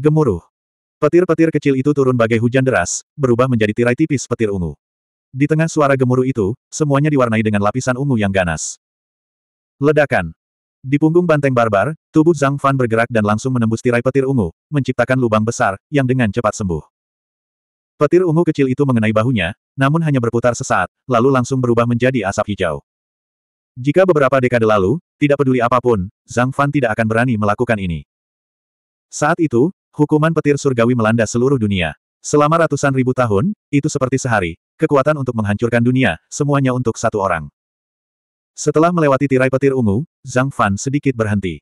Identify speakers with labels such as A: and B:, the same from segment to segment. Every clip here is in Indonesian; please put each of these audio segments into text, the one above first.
A: Gemuruh. Petir-petir kecil itu turun bagai hujan deras, berubah menjadi tirai tipis petir ungu. Di tengah suara gemuruh itu, semuanya diwarnai dengan lapisan ungu yang ganas. Ledakan. Di punggung banteng barbar, tubuh Zhang Fan bergerak dan langsung menembus tirai petir ungu, menciptakan lubang besar, yang dengan cepat sembuh. Petir ungu kecil itu mengenai bahunya, namun hanya berputar sesaat, lalu langsung berubah menjadi asap hijau. Jika beberapa dekade lalu, tidak peduli apapun, Zhang Fan tidak akan berani melakukan ini. Saat itu, Hukuman petir surgawi melanda seluruh dunia. Selama ratusan ribu tahun, itu seperti sehari, kekuatan untuk menghancurkan dunia, semuanya untuk satu orang. Setelah melewati tirai petir ungu, Zhang Fan sedikit berhenti.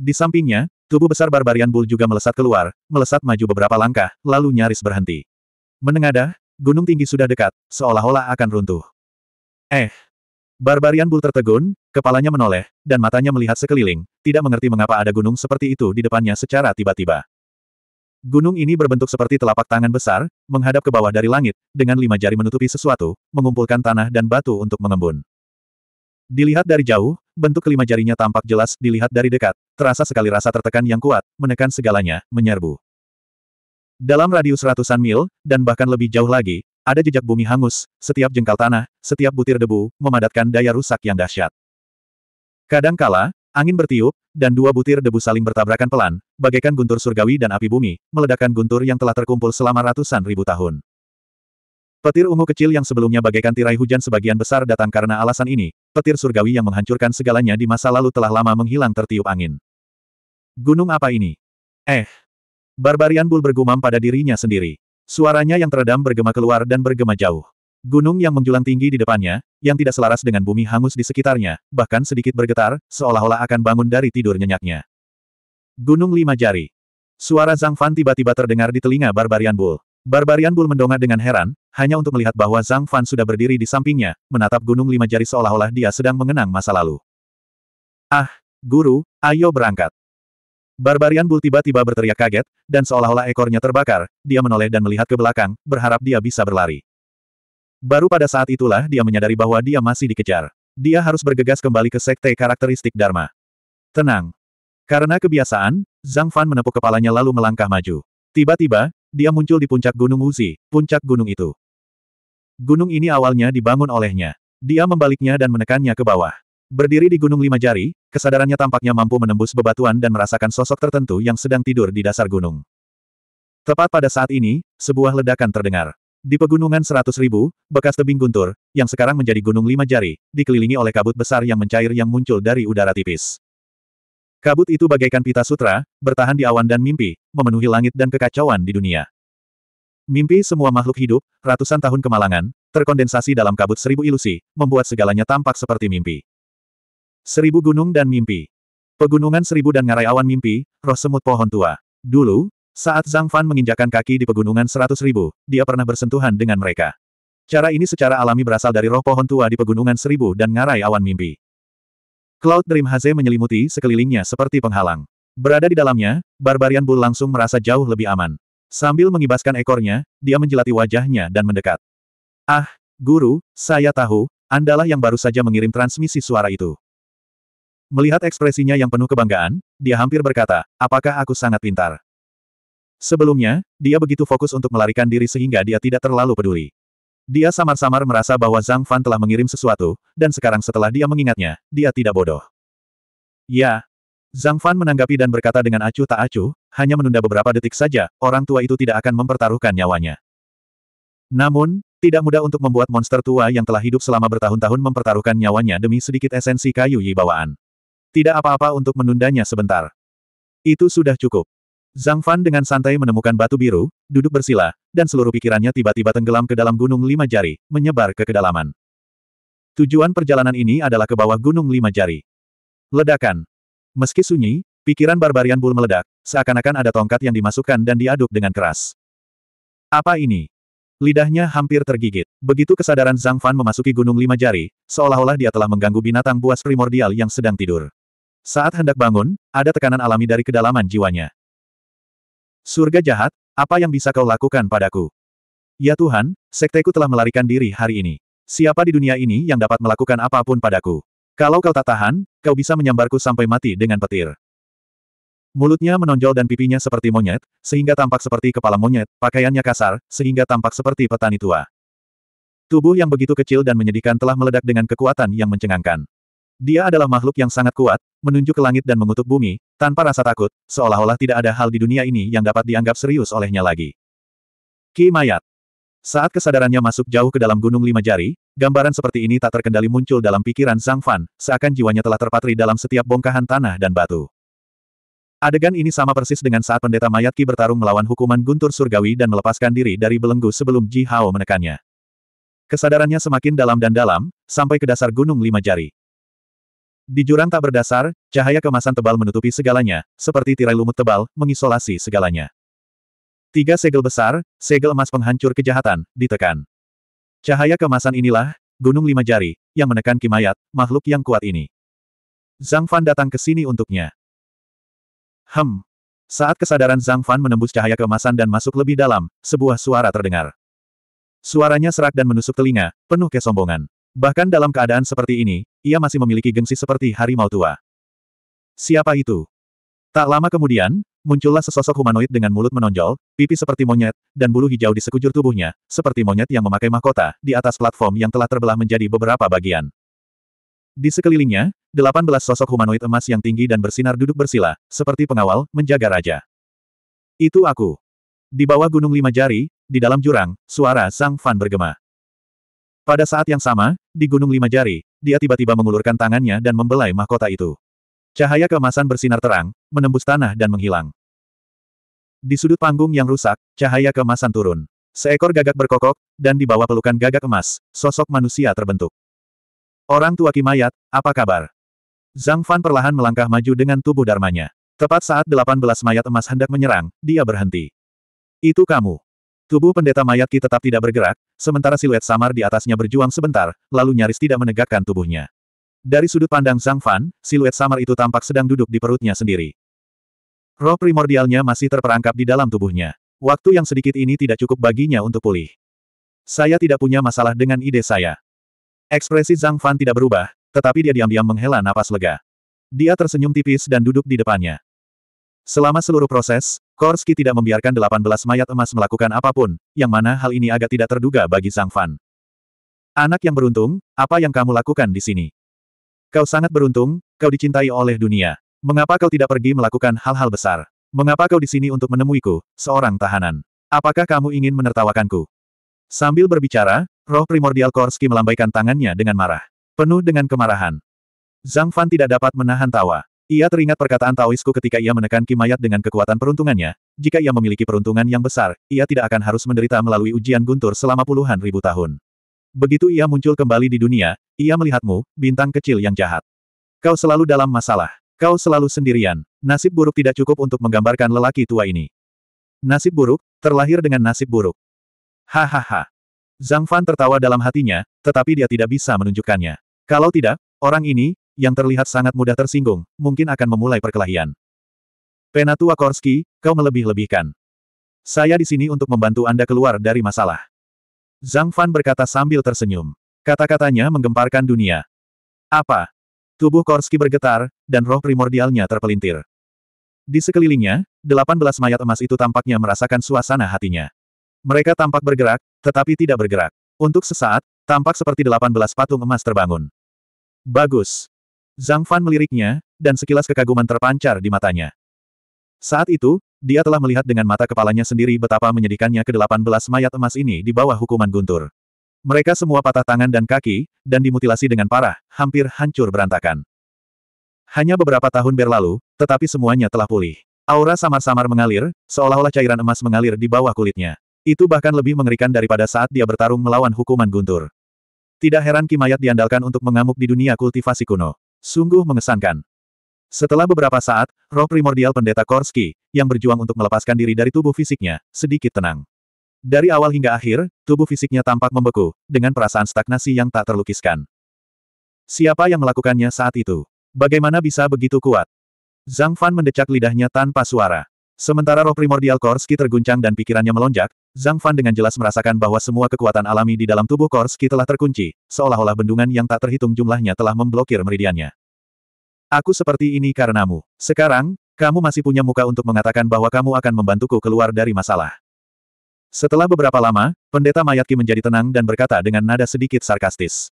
A: Di sampingnya, tubuh besar Barbarian Bull juga melesat keluar, melesat maju beberapa langkah, lalu nyaris berhenti. Menengadah, gunung tinggi sudah dekat, seolah-olah akan runtuh. Eh! Barbarian Bull tertegun, kepalanya menoleh, dan matanya melihat sekeliling, tidak mengerti mengapa ada gunung seperti itu di depannya secara tiba-tiba. Gunung ini berbentuk seperti telapak tangan besar, menghadap ke bawah dari langit, dengan lima jari menutupi sesuatu, mengumpulkan tanah dan batu untuk mengembun. Dilihat dari jauh, bentuk kelima jarinya tampak jelas, dilihat dari dekat, terasa sekali rasa tertekan yang kuat, menekan segalanya, menyerbu. Dalam radius ratusan mil, dan bahkan lebih jauh lagi, ada jejak bumi hangus, setiap jengkal tanah, setiap butir debu, memadatkan daya rusak yang dahsyat. Kadangkala, Angin bertiup, dan dua butir debu saling bertabrakan pelan, bagaikan guntur surgawi dan api bumi, meledakkan guntur yang telah terkumpul selama ratusan ribu tahun. Petir ungu kecil yang sebelumnya bagaikan tirai hujan sebagian besar datang karena alasan ini, petir surgawi yang menghancurkan segalanya di masa lalu telah lama menghilang tertiup angin. Gunung apa ini? Eh! Barbarian Bull bergumam pada dirinya sendiri. Suaranya yang teredam bergema keluar dan bergema jauh. Gunung yang menjulang tinggi di depannya, yang tidak selaras dengan bumi hangus di sekitarnya, bahkan sedikit bergetar, seolah-olah akan bangun dari tidur nyenyaknya. Gunung Lima Jari. Suara Zhang Fan tiba-tiba terdengar di telinga Barbarian Bull. Barbarian Bull mendongak dengan heran, hanya untuk melihat bahwa Zhang Fan sudah berdiri di sampingnya, menatap Gunung Lima Jari seolah-olah dia sedang mengenang masa lalu. Ah, guru, ayo berangkat. Barbarian Bull tiba-tiba berteriak kaget, dan seolah-olah ekornya terbakar, dia menoleh dan melihat ke belakang, berharap dia bisa berlari. Baru pada saat itulah dia menyadari bahwa dia masih dikejar. Dia harus bergegas kembali ke sekte karakteristik Dharma. Tenang. Karena kebiasaan, Zhang Fan menepuk kepalanya lalu melangkah maju. Tiba-tiba, dia muncul di puncak Gunung Wuzi, puncak gunung itu. Gunung ini awalnya dibangun olehnya. Dia membaliknya dan menekannya ke bawah. Berdiri di gunung lima jari, kesadarannya tampaknya mampu menembus bebatuan dan merasakan sosok tertentu yang sedang tidur di dasar gunung. Tepat pada saat ini, sebuah ledakan terdengar. Di pegunungan seratus ribu, bekas tebing guntur, yang sekarang menjadi gunung lima jari, dikelilingi oleh kabut besar yang mencair yang muncul dari udara tipis. Kabut itu bagaikan pita sutra, bertahan di awan dan mimpi, memenuhi langit dan kekacauan di dunia. Mimpi semua makhluk hidup, ratusan tahun kemalangan, terkondensasi dalam kabut seribu ilusi, membuat segalanya tampak seperti mimpi. Seribu gunung dan mimpi. Pegunungan seribu dan ngarai awan mimpi, roh semut pohon tua. Dulu, saat Zhang Fan menginjakan kaki di pegunungan seratus ribu, dia pernah bersentuhan dengan mereka. Cara ini secara alami berasal dari roh pohon tua di pegunungan seribu dan ngarai awan mimpi. Cloud Dream Haze menyelimuti sekelilingnya seperti penghalang. Berada di dalamnya, Barbarian Bull langsung merasa jauh lebih aman. Sambil mengibaskan ekornya, dia menjelati wajahnya dan mendekat. Ah, guru, saya tahu, andalah yang baru saja mengirim transmisi suara itu. Melihat ekspresinya yang penuh kebanggaan, dia hampir berkata, apakah aku sangat pintar? Sebelumnya, dia begitu fokus untuk melarikan diri sehingga dia tidak terlalu peduli. Dia samar-samar merasa bahwa Zhang Fan telah mengirim sesuatu, dan sekarang setelah dia mengingatnya, dia tidak bodoh. Ya. Zhang Fan menanggapi dan berkata dengan acuh tak acuh, hanya menunda beberapa detik saja, orang tua itu tidak akan mempertaruhkan nyawanya. Namun, tidak mudah untuk membuat monster tua yang telah hidup selama bertahun-tahun mempertaruhkan nyawanya demi sedikit esensi kayu yi bawaan. Tidak apa-apa untuk menundanya sebentar. Itu sudah cukup. Zhang Fan dengan santai menemukan batu biru, duduk bersila, dan seluruh pikirannya tiba-tiba tenggelam ke dalam gunung lima jari, menyebar ke kedalaman. Tujuan perjalanan ini adalah ke bawah gunung lima jari. Ledakan. Meski sunyi, pikiran barbarian bul meledak, seakan-akan ada tongkat yang dimasukkan dan diaduk dengan keras. Apa ini? Lidahnya hampir tergigit. Begitu kesadaran Zhang Fan memasuki gunung lima jari, seolah-olah dia telah mengganggu binatang buas primordial yang sedang tidur. Saat hendak bangun, ada tekanan alami dari kedalaman jiwanya. Surga jahat, apa yang bisa kau lakukan padaku? Ya Tuhan, sekteku telah melarikan diri hari ini. Siapa di dunia ini yang dapat melakukan apapun padaku? Kalau kau tak tahan, kau bisa menyambarku sampai mati dengan petir. Mulutnya menonjol dan pipinya seperti monyet, sehingga tampak seperti kepala monyet, pakaiannya kasar, sehingga tampak seperti petani tua. Tubuh yang begitu kecil dan menyedihkan telah meledak dengan kekuatan yang mencengangkan. Dia adalah makhluk yang sangat kuat, menunjuk ke langit dan mengutuk bumi, tanpa rasa takut, seolah-olah tidak ada hal di dunia ini yang dapat dianggap serius olehnya lagi. Ki Mayat Saat kesadarannya masuk jauh ke dalam gunung lima jari, gambaran seperti ini tak terkendali muncul dalam pikiran Zhang Fan, seakan jiwanya telah terpatri dalam setiap bongkahan tanah dan batu. Adegan ini sama persis dengan saat pendeta Mayat Ki bertarung melawan hukuman guntur surgawi dan melepaskan diri dari belenggu sebelum Ji Hao menekannya. Kesadarannya semakin dalam dan dalam, sampai ke dasar gunung lima jari. Di jurang tak berdasar, cahaya kemasan tebal menutupi segalanya, seperti tirai lumut tebal, mengisolasi segalanya. Tiga segel besar, segel emas penghancur kejahatan, ditekan. Cahaya kemasan inilah, gunung lima jari, yang menekan kimayat, makhluk yang kuat ini. Zhang Fan datang ke sini untuknya. Hem. Saat kesadaran Zhang Fan menembus cahaya kemasan dan masuk lebih dalam, sebuah suara terdengar. Suaranya serak dan menusuk telinga, penuh kesombongan. Bahkan dalam keadaan seperti ini, ia masih memiliki gengsi seperti harimau tua. Siapa itu? Tak lama kemudian, muncullah sesosok humanoid dengan mulut menonjol, pipi seperti monyet, dan bulu hijau di sekujur tubuhnya, seperti monyet yang memakai mahkota, di atas platform yang telah terbelah menjadi beberapa bagian. Di sekelilingnya, 18 sosok humanoid emas yang tinggi dan bersinar duduk bersila, seperti pengawal, menjaga raja. Itu aku. Di bawah gunung lima jari, di dalam jurang, suara Sang Fan bergema. Pada saat yang sama, di Gunung Lima Jari, dia tiba-tiba mengulurkan tangannya dan membelai mahkota itu. Cahaya keemasan bersinar terang, menembus tanah dan menghilang. Di sudut panggung yang rusak, cahaya keemasan turun. Seekor gagak berkokok, dan di bawah pelukan gagak emas, sosok manusia terbentuk. Orang tua Kimayat, apa kabar? Zhang Fan perlahan melangkah maju dengan tubuh darmanya. Tepat saat 18 mayat emas hendak menyerang, dia berhenti. Itu kamu. Tubuh pendeta mayat Ki tetap tidak bergerak, sementara siluet samar di atasnya berjuang sebentar, lalu nyaris tidak menegakkan tubuhnya. Dari sudut pandang Zhang Fan, siluet samar itu tampak sedang duduk di perutnya sendiri. Roh primordialnya masih terperangkap di dalam tubuhnya. Waktu yang sedikit ini tidak cukup baginya untuk pulih. Saya tidak punya masalah dengan ide saya. Ekspresi Zhang Fan tidak berubah, tetapi dia diam-diam menghela napas lega. Dia tersenyum tipis dan duduk di depannya. Selama seluruh proses, Korski tidak membiarkan 18 mayat emas melakukan apapun, yang mana hal ini agak tidak terduga bagi Zhang Fan. Anak yang beruntung, apa yang kamu lakukan di sini? Kau sangat beruntung, kau dicintai oleh dunia. Mengapa kau tidak pergi melakukan hal-hal besar? Mengapa kau di sini untuk menemuiku, seorang tahanan? Apakah kamu ingin menertawakanku? Sambil berbicara, roh primordial Korski melambaikan tangannya dengan marah. Penuh dengan kemarahan. Zhang Fan tidak dapat menahan tawa. Ia teringat perkataan Taoisku ketika ia menekan Ki dengan kekuatan peruntungannya. Jika ia memiliki peruntungan yang besar, ia tidak akan harus menderita melalui ujian guntur selama puluhan ribu tahun. Begitu ia muncul kembali di dunia, ia melihatmu, bintang kecil yang jahat. Kau selalu dalam masalah. Kau selalu sendirian. Nasib buruk tidak cukup untuk menggambarkan lelaki tua ini. Nasib buruk, terlahir dengan nasib buruk. Hahaha. Zhang Fan tertawa dalam hatinya, tetapi dia tidak bisa menunjukkannya. Kalau tidak, orang ini, yang terlihat sangat mudah tersinggung, mungkin akan memulai perkelahian. Penatua Korski, kau melebih-lebihkan. Saya di sini untuk membantu Anda keluar dari masalah. Zhang Fan berkata sambil tersenyum. Kata-katanya menggemparkan dunia. Apa? Tubuh Korski bergetar, dan roh primordialnya terpelintir. Di sekelilingnya, delapan belas mayat emas itu tampaknya merasakan suasana hatinya. Mereka tampak bergerak, tetapi tidak bergerak. Untuk sesaat, tampak seperti delapan belas patung emas terbangun. Bagus. Zhang Fan meliriknya, dan sekilas kekaguman terpancar di matanya. Saat itu, dia telah melihat dengan mata kepalanya sendiri betapa menyedihkannya ke-18 mayat emas ini di bawah hukuman guntur. Mereka semua patah tangan dan kaki, dan dimutilasi dengan parah, hampir hancur berantakan. Hanya beberapa tahun berlalu, tetapi semuanya telah pulih. Aura samar-samar mengalir, seolah-olah cairan emas mengalir di bawah kulitnya. Itu bahkan lebih mengerikan daripada saat dia bertarung melawan hukuman guntur. Tidak heran Ki Mayat diandalkan untuk mengamuk di dunia kultivasi kuno. Sungguh mengesankan. Setelah beberapa saat, roh primordial pendeta Korski, yang berjuang untuk melepaskan diri dari tubuh fisiknya, sedikit tenang. Dari awal hingga akhir, tubuh fisiknya tampak membeku, dengan perasaan stagnasi yang tak terlukiskan. Siapa yang melakukannya saat itu? Bagaimana bisa begitu kuat? Zhang Fan mendecak lidahnya tanpa suara. Sementara roh primordial Korski terguncang dan pikirannya melonjak, Zhang Fan dengan jelas merasakan bahwa semua kekuatan alami di dalam tubuh Korski telah terkunci, seolah-olah bendungan yang tak terhitung jumlahnya telah memblokir meridiannya. Aku seperti ini karenamu. Sekarang, kamu masih punya muka untuk mengatakan bahwa kamu akan membantuku keluar dari masalah. Setelah beberapa lama, pendeta Mayatki menjadi tenang dan berkata dengan nada sedikit sarkastis.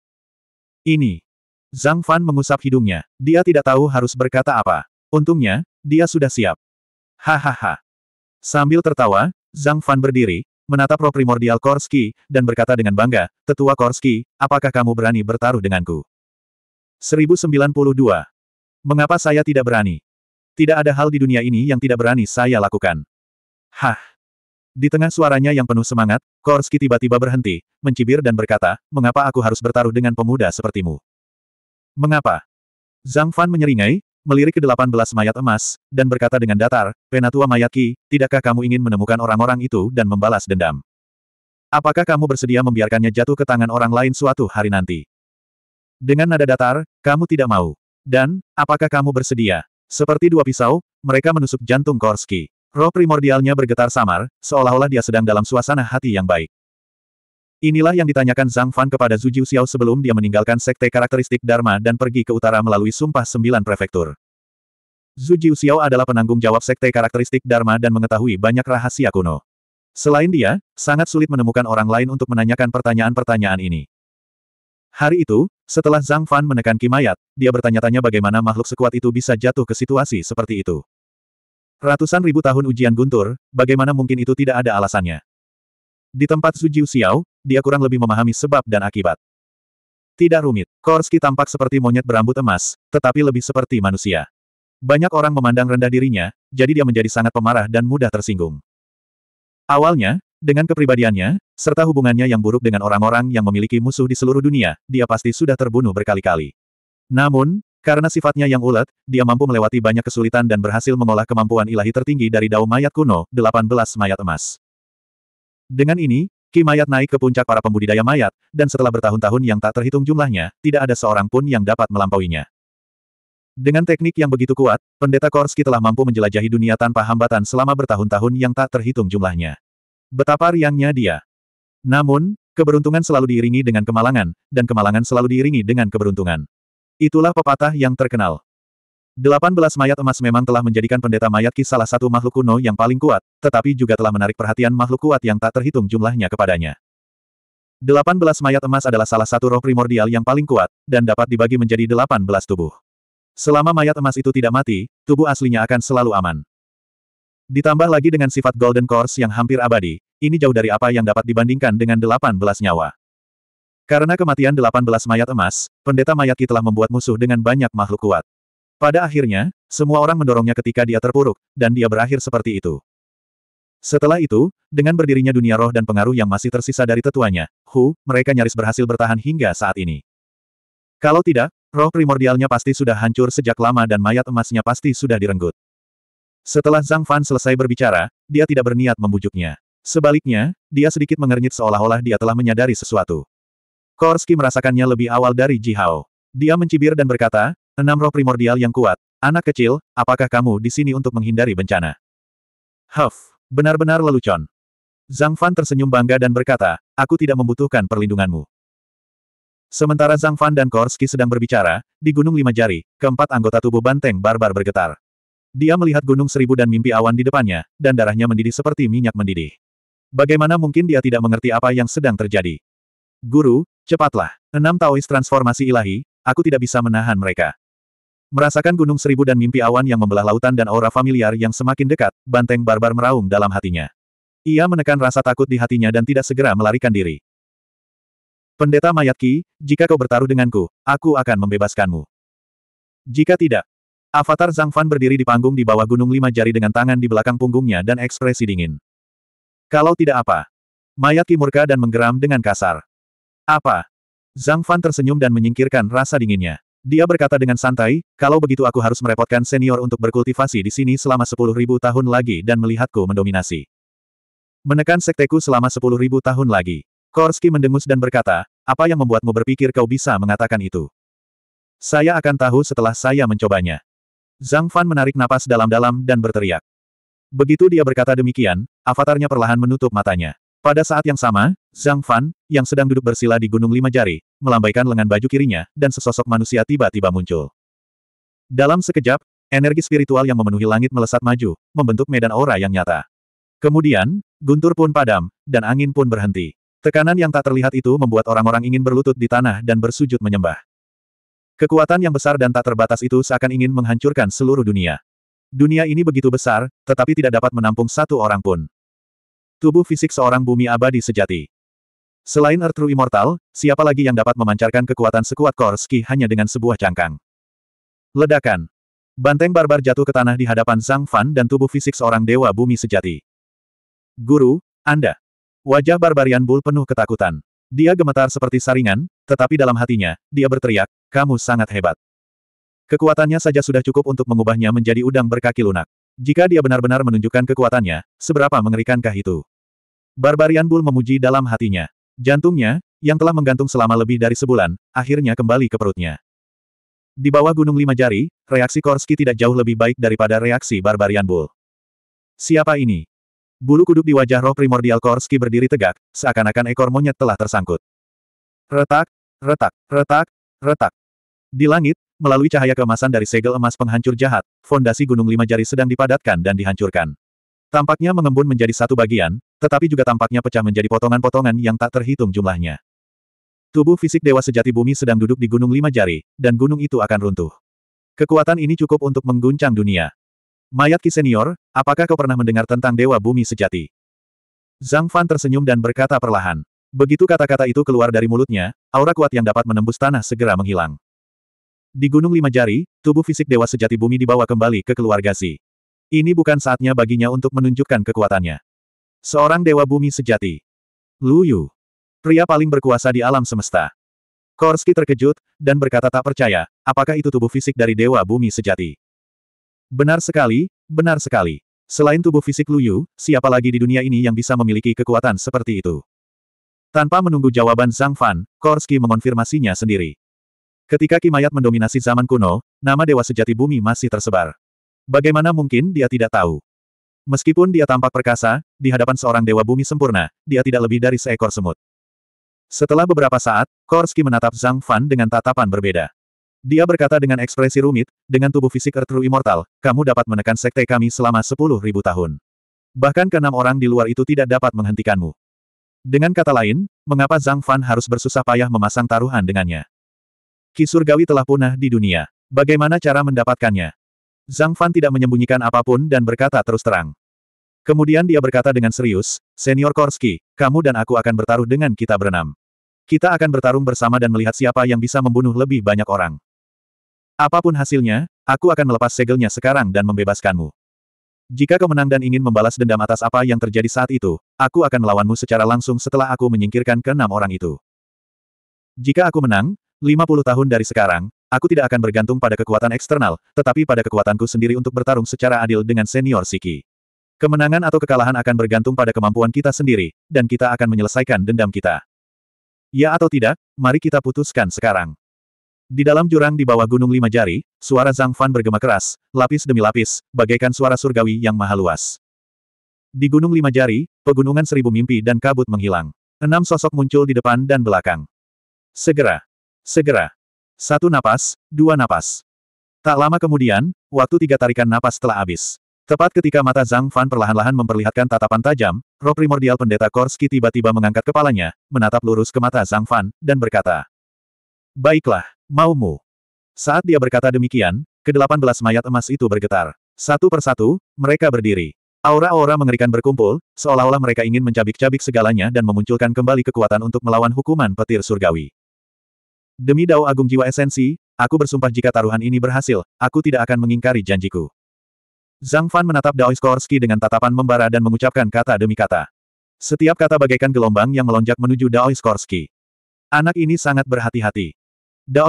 A: Ini. Zhang Fan mengusap hidungnya. Dia tidak tahu harus berkata apa. Untungnya, dia sudah siap. Hahaha. Sambil tertawa, Zhang Fan berdiri, menatap roh primordial Korski, dan berkata dengan bangga, Tetua Korski, apakah kamu berani bertaruh denganku? 1092. Mengapa saya tidak berani? Tidak ada hal di dunia ini yang tidak berani saya lakukan. Hah! Di tengah suaranya yang penuh semangat, Korski tiba-tiba berhenti, mencibir dan berkata, mengapa aku harus bertaruh dengan pemuda sepertimu? Mengapa? Zhang Fan menyeringai, melirik ke delapan belas mayat emas, dan berkata dengan datar, Penatua Mayat tidakkah kamu ingin menemukan orang-orang itu dan membalas dendam? Apakah kamu bersedia membiarkannya jatuh ke tangan orang lain suatu hari nanti? Dengan nada datar, kamu tidak mau. Dan, apakah kamu bersedia? Seperti dua pisau, mereka menusuk jantung Korski. Roh primordialnya bergetar samar, seolah-olah dia sedang dalam suasana hati yang baik. Inilah yang ditanyakan Zhang Fan kepada Zhu Xiao sebelum dia meninggalkan sekte karakteristik Dharma dan pergi ke utara melalui Sumpah Sembilan Prefektur. Zhu Xiao adalah penanggung jawab sekte karakteristik Dharma dan mengetahui banyak rahasia kuno. Selain dia, sangat sulit menemukan orang lain untuk menanyakan pertanyaan-pertanyaan ini. Hari itu, setelah Zhang Fan menekan Kimayat, dia bertanya-tanya bagaimana makhluk sekuat itu bisa jatuh ke situasi seperti itu. Ratusan ribu tahun ujian guntur, bagaimana mungkin itu tidak ada alasannya? Di tempat Su Jiu Xiao, dia kurang lebih memahami sebab dan akibat. Tidak rumit, Korski tampak seperti monyet berambut emas, tetapi lebih seperti manusia. Banyak orang memandang rendah dirinya, jadi dia menjadi sangat pemarah dan mudah tersinggung. Awalnya, dengan kepribadiannya, serta hubungannya yang buruk dengan orang-orang yang memiliki musuh di seluruh dunia, dia pasti sudah terbunuh berkali-kali. Namun, karena sifatnya yang ulet, dia mampu melewati banyak kesulitan dan berhasil mengolah kemampuan ilahi tertinggi dari dao mayat kuno, 18 mayat emas. Dengan ini, Ki Mayat naik ke puncak para pembudidaya mayat, dan setelah bertahun-tahun yang tak terhitung jumlahnya, tidak ada seorang pun yang dapat melampauinya. Dengan teknik yang begitu kuat, pendeta Korski telah mampu menjelajahi dunia tanpa hambatan selama bertahun-tahun yang tak terhitung jumlahnya. Betapa riangnya dia. Namun, keberuntungan selalu diiringi dengan kemalangan, dan kemalangan selalu diiringi dengan keberuntungan. Itulah pepatah yang terkenal. Delapan belas mayat emas memang telah menjadikan pendeta mayat Ki salah satu makhluk kuno yang paling kuat, tetapi juga telah menarik perhatian makhluk kuat yang tak terhitung jumlahnya kepadanya. Delapan belas mayat emas adalah salah satu roh primordial yang paling kuat, dan dapat dibagi menjadi delapan belas tubuh. Selama mayat emas itu tidak mati, tubuh aslinya akan selalu aman. Ditambah lagi dengan sifat Golden Course yang hampir abadi, ini jauh dari apa yang dapat dibandingkan dengan delapan belas nyawa. Karena kematian delapan belas mayat emas, pendeta mayat telah membuat musuh dengan banyak makhluk kuat. Pada akhirnya, semua orang mendorongnya ketika dia terpuruk, dan dia berakhir seperti itu. Setelah itu, dengan berdirinya dunia roh dan pengaruh yang masih tersisa dari tetuanya, Hu, mereka nyaris berhasil bertahan hingga saat ini. Kalau tidak, roh primordialnya pasti sudah hancur sejak lama dan mayat emasnya pasti sudah direnggut. Setelah Zhang Fan selesai berbicara, dia tidak berniat membujuknya. Sebaliknya, dia sedikit mengernyit seolah-olah dia telah menyadari sesuatu. Korski merasakannya lebih awal dari Ji Hao. Dia mencibir dan berkata, Enam roh primordial yang kuat. Anak kecil, apakah kamu di sini untuk menghindari bencana? Huff, benar-benar lelucon. Zhang Fan tersenyum bangga dan berkata, aku tidak membutuhkan perlindunganmu. Sementara Zhang Fan dan Korski sedang berbicara, di Gunung Lima Jari, keempat anggota tubuh banteng barbar bergetar. Dia melihat Gunung Seribu dan mimpi awan di depannya, dan darahnya mendidih seperti minyak mendidih. Bagaimana mungkin dia tidak mengerti apa yang sedang terjadi? Guru, cepatlah. Enam Taois transformasi ilahi, aku tidak bisa menahan mereka. Merasakan gunung seribu dan mimpi awan yang membelah lautan dan aura familiar yang semakin dekat, banteng barbar meraung dalam hatinya. Ia menekan rasa takut di hatinya dan tidak segera melarikan diri. Pendeta mayat Ki, jika kau bertaruh denganku, aku akan membebaskanmu. Jika tidak, Avatar Zhang Fan berdiri di panggung di bawah gunung lima jari dengan tangan di belakang punggungnya dan ekspresi dingin. Kalau tidak apa? Mayat Ki murka dan menggeram dengan kasar. Apa? Zhang Fan tersenyum dan menyingkirkan rasa dinginnya. Dia berkata dengan santai, kalau begitu aku harus merepotkan senior untuk berkultivasi di sini selama sepuluh ribu tahun lagi dan melihatku mendominasi. Menekan sekteku selama sepuluh ribu tahun lagi. Korski mendengus dan berkata, apa yang membuatmu berpikir kau bisa mengatakan itu? Saya akan tahu setelah saya mencobanya. Zhang Fan menarik napas dalam-dalam dan berteriak. Begitu dia berkata demikian, avatarnya perlahan menutup matanya. Pada saat yang sama, Zhang Fan, yang sedang duduk bersila di Gunung Lima Jari, melambaikan lengan baju kirinya, dan sesosok manusia tiba-tiba muncul. Dalam sekejap, energi spiritual yang memenuhi langit melesat maju, membentuk medan aura yang nyata. Kemudian, guntur pun padam, dan angin pun berhenti. Tekanan yang tak terlihat itu membuat orang-orang ingin berlutut di tanah dan bersujud menyembah. Kekuatan yang besar dan tak terbatas itu seakan ingin menghancurkan seluruh dunia. Dunia ini begitu besar, tetapi tidak dapat menampung satu orang pun. Tubuh fisik seorang bumi abadi sejati. Selain Earthru Immortal, siapa lagi yang dapat memancarkan kekuatan sekuat Korski hanya dengan sebuah cangkang? Ledakan. Banteng barbar jatuh ke tanah di hadapan sang Fan dan tubuh fisik seorang dewa bumi sejati. Guru, Anda. Wajah barbarian Bull penuh ketakutan. Dia gemetar seperti saringan, tetapi dalam hatinya, dia berteriak, kamu sangat hebat. Kekuatannya saja sudah cukup untuk mengubahnya menjadi udang berkaki lunak. Jika dia benar-benar menunjukkan kekuatannya, seberapa mengerikankah itu? Barbarian Bull memuji dalam hatinya. Jantungnya, yang telah menggantung selama lebih dari sebulan, akhirnya kembali ke perutnya. Di bawah gunung lima jari, reaksi Korski tidak jauh lebih baik daripada reaksi Barbarian Bull. Siapa ini? Bulu kuduk di wajah roh primordial Korski berdiri tegak, seakan-akan ekor monyet telah tersangkut. Retak, retak, retak, retak. Di langit, melalui cahaya keemasan dari segel emas penghancur jahat, fondasi gunung lima jari sedang dipadatkan dan dihancurkan. Tampaknya mengembun menjadi satu bagian, tetapi juga tampaknya pecah menjadi potongan-potongan yang tak terhitung jumlahnya. Tubuh fisik Dewa Sejati Bumi sedang duduk di Gunung Lima Jari, dan gunung itu akan runtuh. Kekuatan ini cukup untuk mengguncang dunia. Mayat Ki Senior, apakah kau pernah mendengar tentang Dewa Bumi Sejati? Zhang Fan tersenyum dan berkata perlahan. Begitu kata-kata itu keluar dari mulutnya, aura kuat yang dapat menembus tanah segera menghilang. Di Gunung Lima Jari, tubuh fisik Dewa Sejati Bumi dibawa kembali ke keluarga Si. Ini bukan saatnya baginya untuk menunjukkan kekuatannya. Seorang dewa bumi sejati. Lu Yu. Pria paling berkuasa di alam semesta. Korski terkejut, dan berkata tak percaya, apakah itu tubuh fisik dari dewa bumi sejati? Benar sekali, benar sekali. Selain tubuh fisik Lu Yu, siapa lagi di dunia ini yang bisa memiliki kekuatan seperti itu? Tanpa menunggu jawaban Zhang Fan, Korski mengonfirmasinya sendiri. Ketika Kimayat mendominasi zaman kuno, nama dewa sejati bumi masih tersebar. Bagaimana mungkin dia tidak tahu? Meskipun dia tampak perkasa, di hadapan seorang dewa bumi sempurna, dia tidak lebih dari seekor semut. Setelah beberapa saat, Korski menatap Zhang Fan dengan tatapan berbeda. Dia berkata dengan ekspresi rumit, dengan tubuh fisik Ertru Immortal, kamu dapat menekan sekte kami selama sepuluh ribu tahun. Bahkan keenam orang di luar itu tidak dapat menghentikanmu. Dengan kata lain, mengapa Zhang Fan harus bersusah payah memasang taruhan dengannya? Ki surgawi telah punah di dunia. Bagaimana cara mendapatkannya? Zhang Fan tidak menyembunyikan apapun dan berkata terus terang. Kemudian dia berkata dengan serius, Senior Korski, kamu dan aku akan bertaruh dengan kita berenam. Kita akan bertarung bersama dan melihat siapa yang bisa membunuh lebih banyak orang. Apapun hasilnya, aku akan melepas segelnya sekarang dan membebaskanmu. Jika kau menang dan ingin membalas dendam atas apa yang terjadi saat itu, aku akan melawanmu secara langsung setelah aku menyingkirkan keenam orang itu. Jika aku menang, 50 tahun dari sekarang, aku tidak akan bergantung pada kekuatan eksternal, tetapi pada kekuatanku sendiri untuk bertarung secara adil dengan senior Siki. Kemenangan atau kekalahan akan bergantung pada kemampuan kita sendiri, dan kita akan menyelesaikan dendam kita. Ya atau tidak, mari kita putuskan sekarang. Di dalam jurang di bawah Gunung Lima Jari, suara Zhang Fan bergema keras, lapis demi lapis, bagaikan suara surgawi yang maha luas. Di Gunung Lima Jari, pegunungan seribu mimpi dan kabut menghilang. Enam sosok muncul di depan dan belakang. Segera! Segera! Satu napas, dua napas. Tak lama kemudian, waktu tiga tarikan napas telah habis. Tepat ketika mata Zhang Fan perlahan-lahan memperlihatkan tatapan tajam, roh primordial pendeta Korski tiba-tiba mengangkat kepalanya, menatap lurus ke mata Zhang Fan, dan berkata, Baiklah, maumu. Saat dia berkata demikian, kedelapan belas mayat emas itu bergetar. Satu persatu, mereka berdiri. Aura-aura mengerikan berkumpul, seolah-olah mereka ingin mencabik-cabik segalanya dan memunculkan kembali kekuatan untuk melawan hukuman petir surgawi. Demi Dao Agung Jiwa Esensi, aku bersumpah jika taruhan ini berhasil, aku tidak akan mengingkari janjiku. Zhang Fan menatap Skorsky dengan tatapan membara dan mengucapkan kata demi kata. Setiap kata bagaikan gelombang yang melonjak menuju Skorsky. Anak ini sangat berhati-hati.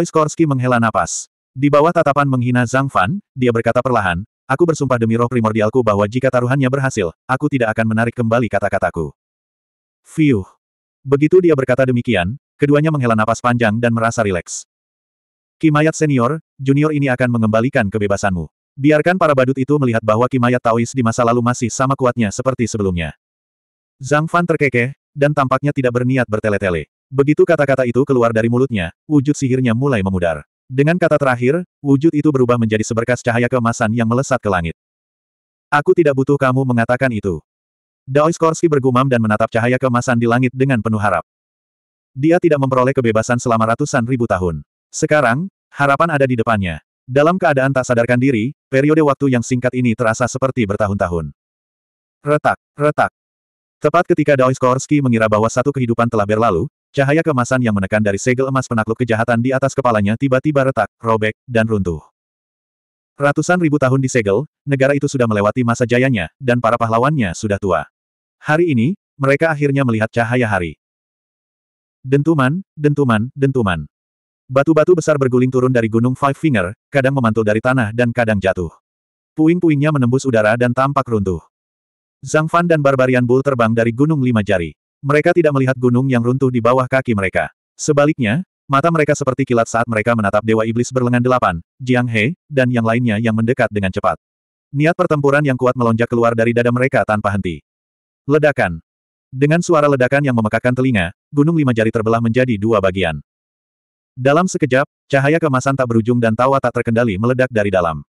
A: Skorsky menghela napas. Di bawah tatapan menghina Zhang Fan, dia berkata perlahan, Aku bersumpah demi roh primordialku bahwa jika taruhannya berhasil, aku tidak akan menarik kembali kata-kataku. Fiuh. Begitu dia berkata demikian, keduanya menghela napas panjang dan merasa rileks. Kimayat senior, junior ini akan mengembalikan kebebasanmu. Biarkan para badut itu melihat bahwa kimayat Taois di masa lalu masih sama kuatnya seperti sebelumnya. Zhang Fan terkekeh, dan tampaknya tidak berniat bertele-tele. Begitu kata-kata itu keluar dari mulutnya, wujud sihirnya mulai memudar. Dengan kata terakhir, wujud itu berubah menjadi seberkas cahaya keemasan yang melesat ke langit. Aku tidak butuh kamu mengatakan itu. Korski bergumam dan menatap cahaya keemasan di langit dengan penuh harap. Dia tidak memperoleh kebebasan selama ratusan ribu tahun. Sekarang, harapan ada di depannya. Dalam keadaan tak sadarkan diri, periode waktu yang singkat ini terasa seperti bertahun-tahun. Retak, retak. Tepat ketika Daoiskorski mengira bahwa satu kehidupan telah berlalu, cahaya kemasan yang menekan dari segel emas penakluk kejahatan di atas kepalanya tiba-tiba retak, robek, dan runtuh. Ratusan ribu tahun di segel, negara itu sudah melewati masa jayanya, dan para pahlawannya sudah tua. Hari ini, mereka akhirnya melihat cahaya hari. Dentuman, dentuman, dentuman. Batu-batu besar berguling turun dari gunung Five Finger, kadang memantul dari tanah dan kadang jatuh. Puing-puingnya menembus udara dan tampak runtuh. Zhang Fan dan Barbarian Bull terbang dari gunung lima jari. Mereka tidak melihat gunung yang runtuh di bawah kaki mereka. Sebaliknya, mata mereka seperti kilat saat mereka menatap Dewa Iblis berlengan delapan, Jiang He, dan yang lainnya yang mendekat dengan cepat. Niat pertempuran yang kuat melonjak keluar dari dada mereka tanpa henti. Ledakan. Dengan suara ledakan yang memekakan telinga, gunung lima jari terbelah menjadi dua bagian. Dalam sekejap, cahaya kemasan tak berujung dan tawa tak terkendali meledak dari dalam.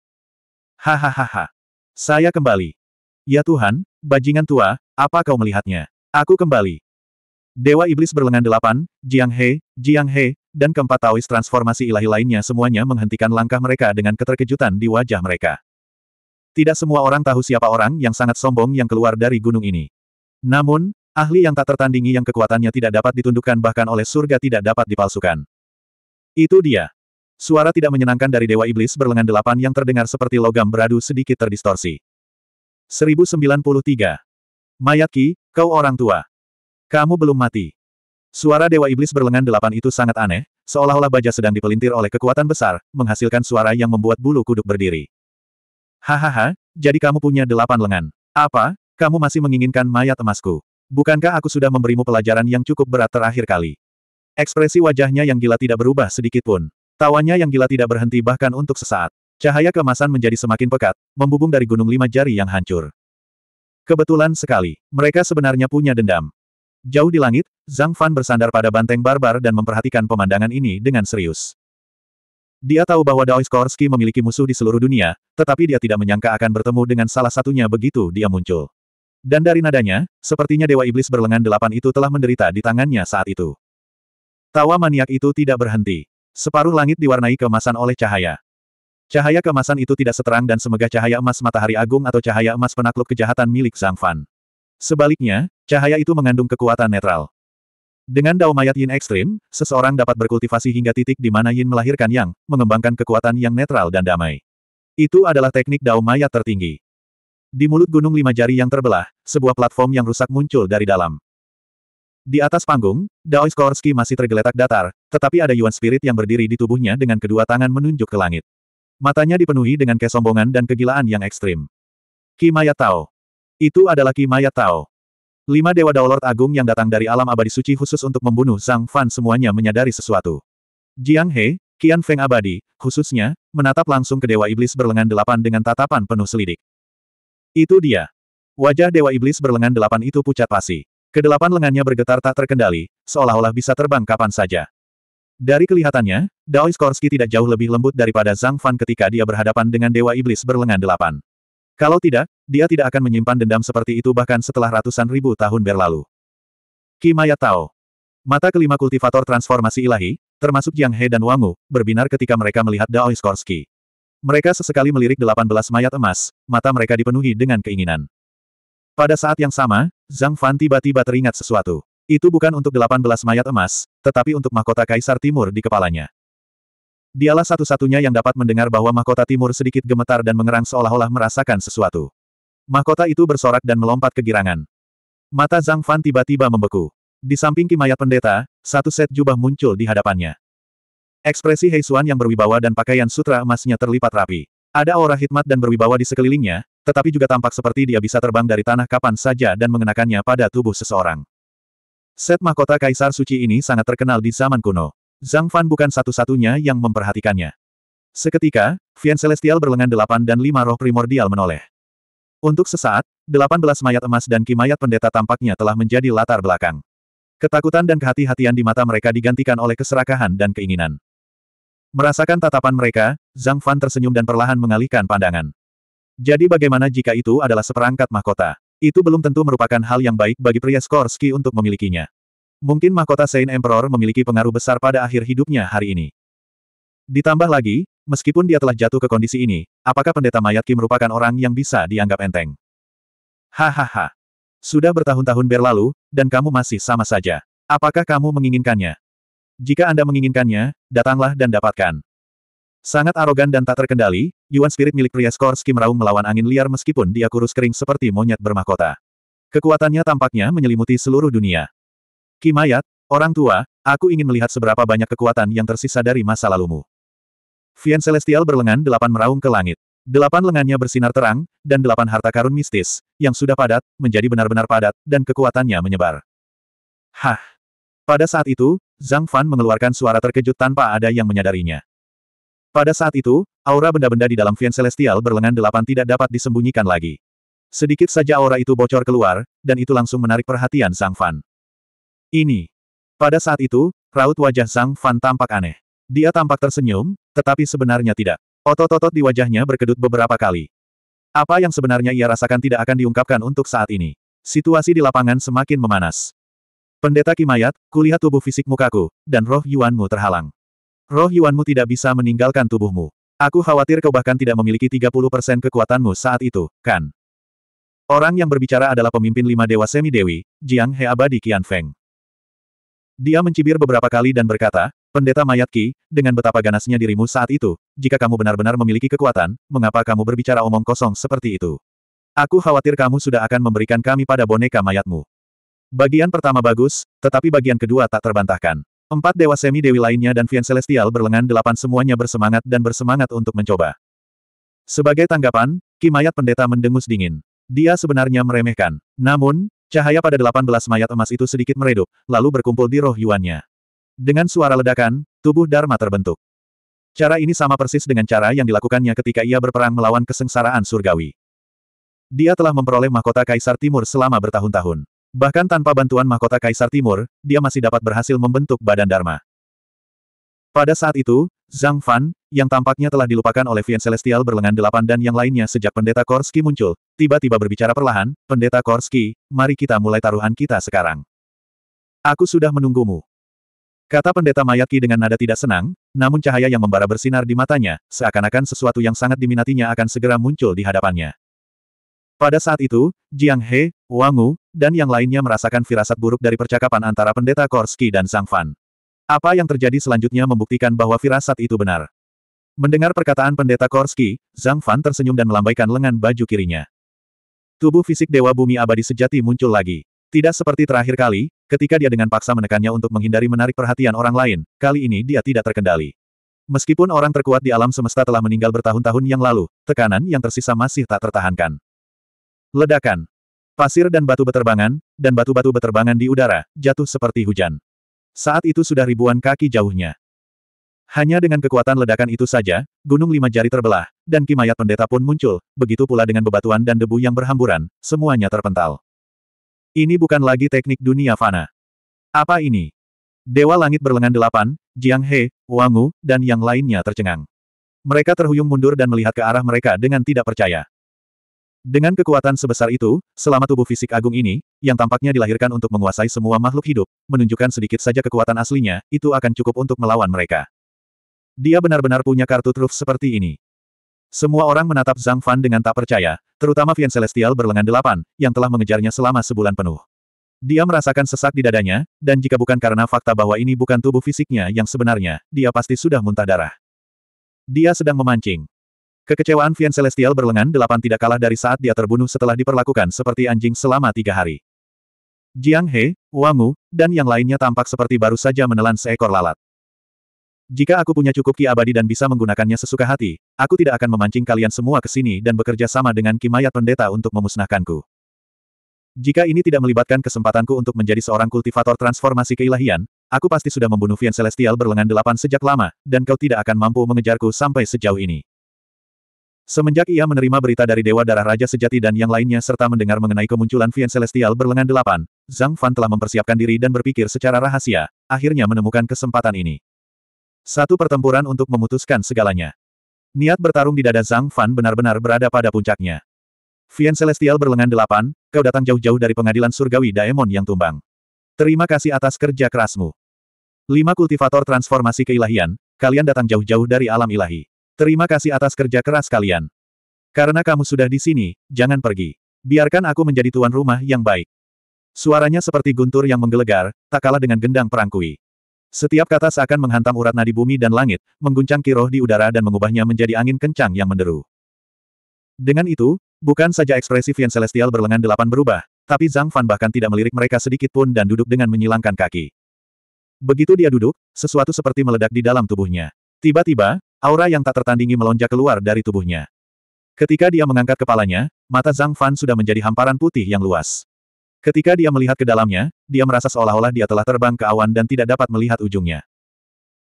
A: Hahaha. Saya kembali. Ya Tuhan, bajingan tua, apa kau melihatnya? Aku kembali. Dewa Iblis berlengan delapan, Jiang He, Jiang He, dan keempat Taois transformasi ilahi lainnya semuanya menghentikan langkah mereka dengan keterkejutan di wajah mereka. Tidak semua orang tahu siapa orang yang sangat sombong yang keluar dari gunung ini. Namun, ahli yang tak tertandingi yang kekuatannya tidak dapat ditundukkan bahkan oleh surga tidak dapat dipalsukan. Itu dia. Suara tidak menyenangkan dari Dewa Iblis berlengan delapan yang terdengar seperti logam beradu sedikit terdistorsi. 1093. Mayat Ki, kau orang tua. Kamu belum mati. Suara Dewa Iblis berlengan delapan itu sangat aneh, seolah-olah baja sedang dipelintir oleh kekuatan besar, menghasilkan suara yang membuat bulu kuduk berdiri. Hahaha, jadi kamu punya delapan lengan. Apa, kamu masih menginginkan mayat emasku? Bukankah aku sudah memberimu pelajaran yang cukup berat terakhir kali? Ekspresi wajahnya yang gila tidak berubah sedikit pun. Tawanya yang gila tidak berhenti bahkan untuk sesaat. Cahaya kemasan menjadi semakin pekat, membubung dari gunung lima jari yang hancur. Kebetulan sekali, mereka sebenarnya punya dendam. Jauh di langit, Zhang Fan bersandar pada banteng barbar dan memperhatikan pemandangan ini dengan serius. Dia tahu bahwa Korski memiliki musuh di seluruh dunia, tetapi dia tidak menyangka akan bertemu dengan salah satunya begitu dia muncul. Dan dari nadanya, sepertinya Dewa Iblis berlengan delapan itu telah menderita di tangannya saat itu. Tawa maniak itu tidak berhenti. Separuh langit diwarnai kemasan oleh cahaya. Cahaya kemasan itu tidak seterang dan semegah cahaya emas matahari agung atau cahaya emas penakluk kejahatan milik Zhang Fan. Sebaliknya, cahaya itu mengandung kekuatan netral. Dengan dao mayat yin ekstrim, seseorang dapat berkultivasi hingga titik di mana yin melahirkan yang, mengembangkan kekuatan yang netral dan damai. Itu adalah teknik dao mayat tertinggi. Di mulut gunung lima jari yang terbelah, sebuah platform yang rusak muncul dari dalam. Di atas panggung, Daois Korski masih tergeletak datar, tetapi ada Yuan Spirit yang berdiri di tubuhnya dengan kedua tangan menunjuk ke langit. Matanya dipenuhi dengan kesombongan dan kegilaan yang ekstrim. Ki Mayat Tao. Itu adalah Ki Mayat Tao. Lima Dewa Daolord Agung yang datang dari alam abadi suci khusus untuk membunuh Zhang Fan semuanya menyadari sesuatu. Jiang He, Qian Feng abadi, khususnya, menatap langsung ke Dewa Iblis berlengan delapan dengan tatapan penuh selidik. Itu dia. Wajah Dewa Iblis berlengan delapan itu pucat pasi. Kedelapan lengannya bergetar tak terkendali, seolah-olah bisa terbang kapan saja. Dari kelihatannya, Dao Skorsky tidak jauh lebih lembut daripada Zhang Fan ketika dia berhadapan dengan Dewa Iblis berlengan delapan. Kalau tidak, dia tidak akan menyimpan dendam seperti itu bahkan setelah ratusan ribu tahun berlalu. Kimaya Tao Mata kelima kultivator transformasi ilahi, termasuk Yang He dan Wangu, berbinar ketika mereka melihat Dao Skorsky. Mereka sesekali melirik delapan belas mayat emas, mata mereka dipenuhi dengan keinginan. Pada saat yang sama, Zhang Fan tiba-tiba teringat sesuatu. Itu bukan untuk 18 mayat emas, tetapi untuk mahkota Kaisar Timur di kepalanya. Dialah satu-satunya yang dapat mendengar bahwa mahkota Timur sedikit gemetar dan mengerang seolah-olah merasakan sesuatu. Mahkota itu bersorak dan melompat kegirangan. Mata Zhang Fan tiba-tiba membeku. Di samping kimayat pendeta, satu set jubah muncul di hadapannya. Ekspresi Heisuan yang berwibawa dan pakaian sutra emasnya terlipat rapi. Ada aura hikmat dan berwibawa di sekelilingnya, tetapi juga tampak seperti dia bisa terbang dari tanah kapan saja dan mengenakannya pada tubuh seseorang. Set mahkota Kaisar Suci ini sangat terkenal di zaman kuno. Zhang Fan bukan satu-satunya yang memperhatikannya. Seketika, Vian Celestial berlengan delapan dan lima roh primordial menoleh. Untuk sesaat, delapan belas mayat emas dan mayat pendeta tampaknya telah menjadi latar belakang. Ketakutan dan kehati-hatian di mata mereka digantikan oleh keserakahan dan keinginan. Merasakan tatapan mereka, Zhang Fan tersenyum dan perlahan mengalihkan pandangan. Jadi bagaimana jika itu adalah seperangkat mahkota? Itu belum tentu merupakan hal yang baik bagi pria Skorsky untuk memilikinya. Mungkin mahkota Saint Emperor memiliki pengaruh besar pada akhir hidupnya hari ini. Ditambah lagi, meskipun dia telah jatuh ke kondisi ini, apakah pendeta mayat Kim merupakan orang yang bisa dianggap enteng? Hahaha. Sudah bertahun-tahun berlalu, dan kamu masih sama saja. Apakah kamu menginginkannya? Jika Anda menginginkannya, datanglah dan dapatkan. Sangat arogan dan tak terkendali, Yuan Spirit milik pria Skorsky meraung melawan angin liar meskipun dia kurus kering seperti monyet bermahkota. Kekuatannya tampaknya menyelimuti seluruh dunia. Kimayat, orang tua, aku ingin melihat seberapa banyak kekuatan yang tersisa dari masa lalumu. Vian Celestial berlengan delapan meraung ke langit. Delapan lengannya bersinar terang, dan delapan harta karun mistis, yang sudah padat, menjadi benar-benar padat, dan kekuatannya menyebar. Hah! Pada saat itu, Zhang Fan mengeluarkan suara terkejut tanpa ada yang menyadarinya. Pada saat itu, aura benda-benda di dalam Vian Celestial berlengan delapan tidak dapat disembunyikan lagi. Sedikit saja aura itu bocor keluar, dan itu langsung menarik perhatian Sang Fan. Ini. Pada saat itu, raut wajah Sang Fan tampak aneh. Dia tampak tersenyum, tetapi sebenarnya tidak. Otot-otot di wajahnya berkedut beberapa kali. Apa yang sebenarnya ia rasakan tidak akan diungkapkan untuk saat ini. Situasi di lapangan semakin memanas. Pendeta Kimayat, kulihat tubuh fisik mukaku, dan roh Yuanmu terhalang. Roh Yuanmu tidak bisa meninggalkan tubuhmu. Aku khawatir kau bahkan tidak memiliki 30% kekuatanmu saat itu, kan? Orang yang berbicara adalah pemimpin lima dewa semi-dewi, Jiang He Abadi Qian Feng. Dia mencibir beberapa kali dan berkata, Pendeta Mayat Qi, dengan betapa ganasnya dirimu saat itu, jika kamu benar-benar memiliki kekuatan, mengapa kamu berbicara omong kosong seperti itu? Aku khawatir kamu sudah akan memberikan kami pada boneka mayatmu. Bagian pertama bagus, tetapi bagian kedua tak terbantahkan. Empat dewa semi-dewi lainnya dan Vian Celestial berlengan delapan semuanya bersemangat dan bersemangat untuk mencoba. Sebagai tanggapan, Mayat pendeta mendengus dingin. Dia sebenarnya meremehkan. Namun, cahaya pada delapan belas mayat emas itu sedikit meredup, lalu berkumpul di roh Yuannya. Dengan suara ledakan, tubuh Dharma terbentuk. Cara ini sama persis dengan cara yang dilakukannya ketika ia berperang melawan kesengsaraan surgawi. Dia telah memperoleh mahkota Kaisar Timur selama bertahun-tahun. Bahkan tanpa bantuan mahkota Kaisar Timur, dia masih dapat berhasil membentuk badan Dharma. Pada saat itu, Zhang Fan, yang tampaknya telah dilupakan oleh Vian Celestial berlengan delapan dan yang lainnya sejak pendeta Korski muncul, tiba-tiba berbicara perlahan, pendeta Korski, mari kita mulai taruhan kita sekarang. Aku sudah menunggumu. Kata pendeta Mayaki dengan nada tidak senang, namun cahaya yang membara bersinar di matanya, seakan-akan sesuatu yang sangat diminatinya akan segera muncul di hadapannya. Pada saat itu, Jiang He, Wang Wu, dan yang lainnya merasakan firasat buruk dari percakapan antara pendeta Korski dan Sang Fan. Apa yang terjadi selanjutnya membuktikan bahwa firasat itu benar. Mendengar perkataan pendeta Korski, Zhang Fan tersenyum dan melambaikan lengan baju kirinya. Tubuh fisik Dewa Bumi Abadi sejati muncul lagi. Tidak seperti terakhir kali, ketika dia dengan paksa menekannya untuk menghindari menarik perhatian orang lain, kali ini dia tidak terkendali. Meskipun orang terkuat di alam semesta telah meninggal bertahun-tahun yang lalu, tekanan yang tersisa masih tak tertahankan. Ledakan. Pasir dan batu beterbangan, dan batu-batu beterbangan di udara, jatuh seperti hujan. Saat itu sudah ribuan kaki jauhnya. Hanya dengan kekuatan ledakan itu saja, gunung lima jari terbelah, dan kimayat pendeta pun muncul, begitu pula dengan bebatuan dan debu yang berhamburan, semuanya terpental. Ini bukan lagi teknik dunia fana. Apa ini? Dewa Langit berlengan delapan, Jiang He, Wangu, dan yang lainnya tercengang. Mereka terhuyung mundur dan melihat ke arah mereka dengan tidak percaya. Dengan kekuatan sebesar itu, selama tubuh fisik agung ini, yang tampaknya dilahirkan untuk menguasai semua makhluk hidup, menunjukkan sedikit saja kekuatan aslinya, itu akan cukup untuk melawan mereka. Dia benar-benar punya kartu truf seperti ini. Semua orang menatap Zhang Fan dengan tak percaya, terutama Vian Celestial berlengan delapan, yang telah mengejarnya selama sebulan penuh. Dia merasakan sesak di dadanya, dan jika bukan karena fakta bahwa ini bukan tubuh fisiknya yang sebenarnya, dia pasti sudah muntah darah. Dia sedang memancing. Kekecewaan Vian Celestial berlengan delapan tidak kalah dari saat dia terbunuh setelah diperlakukan seperti anjing selama tiga hari. Jiang He, Wangu, dan yang lainnya tampak seperti baru saja menelan seekor lalat. Jika aku punya cukup ki abadi dan bisa menggunakannya sesuka hati, aku tidak akan memancing kalian semua ke sini dan bekerja sama dengan kimayat pendeta untuk memusnahkanku. Jika ini tidak melibatkan kesempatanku untuk menjadi seorang kultivator transformasi keilahian, aku pasti sudah membunuh Vian Celestial berlengan delapan sejak lama, dan kau tidak akan mampu mengejarku sampai sejauh ini. Semenjak ia menerima berita dari Dewa Darah Raja Sejati dan yang lainnya serta mendengar mengenai kemunculan Vian Celestial berlengan delapan, Zhang Fan telah mempersiapkan diri dan berpikir secara rahasia, akhirnya menemukan kesempatan ini. Satu pertempuran untuk memutuskan segalanya. Niat bertarung di dada Zhang Fan benar-benar berada pada puncaknya. Vian Celestial berlengan delapan, kau datang jauh-jauh dari pengadilan surgawi Daemon yang tumbang. Terima kasih atas kerja kerasmu. Lima kultivator transformasi keilahian, kalian datang jauh-jauh dari alam ilahi. Terima kasih atas kerja keras kalian. Karena kamu sudah di sini, jangan pergi. Biarkan aku menjadi tuan rumah yang baik. Suaranya seperti guntur yang menggelegar, tak kalah dengan gendang perangkui. Setiap kata seakan menghantam urat nadi bumi dan langit, mengguncang kiroh di udara dan mengubahnya menjadi angin kencang yang menderu. Dengan itu, bukan saja ekspresi Vian Celestial berlengan delapan berubah, tapi Zhang Fan bahkan tidak melirik mereka sedikit pun dan duduk dengan menyilangkan kaki. Begitu dia duduk, sesuatu seperti meledak di dalam tubuhnya. Tiba-tiba, Aura yang tak tertandingi melonjak keluar dari tubuhnya. Ketika dia mengangkat kepalanya, mata Zhang Fan sudah menjadi hamparan putih yang luas. Ketika dia melihat ke dalamnya, dia merasa seolah-olah dia telah terbang ke awan dan tidak dapat melihat ujungnya.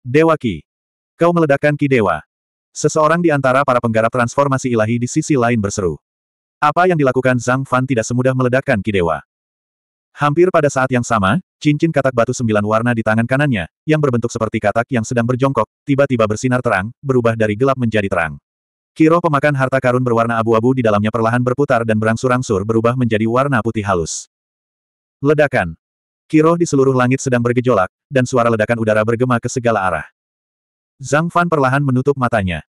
A: Dewa Ki. Kau meledakkan Ki Dewa. Seseorang di antara para penggarap transformasi ilahi di sisi lain berseru. Apa yang dilakukan Zhang Fan tidak semudah meledakkan Ki Dewa. Hampir pada saat yang sama, cincin katak batu sembilan warna di tangan kanannya, yang berbentuk seperti katak yang sedang berjongkok, tiba-tiba bersinar terang, berubah dari gelap menjadi terang. Kiroh pemakan harta karun berwarna abu-abu di dalamnya perlahan berputar dan berangsur-angsur berubah menjadi warna putih halus. Ledakan. Kiroh di seluruh langit sedang bergejolak, dan suara ledakan udara bergema ke segala arah. Zhang Fan perlahan menutup matanya.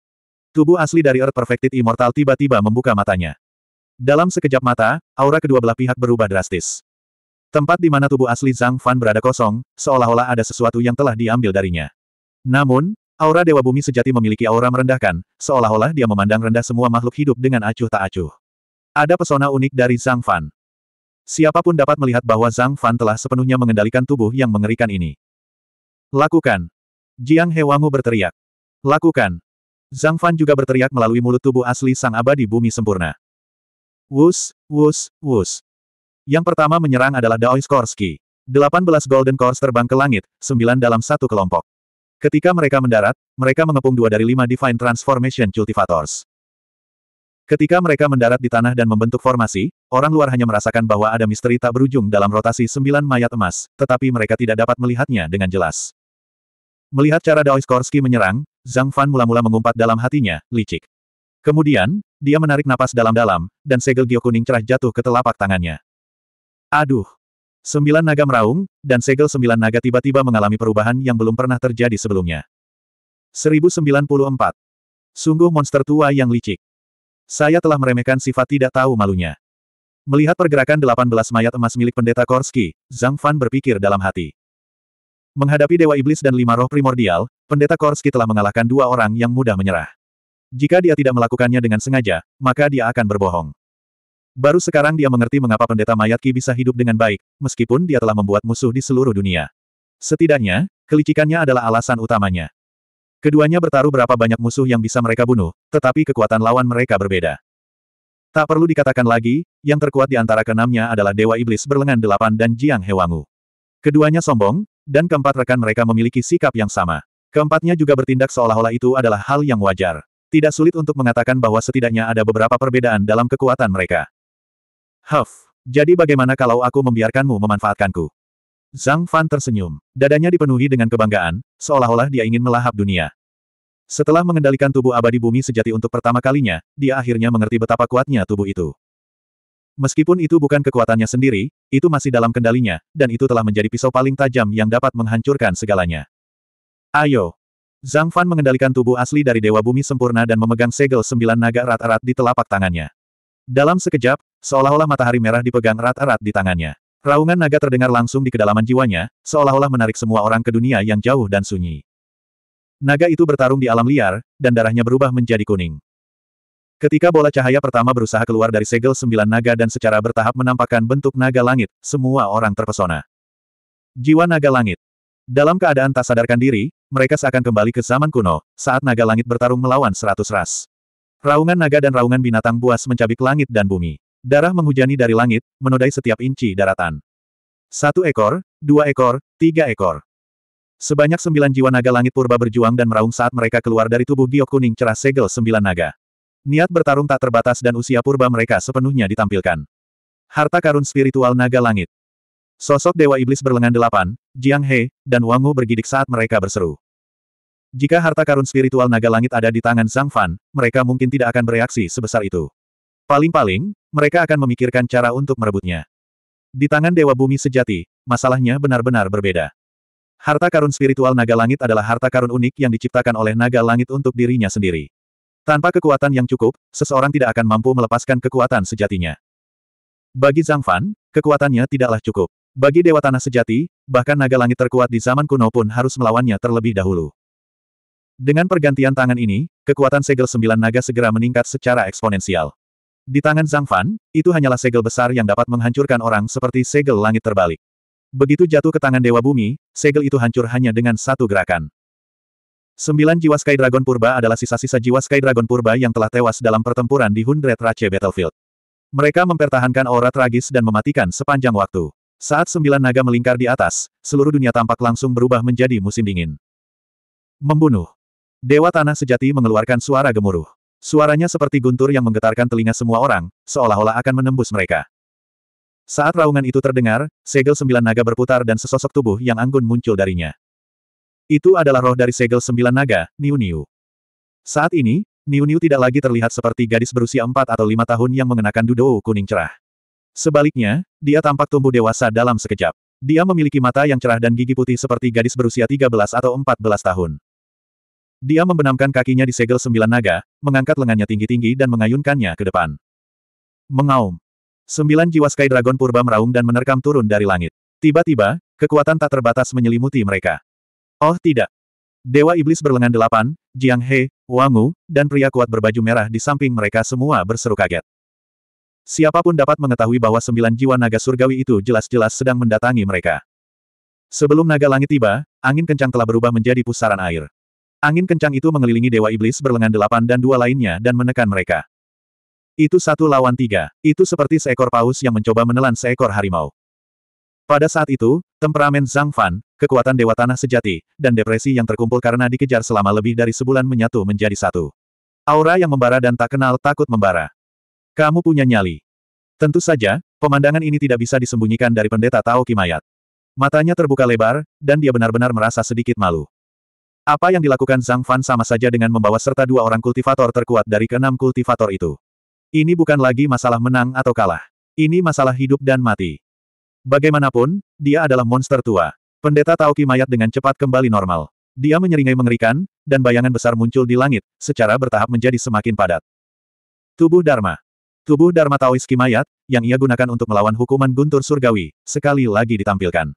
A: Tubuh asli dari Earth Perfected Immortal tiba-tiba membuka matanya. Dalam sekejap mata, aura kedua belah pihak berubah drastis. Tempat di mana tubuh asli Zhang Fan berada kosong, seolah-olah ada sesuatu yang telah diambil darinya. Namun, aura Dewa Bumi sejati memiliki aura merendahkan, seolah-olah dia memandang rendah semua makhluk hidup dengan acuh tak acuh. Ada pesona unik dari Zhang Fan. Siapapun dapat melihat bahwa Zhang Fan telah sepenuhnya mengendalikan tubuh yang mengerikan ini. Lakukan. Jiang Hewangu berteriak. Lakukan. Zhang Fan juga berteriak melalui mulut tubuh asli sang abadi bumi sempurna. Wus, wus, wus. Yang pertama menyerang adalah Dao Skorsky. 18 Golden Cores terbang ke langit, 9 dalam satu kelompok. Ketika mereka mendarat, mereka mengepung dua dari lima Divine Transformation Cultivators. Ketika mereka mendarat di tanah dan membentuk formasi, orang luar hanya merasakan bahwa ada misteri tak berujung dalam rotasi sembilan mayat emas, tetapi mereka tidak dapat melihatnya dengan jelas. Melihat cara Daoiskorsky menyerang, Zhang Fan mula-mula mengumpat dalam hatinya, licik. Kemudian, dia menarik napas dalam-dalam, dan segel giok kuning cerah jatuh ke telapak tangannya. Aduh! Sembilan naga meraung, dan segel sembilan naga tiba-tiba mengalami perubahan yang belum pernah terjadi sebelumnya. 1094. Sungguh monster tua yang licik. Saya telah meremehkan sifat tidak tahu malunya. Melihat pergerakan 18 mayat emas milik pendeta Korski, Zhang Fan berpikir dalam hati. Menghadapi Dewa Iblis dan lima roh primordial, pendeta Korski telah mengalahkan dua orang yang mudah menyerah. Jika dia tidak melakukannya dengan sengaja, maka dia akan berbohong. Baru sekarang dia mengerti mengapa pendeta mayat Ki bisa hidup dengan baik, meskipun dia telah membuat musuh di seluruh dunia. Setidaknya, kelicikannya adalah alasan utamanya. Keduanya bertaruh berapa banyak musuh yang bisa mereka bunuh, tetapi kekuatan lawan mereka berbeda. Tak perlu dikatakan lagi, yang terkuat di antara keenamnya adalah Dewa Iblis berlengan delapan dan Jiang Hewangu. Keduanya sombong, dan keempat rekan mereka memiliki sikap yang sama. Keempatnya juga bertindak seolah-olah itu adalah hal yang wajar. Tidak sulit untuk mengatakan bahwa setidaknya ada beberapa perbedaan dalam kekuatan mereka. Huff, jadi bagaimana kalau aku membiarkanmu memanfaatkanku? Zhang Fan tersenyum. Dadanya dipenuhi dengan kebanggaan, seolah-olah dia ingin melahap dunia. Setelah mengendalikan tubuh abadi bumi sejati untuk pertama kalinya, dia akhirnya mengerti betapa kuatnya tubuh itu. Meskipun itu bukan kekuatannya sendiri, itu masih dalam kendalinya, dan itu telah menjadi pisau paling tajam yang dapat menghancurkan segalanya. Ayo! Zhang Fan mengendalikan tubuh asli dari Dewa Bumi Sempurna dan memegang segel sembilan naga erat-erat di telapak tangannya. Dalam sekejap, seolah-olah matahari merah dipegang erat-erat di tangannya. Raungan naga terdengar langsung di kedalaman jiwanya, seolah-olah menarik semua orang ke dunia yang jauh dan sunyi. Naga itu bertarung di alam liar, dan darahnya berubah menjadi kuning. Ketika bola cahaya pertama berusaha keluar dari segel sembilan naga dan secara bertahap menampakkan bentuk naga langit, semua orang terpesona. Jiwa naga langit. Dalam keadaan tak sadarkan diri, mereka seakan kembali ke zaman kuno, saat naga langit bertarung melawan seratus ras. Raungan naga dan raungan binatang buas mencabik langit dan bumi. Darah menghujani dari langit, menodai setiap inci daratan. Satu ekor, dua ekor, tiga ekor. Sebanyak sembilan jiwa naga langit purba berjuang dan meraung saat mereka keluar dari tubuh giok kuning cerah segel sembilan naga. Niat bertarung tak terbatas dan usia purba mereka sepenuhnya ditampilkan. Harta karun spiritual naga langit. Sosok Dewa Iblis berlengan delapan, Jiang He, dan Wangu bergidik saat mereka berseru. Jika harta karun spiritual naga langit ada di tangan Zhang Fan, mereka mungkin tidak akan bereaksi sebesar itu. Paling-paling, mereka akan memikirkan cara untuk merebutnya. Di tangan Dewa Bumi Sejati, masalahnya benar-benar berbeda. Harta karun spiritual naga langit adalah harta karun unik yang diciptakan oleh naga langit untuk dirinya sendiri. Tanpa kekuatan yang cukup, seseorang tidak akan mampu melepaskan kekuatan sejatinya. Bagi Zhang Fan, kekuatannya tidaklah cukup. Bagi Dewa Tanah Sejati, bahkan naga langit terkuat di zaman kuno pun harus melawannya terlebih dahulu. Dengan pergantian tangan ini, kekuatan segel sembilan naga segera meningkat secara eksponensial. Di tangan Zhang Fan, itu hanyalah segel besar yang dapat menghancurkan orang seperti segel langit terbalik. Begitu jatuh ke tangan Dewa Bumi, segel itu hancur hanya dengan satu gerakan. Sembilan jiwa Sky Dragon Purba adalah sisa-sisa jiwa Sky Dragon Purba yang telah tewas dalam pertempuran di Hundred Rache Battlefield. Mereka mempertahankan aura tragis dan mematikan sepanjang waktu. Saat sembilan naga melingkar di atas, seluruh dunia tampak langsung berubah menjadi musim dingin. Membunuh. Dewa Tanah Sejati mengeluarkan suara gemuruh. Suaranya seperti guntur yang menggetarkan telinga semua orang, seolah-olah akan menembus mereka. Saat raungan itu terdengar, segel sembilan naga berputar dan sesosok tubuh yang anggun muncul darinya. Itu adalah roh dari segel sembilan naga, Niu Niu. Saat ini, Niu Niu tidak lagi terlihat seperti gadis berusia empat atau lima tahun yang mengenakan dudou kuning cerah. Sebaliknya, dia tampak tumbuh dewasa dalam sekejap. Dia memiliki mata yang cerah dan gigi putih seperti gadis berusia 13 atau 14 tahun. Dia membenamkan kakinya di segel sembilan naga, mengangkat lengannya tinggi-tinggi dan mengayunkannya ke depan. Mengaum. Sembilan jiwa Sky Dragon Purba meraung dan menerkam turun dari langit. Tiba-tiba, kekuatan tak terbatas menyelimuti mereka. Oh tidak. Dewa Iblis berlengan delapan, Jiang He, Wangu, dan pria kuat berbaju merah di samping mereka semua berseru kaget. Siapapun dapat mengetahui bahwa sembilan jiwa naga surgawi itu jelas-jelas sedang mendatangi mereka. Sebelum naga langit tiba, angin kencang telah berubah menjadi pusaran air. Angin kencang itu mengelilingi Dewa Iblis berlengan delapan dan dua lainnya dan menekan mereka. Itu satu lawan tiga. Itu seperti seekor paus yang mencoba menelan seekor harimau. Pada saat itu, temperamen Zhang Fan, kekuatan Dewa Tanah Sejati, dan depresi yang terkumpul karena dikejar selama lebih dari sebulan menyatu menjadi satu. Aura yang membara dan tak kenal takut membara. Kamu punya nyali. Tentu saja, pemandangan ini tidak bisa disembunyikan dari pendeta Tao Kimayat. Matanya terbuka lebar, dan dia benar-benar merasa sedikit malu. Apa yang dilakukan Zhang Fan sama saja dengan membawa serta dua orang kultivator terkuat dari keenam kultivator itu. Ini bukan lagi masalah menang atau kalah. Ini masalah hidup dan mati. Bagaimanapun, dia adalah monster tua. Pendeta Taoki mayat dengan cepat kembali normal. Dia menyeringai mengerikan, dan bayangan besar muncul di langit, secara bertahap menjadi semakin padat. Tubuh Dharma. Tubuh Dharma Taoiski Mayat, yang ia gunakan untuk melawan hukuman guntur surgawi, sekali lagi ditampilkan.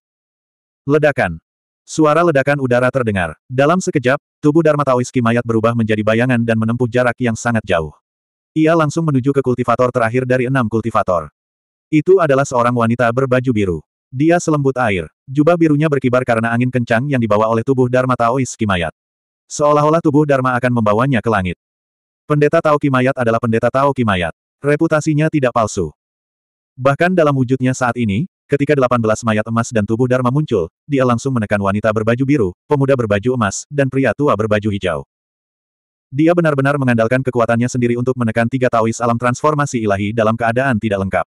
A: Ledakan. Suara ledakan udara terdengar. Dalam sekejap, tubuh Dharma Taoiski mayat berubah menjadi bayangan dan menempuh jarak yang sangat jauh. Ia langsung menuju ke kultivator terakhir dari enam kultivator. Itu adalah seorang wanita berbaju biru. Dia selembut air. Jubah birunya berkibar karena angin kencang yang dibawa oleh tubuh Dharma Taoiski mayat. Seolah-olah tubuh Dharma akan membawanya ke langit. Pendeta Tao Kimayat adalah pendeta Tao Kimayat. Reputasinya tidak palsu. Bahkan dalam wujudnya saat ini, Ketika delapan belas mayat emas dan tubuh Dharma muncul, dia langsung menekan wanita berbaju biru, pemuda berbaju emas, dan pria tua berbaju hijau. Dia benar-benar mengandalkan kekuatannya sendiri untuk menekan tiga Taois alam transformasi ilahi dalam keadaan tidak lengkap.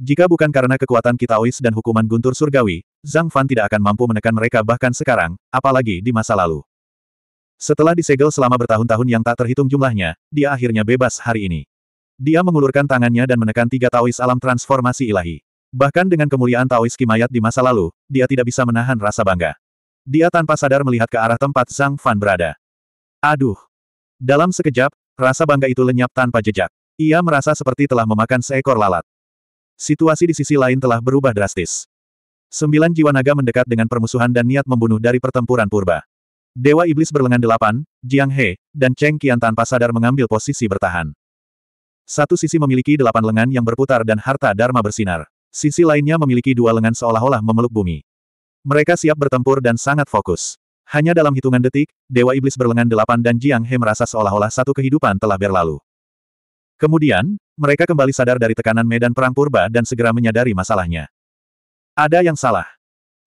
A: Jika bukan karena kekuatan Kitaois dan hukuman guntur surgawi, Zhang Fan tidak akan mampu menekan mereka bahkan sekarang, apalagi di masa lalu. Setelah disegel selama bertahun-tahun yang tak terhitung jumlahnya, dia akhirnya bebas hari ini. Dia mengulurkan tangannya dan menekan tiga Taois alam transformasi ilahi. Bahkan dengan kemuliaan Taois Kimayat di masa lalu, dia tidak bisa menahan rasa bangga. Dia tanpa sadar melihat ke arah tempat Sang Fan berada. Aduh! Dalam sekejap, rasa bangga itu lenyap tanpa jejak. Ia merasa seperti telah memakan seekor lalat. Situasi di sisi lain telah berubah drastis. Sembilan jiwa naga mendekat dengan permusuhan dan niat membunuh dari pertempuran purba. Dewa Iblis berlengan delapan, Jiang He, dan Cheng Qian tanpa sadar mengambil posisi bertahan. Satu sisi memiliki delapan lengan yang berputar dan harta Dharma bersinar sisi lainnya memiliki dua lengan seolah-olah memeluk bumi. Mereka siap bertempur dan sangat fokus. Hanya dalam hitungan detik, Dewa Iblis berlengan delapan dan Jiang He merasa seolah-olah satu kehidupan telah berlalu. Kemudian, mereka kembali sadar dari tekanan medan perang purba dan segera menyadari masalahnya. Ada yang salah.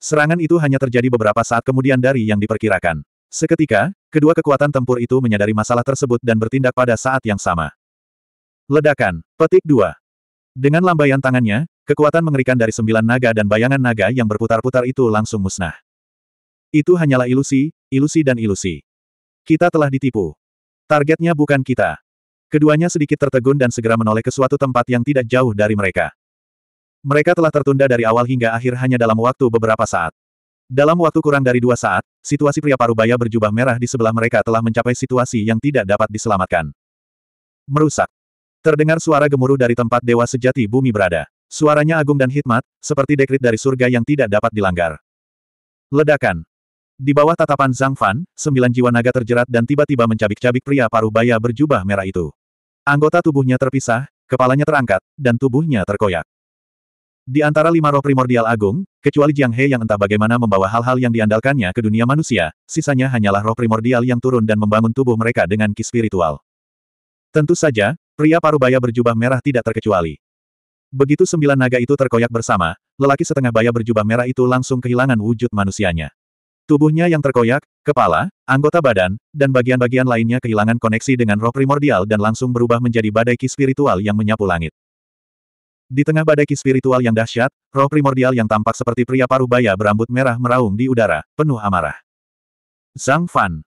A: Serangan itu hanya terjadi beberapa saat kemudian dari yang diperkirakan. Seketika, kedua kekuatan tempur itu menyadari masalah tersebut dan bertindak pada saat yang sama. Ledakan, petik 2. Dengan lambaian tangannya, Kekuatan mengerikan dari sembilan naga dan bayangan naga yang berputar-putar itu langsung musnah. Itu hanyalah ilusi, ilusi dan ilusi. Kita telah ditipu. Targetnya bukan kita. Keduanya sedikit tertegun dan segera menoleh ke suatu tempat yang tidak jauh dari mereka. Mereka telah tertunda dari awal hingga akhir hanya dalam waktu beberapa saat. Dalam waktu kurang dari dua saat, situasi pria parubaya berjubah merah di sebelah mereka telah mencapai situasi yang tidak dapat diselamatkan. Merusak. Terdengar suara gemuruh dari tempat dewa sejati bumi berada. Suaranya agung dan hikmat, seperti dekrit dari surga yang tidak dapat dilanggar. Ledakan. Di bawah tatapan Zhang Fan, sembilan jiwa naga terjerat dan tiba-tiba mencabik-cabik pria paruh baya berjubah merah itu. Anggota tubuhnya terpisah, kepalanya terangkat, dan tubuhnya terkoyak. Di antara lima roh primordial agung, kecuali Jiang He yang entah bagaimana membawa hal-hal yang diandalkannya ke dunia manusia, sisanya hanyalah roh primordial yang turun dan membangun tubuh mereka dengan ki spiritual. Tentu saja, pria paruh baya berjubah merah tidak terkecuali. Begitu sembilan naga itu terkoyak bersama, lelaki setengah baya berjubah merah itu langsung kehilangan wujud manusianya. Tubuhnya yang terkoyak, kepala, anggota badan, dan bagian-bagian lainnya kehilangan koneksi dengan roh primordial dan langsung berubah menjadi badai ki spiritual yang menyapu langit. Di tengah badai ki spiritual yang dahsyat, roh primordial yang tampak seperti pria paruh baya berambut merah meraung di udara, penuh amarah. Zhang Fan.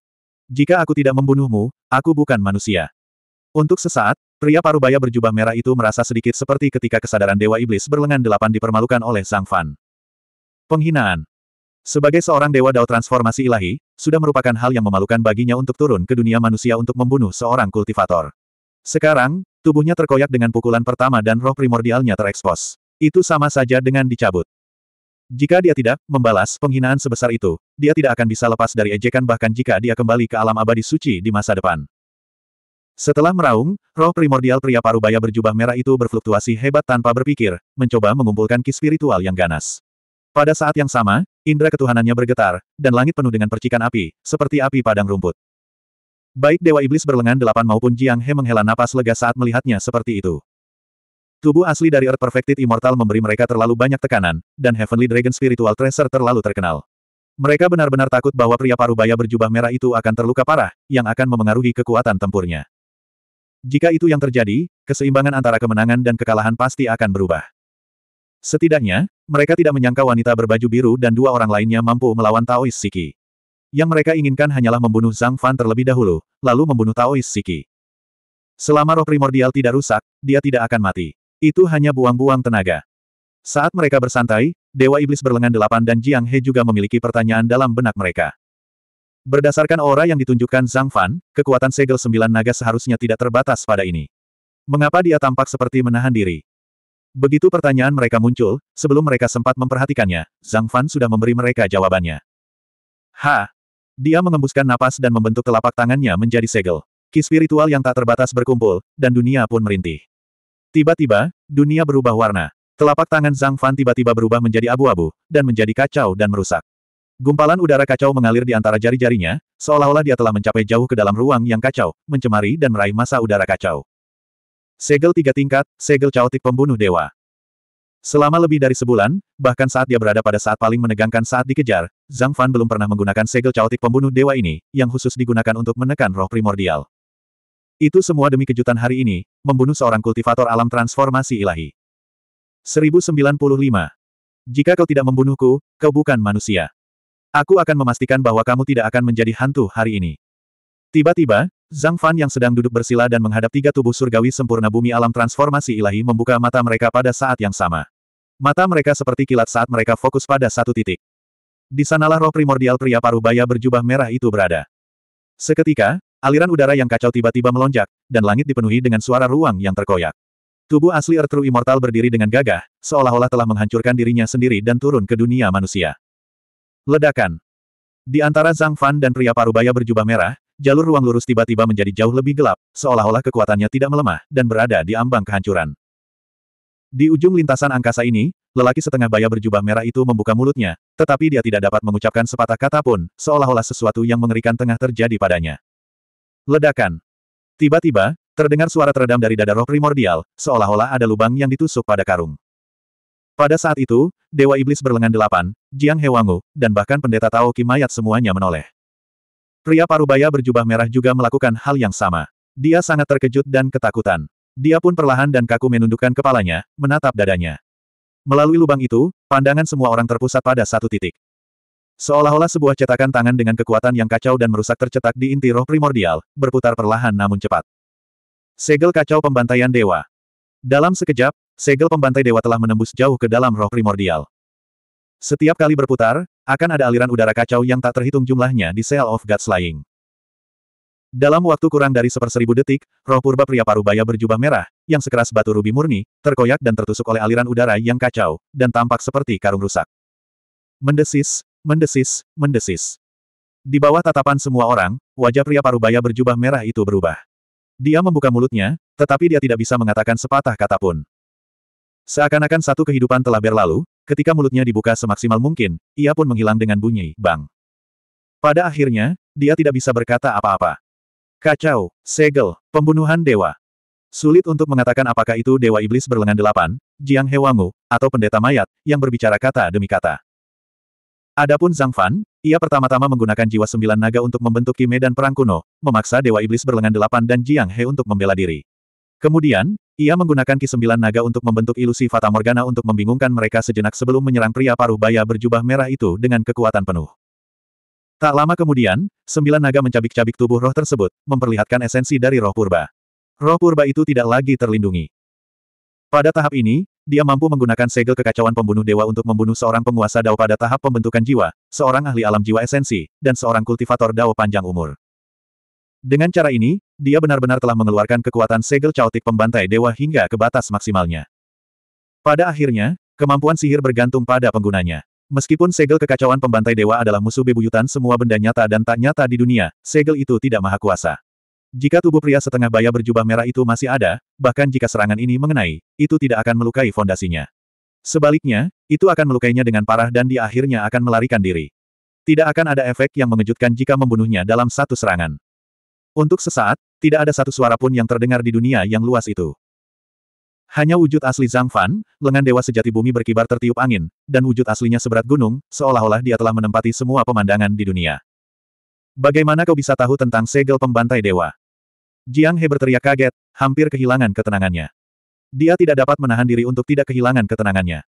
A: Jika aku tidak membunuhmu, aku bukan manusia. Untuk sesaat, Pria parubaya berjubah merah itu merasa sedikit seperti ketika kesadaran Dewa Iblis berlengan delapan dipermalukan oleh Sang Fan. Penghinaan. Sebagai seorang Dewa Dao Transformasi Ilahi, sudah merupakan hal yang memalukan baginya untuk turun ke dunia manusia untuk membunuh seorang kultivator. Sekarang, tubuhnya terkoyak dengan pukulan pertama dan roh primordialnya terekspos. Itu sama saja dengan dicabut. Jika dia tidak membalas penghinaan sebesar itu, dia tidak akan bisa lepas dari ejekan bahkan jika dia kembali ke alam abadi suci di masa depan. Setelah meraung, roh primordial pria parubaya berjubah merah itu berfluktuasi hebat tanpa berpikir, mencoba mengumpulkan ki spiritual yang ganas. Pada saat yang sama, indera ketuhanannya bergetar, dan langit penuh dengan percikan api, seperti api padang rumput. Baik Dewa Iblis berlengan delapan maupun Jiang He menghela napas lega saat melihatnya seperti itu. Tubuh asli dari Earth Perfected Immortal memberi mereka terlalu banyak tekanan, dan Heavenly Dragon Spiritual Tracer terlalu terkenal. Mereka benar-benar takut bahwa pria parubaya berjubah merah itu akan terluka parah, yang akan memengaruhi kekuatan tempurnya. Jika itu yang terjadi, keseimbangan antara kemenangan dan kekalahan pasti akan berubah. Setidaknya, mereka tidak menyangka wanita berbaju biru dan dua orang lainnya mampu melawan Taois Siki. Yang mereka inginkan hanyalah membunuh Zhang Fan terlebih dahulu, lalu membunuh Taois Siki. Selama roh primordial tidak rusak, dia tidak akan mati. Itu hanya buang-buang tenaga. Saat mereka bersantai, Dewa Iblis berlengan delapan dan Jiang He juga memiliki pertanyaan dalam benak mereka. Berdasarkan aura yang ditunjukkan Zhang Fan, kekuatan segel sembilan naga seharusnya tidak terbatas pada ini. Mengapa dia tampak seperti menahan diri? Begitu pertanyaan mereka muncul, sebelum mereka sempat memperhatikannya, Zhang Fan sudah memberi mereka jawabannya. Ha! Dia mengembuskan napas dan membentuk telapak tangannya menjadi segel. Ki spiritual yang tak terbatas berkumpul, dan dunia pun merintih. Tiba-tiba, dunia berubah warna. Telapak tangan Zhang Fan tiba-tiba berubah menjadi abu-abu, dan menjadi kacau dan merusak. Gumpalan udara kacau mengalir di antara jari-jarinya, seolah-olah dia telah mencapai jauh ke dalam ruang yang kacau, mencemari dan meraih masa udara kacau. Segel tiga tingkat, segel caotik pembunuh dewa. Selama lebih dari sebulan, bahkan saat dia berada pada saat paling menegangkan saat dikejar, Zhang Fan belum pernah menggunakan segel caotik pembunuh dewa ini, yang khusus digunakan untuk menekan roh primordial. Itu semua demi kejutan hari ini, membunuh seorang kultivator alam transformasi ilahi. 1095. Jika kau tidak membunuhku, kau bukan manusia. Aku akan memastikan bahwa kamu tidak akan menjadi hantu hari ini. Tiba-tiba, Zhang Fan yang sedang duduk bersila dan menghadap tiga tubuh surgawi sempurna bumi alam transformasi ilahi membuka mata mereka pada saat yang sama. Mata mereka seperti kilat saat mereka fokus pada satu titik. Di sanalah roh primordial pria paruh baya berjubah merah itu berada. Seketika, aliran udara yang kacau tiba-tiba melonjak, dan langit dipenuhi dengan suara ruang yang terkoyak. Tubuh asli Ertru Immortal berdiri dengan gagah, seolah-olah telah menghancurkan dirinya sendiri dan turun ke dunia manusia. Ledakan. Di antara Zhang Fan dan pria parubaya berjubah merah, jalur ruang lurus tiba-tiba menjadi jauh lebih gelap, seolah-olah kekuatannya tidak melemah, dan berada di ambang kehancuran. Di ujung lintasan angkasa ini, lelaki setengah baya berjubah merah itu membuka mulutnya, tetapi dia tidak dapat mengucapkan sepatah kata pun, seolah-olah sesuatu yang mengerikan tengah terjadi padanya. Ledakan. Tiba-tiba, terdengar suara teredam dari dada roh primordial, seolah-olah ada lubang yang ditusuk pada karung. Pada saat itu, Dewa Iblis berlengan delapan, Jiang Hewangu, dan bahkan pendeta Tao Kimayat semuanya menoleh. Pria parubaya berjubah merah juga melakukan hal yang sama. Dia sangat terkejut dan ketakutan. Dia pun perlahan dan kaku menundukkan kepalanya, menatap dadanya. Melalui lubang itu, pandangan semua orang terpusat pada satu titik. Seolah-olah sebuah cetakan tangan dengan kekuatan yang kacau dan merusak tercetak di inti roh primordial, berputar perlahan namun cepat. Segel kacau pembantaian dewa. Dalam sekejap, Segel pembantai dewa telah menembus jauh ke dalam roh primordial. Setiap kali berputar, akan ada aliran udara kacau yang tak terhitung jumlahnya di Seal of God's Lying. Dalam waktu kurang dari seperseribu detik, roh purba pria parubaya berjubah merah, yang sekeras batu rubi murni, terkoyak dan tertusuk oleh aliran udara yang kacau, dan tampak seperti karung rusak. Mendesis, mendesis, mendesis. Di bawah tatapan semua orang, wajah pria parubaya berjubah merah itu berubah. Dia membuka mulutnya, tetapi dia tidak bisa mengatakan sepatah kata pun. Seakan-akan satu kehidupan telah berlalu, ketika mulutnya dibuka semaksimal mungkin, ia pun menghilang dengan bunyi, bang. Pada akhirnya, dia tidak bisa berkata apa-apa. Kacau, segel, pembunuhan dewa. Sulit untuk mengatakan apakah itu dewa iblis berlengan delapan, Jiang Hewangu, atau pendeta mayat, yang berbicara kata demi kata. Adapun Zhang Fan, ia pertama-tama menggunakan jiwa sembilan naga untuk membentuk kime dan perang kuno, memaksa dewa iblis berlengan delapan dan Jiang He untuk membela diri. Kemudian, ia menggunakan Ki Sembilan Naga untuk membentuk ilusi Fata Morgana untuk membingungkan mereka sejenak sebelum menyerang pria paruh baya berjubah merah itu dengan kekuatan penuh. Tak lama kemudian, sembilan naga mencabik-cabik tubuh roh tersebut, memperlihatkan esensi dari roh purba. Roh purba itu tidak lagi terlindungi. Pada tahap ini, dia mampu menggunakan segel kekacauan pembunuh dewa untuk membunuh seorang penguasa dao pada tahap pembentukan jiwa, seorang ahli alam jiwa esensi, dan seorang kultivator dao panjang umur. Dengan cara ini, dia benar-benar telah mengeluarkan kekuatan segel caotik pembantai dewa hingga ke batas maksimalnya. Pada akhirnya, kemampuan sihir bergantung pada penggunanya. Meskipun segel kekacauan pembantai dewa adalah musuh bebuyutan semua benda nyata dan tak nyata di dunia, segel itu tidak maha kuasa. Jika tubuh pria setengah baya berjubah merah itu masih ada, bahkan jika serangan ini mengenai, itu tidak akan melukai fondasinya. Sebaliknya, itu akan melukainya dengan parah dan di akhirnya akan melarikan diri. Tidak akan ada efek yang mengejutkan jika membunuhnya dalam satu serangan. Untuk sesaat, tidak ada satu suara pun yang terdengar di dunia yang luas itu. Hanya wujud asli Zhang Fan, lengan dewa sejati bumi berkibar tertiup angin, dan wujud aslinya seberat gunung, seolah-olah dia telah menempati semua pemandangan di dunia. Bagaimana kau bisa tahu tentang segel pembantai dewa? Jiang He berteriak kaget, hampir kehilangan ketenangannya. Dia tidak dapat menahan diri untuk tidak kehilangan ketenangannya.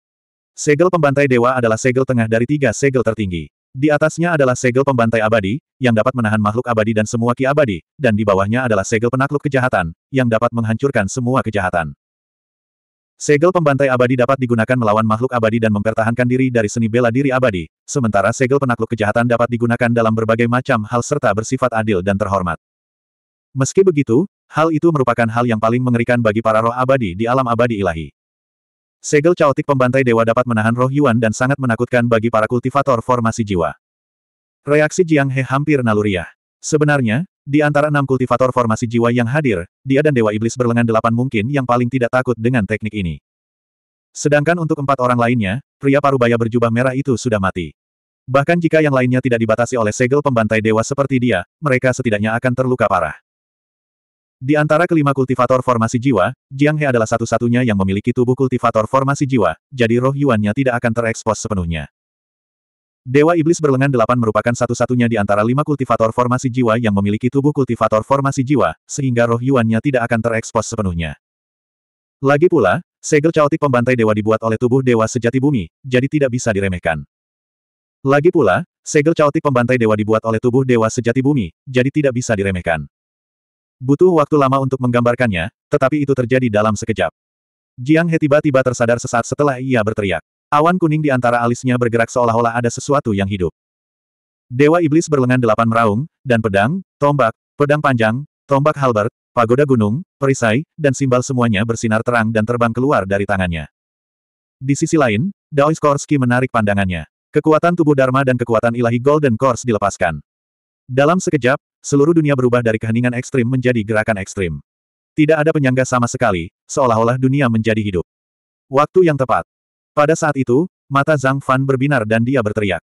A: Segel pembantai dewa adalah segel tengah dari tiga segel tertinggi. Di atasnya adalah segel pembantai abadi, yang dapat menahan makhluk abadi dan semua ki abadi, dan di bawahnya adalah segel penakluk kejahatan, yang dapat menghancurkan semua kejahatan. Segel pembantai abadi dapat digunakan melawan makhluk abadi dan mempertahankan diri dari seni bela diri abadi, sementara segel penakluk kejahatan dapat digunakan dalam berbagai macam hal serta bersifat adil dan terhormat. Meski begitu, hal itu merupakan hal yang paling mengerikan bagi para roh abadi di alam abadi ilahi. Segel caotik pembantai dewa dapat menahan roh Yuan dan sangat menakutkan bagi para kultivator formasi jiwa. Reaksi Jiang He hampir naluriah. Sebenarnya, di antara enam kultivator formasi jiwa yang hadir, dia dan Dewa Iblis berlengan delapan mungkin yang paling tidak takut dengan teknik ini. Sedangkan untuk empat orang lainnya, pria parubaya berjubah merah itu sudah mati. Bahkan jika yang lainnya tidak dibatasi oleh segel pembantai dewa seperti dia, mereka setidaknya akan terluka parah. Di antara kelima kultivator formasi jiwa, Jiang He adalah satu-satunya yang memiliki tubuh kultivator formasi jiwa, jadi roh Yuan-nya tidak akan terekspos sepenuhnya. Dewa Iblis Berlengan Delapan merupakan satu-satunya di antara lima kultivator formasi jiwa yang memiliki tubuh kultivator formasi jiwa, sehingga roh Yuan-nya tidak akan terekspos sepenuhnya. Lagi pula, segel caotik pembantai dewa dibuat oleh tubuh dewa sejati bumi, jadi tidak bisa diremehkan. Lagi pula, segel caotik pembantai dewa dibuat oleh tubuh dewa sejati bumi, jadi tidak bisa diremehkan. Butuh waktu lama untuk menggambarkannya, tetapi itu terjadi dalam sekejap. Jiang He tiba-tiba tersadar sesaat setelah ia berteriak. Awan kuning di antara alisnya bergerak seolah-olah ada sesuatu yang hidup. Dewa Iblis berlengan delapan meraung, dan pedang, tombak, pedang panjang, tombak halberd, pagoda gunung, perisai, dan simbal semuanya bersinar terang dan terbang keluar dari tangannya. Di sisi lain, Daois Korski menarik pandangannya. Kekuatan tubuh Dharma dan kekuatan ilahi Golden Kors dilepaskan. Dalam sekejap, seluruh dunia berubah dari keheningan ekstrim menjadi gerakan ekstrim. Tidak ada penyangga sama sekali, seolah-olah dunia menjadi hidup. Waktu yang tepat. Pada saat itu, mata Zhang Fan berbinar dan dia berteriak.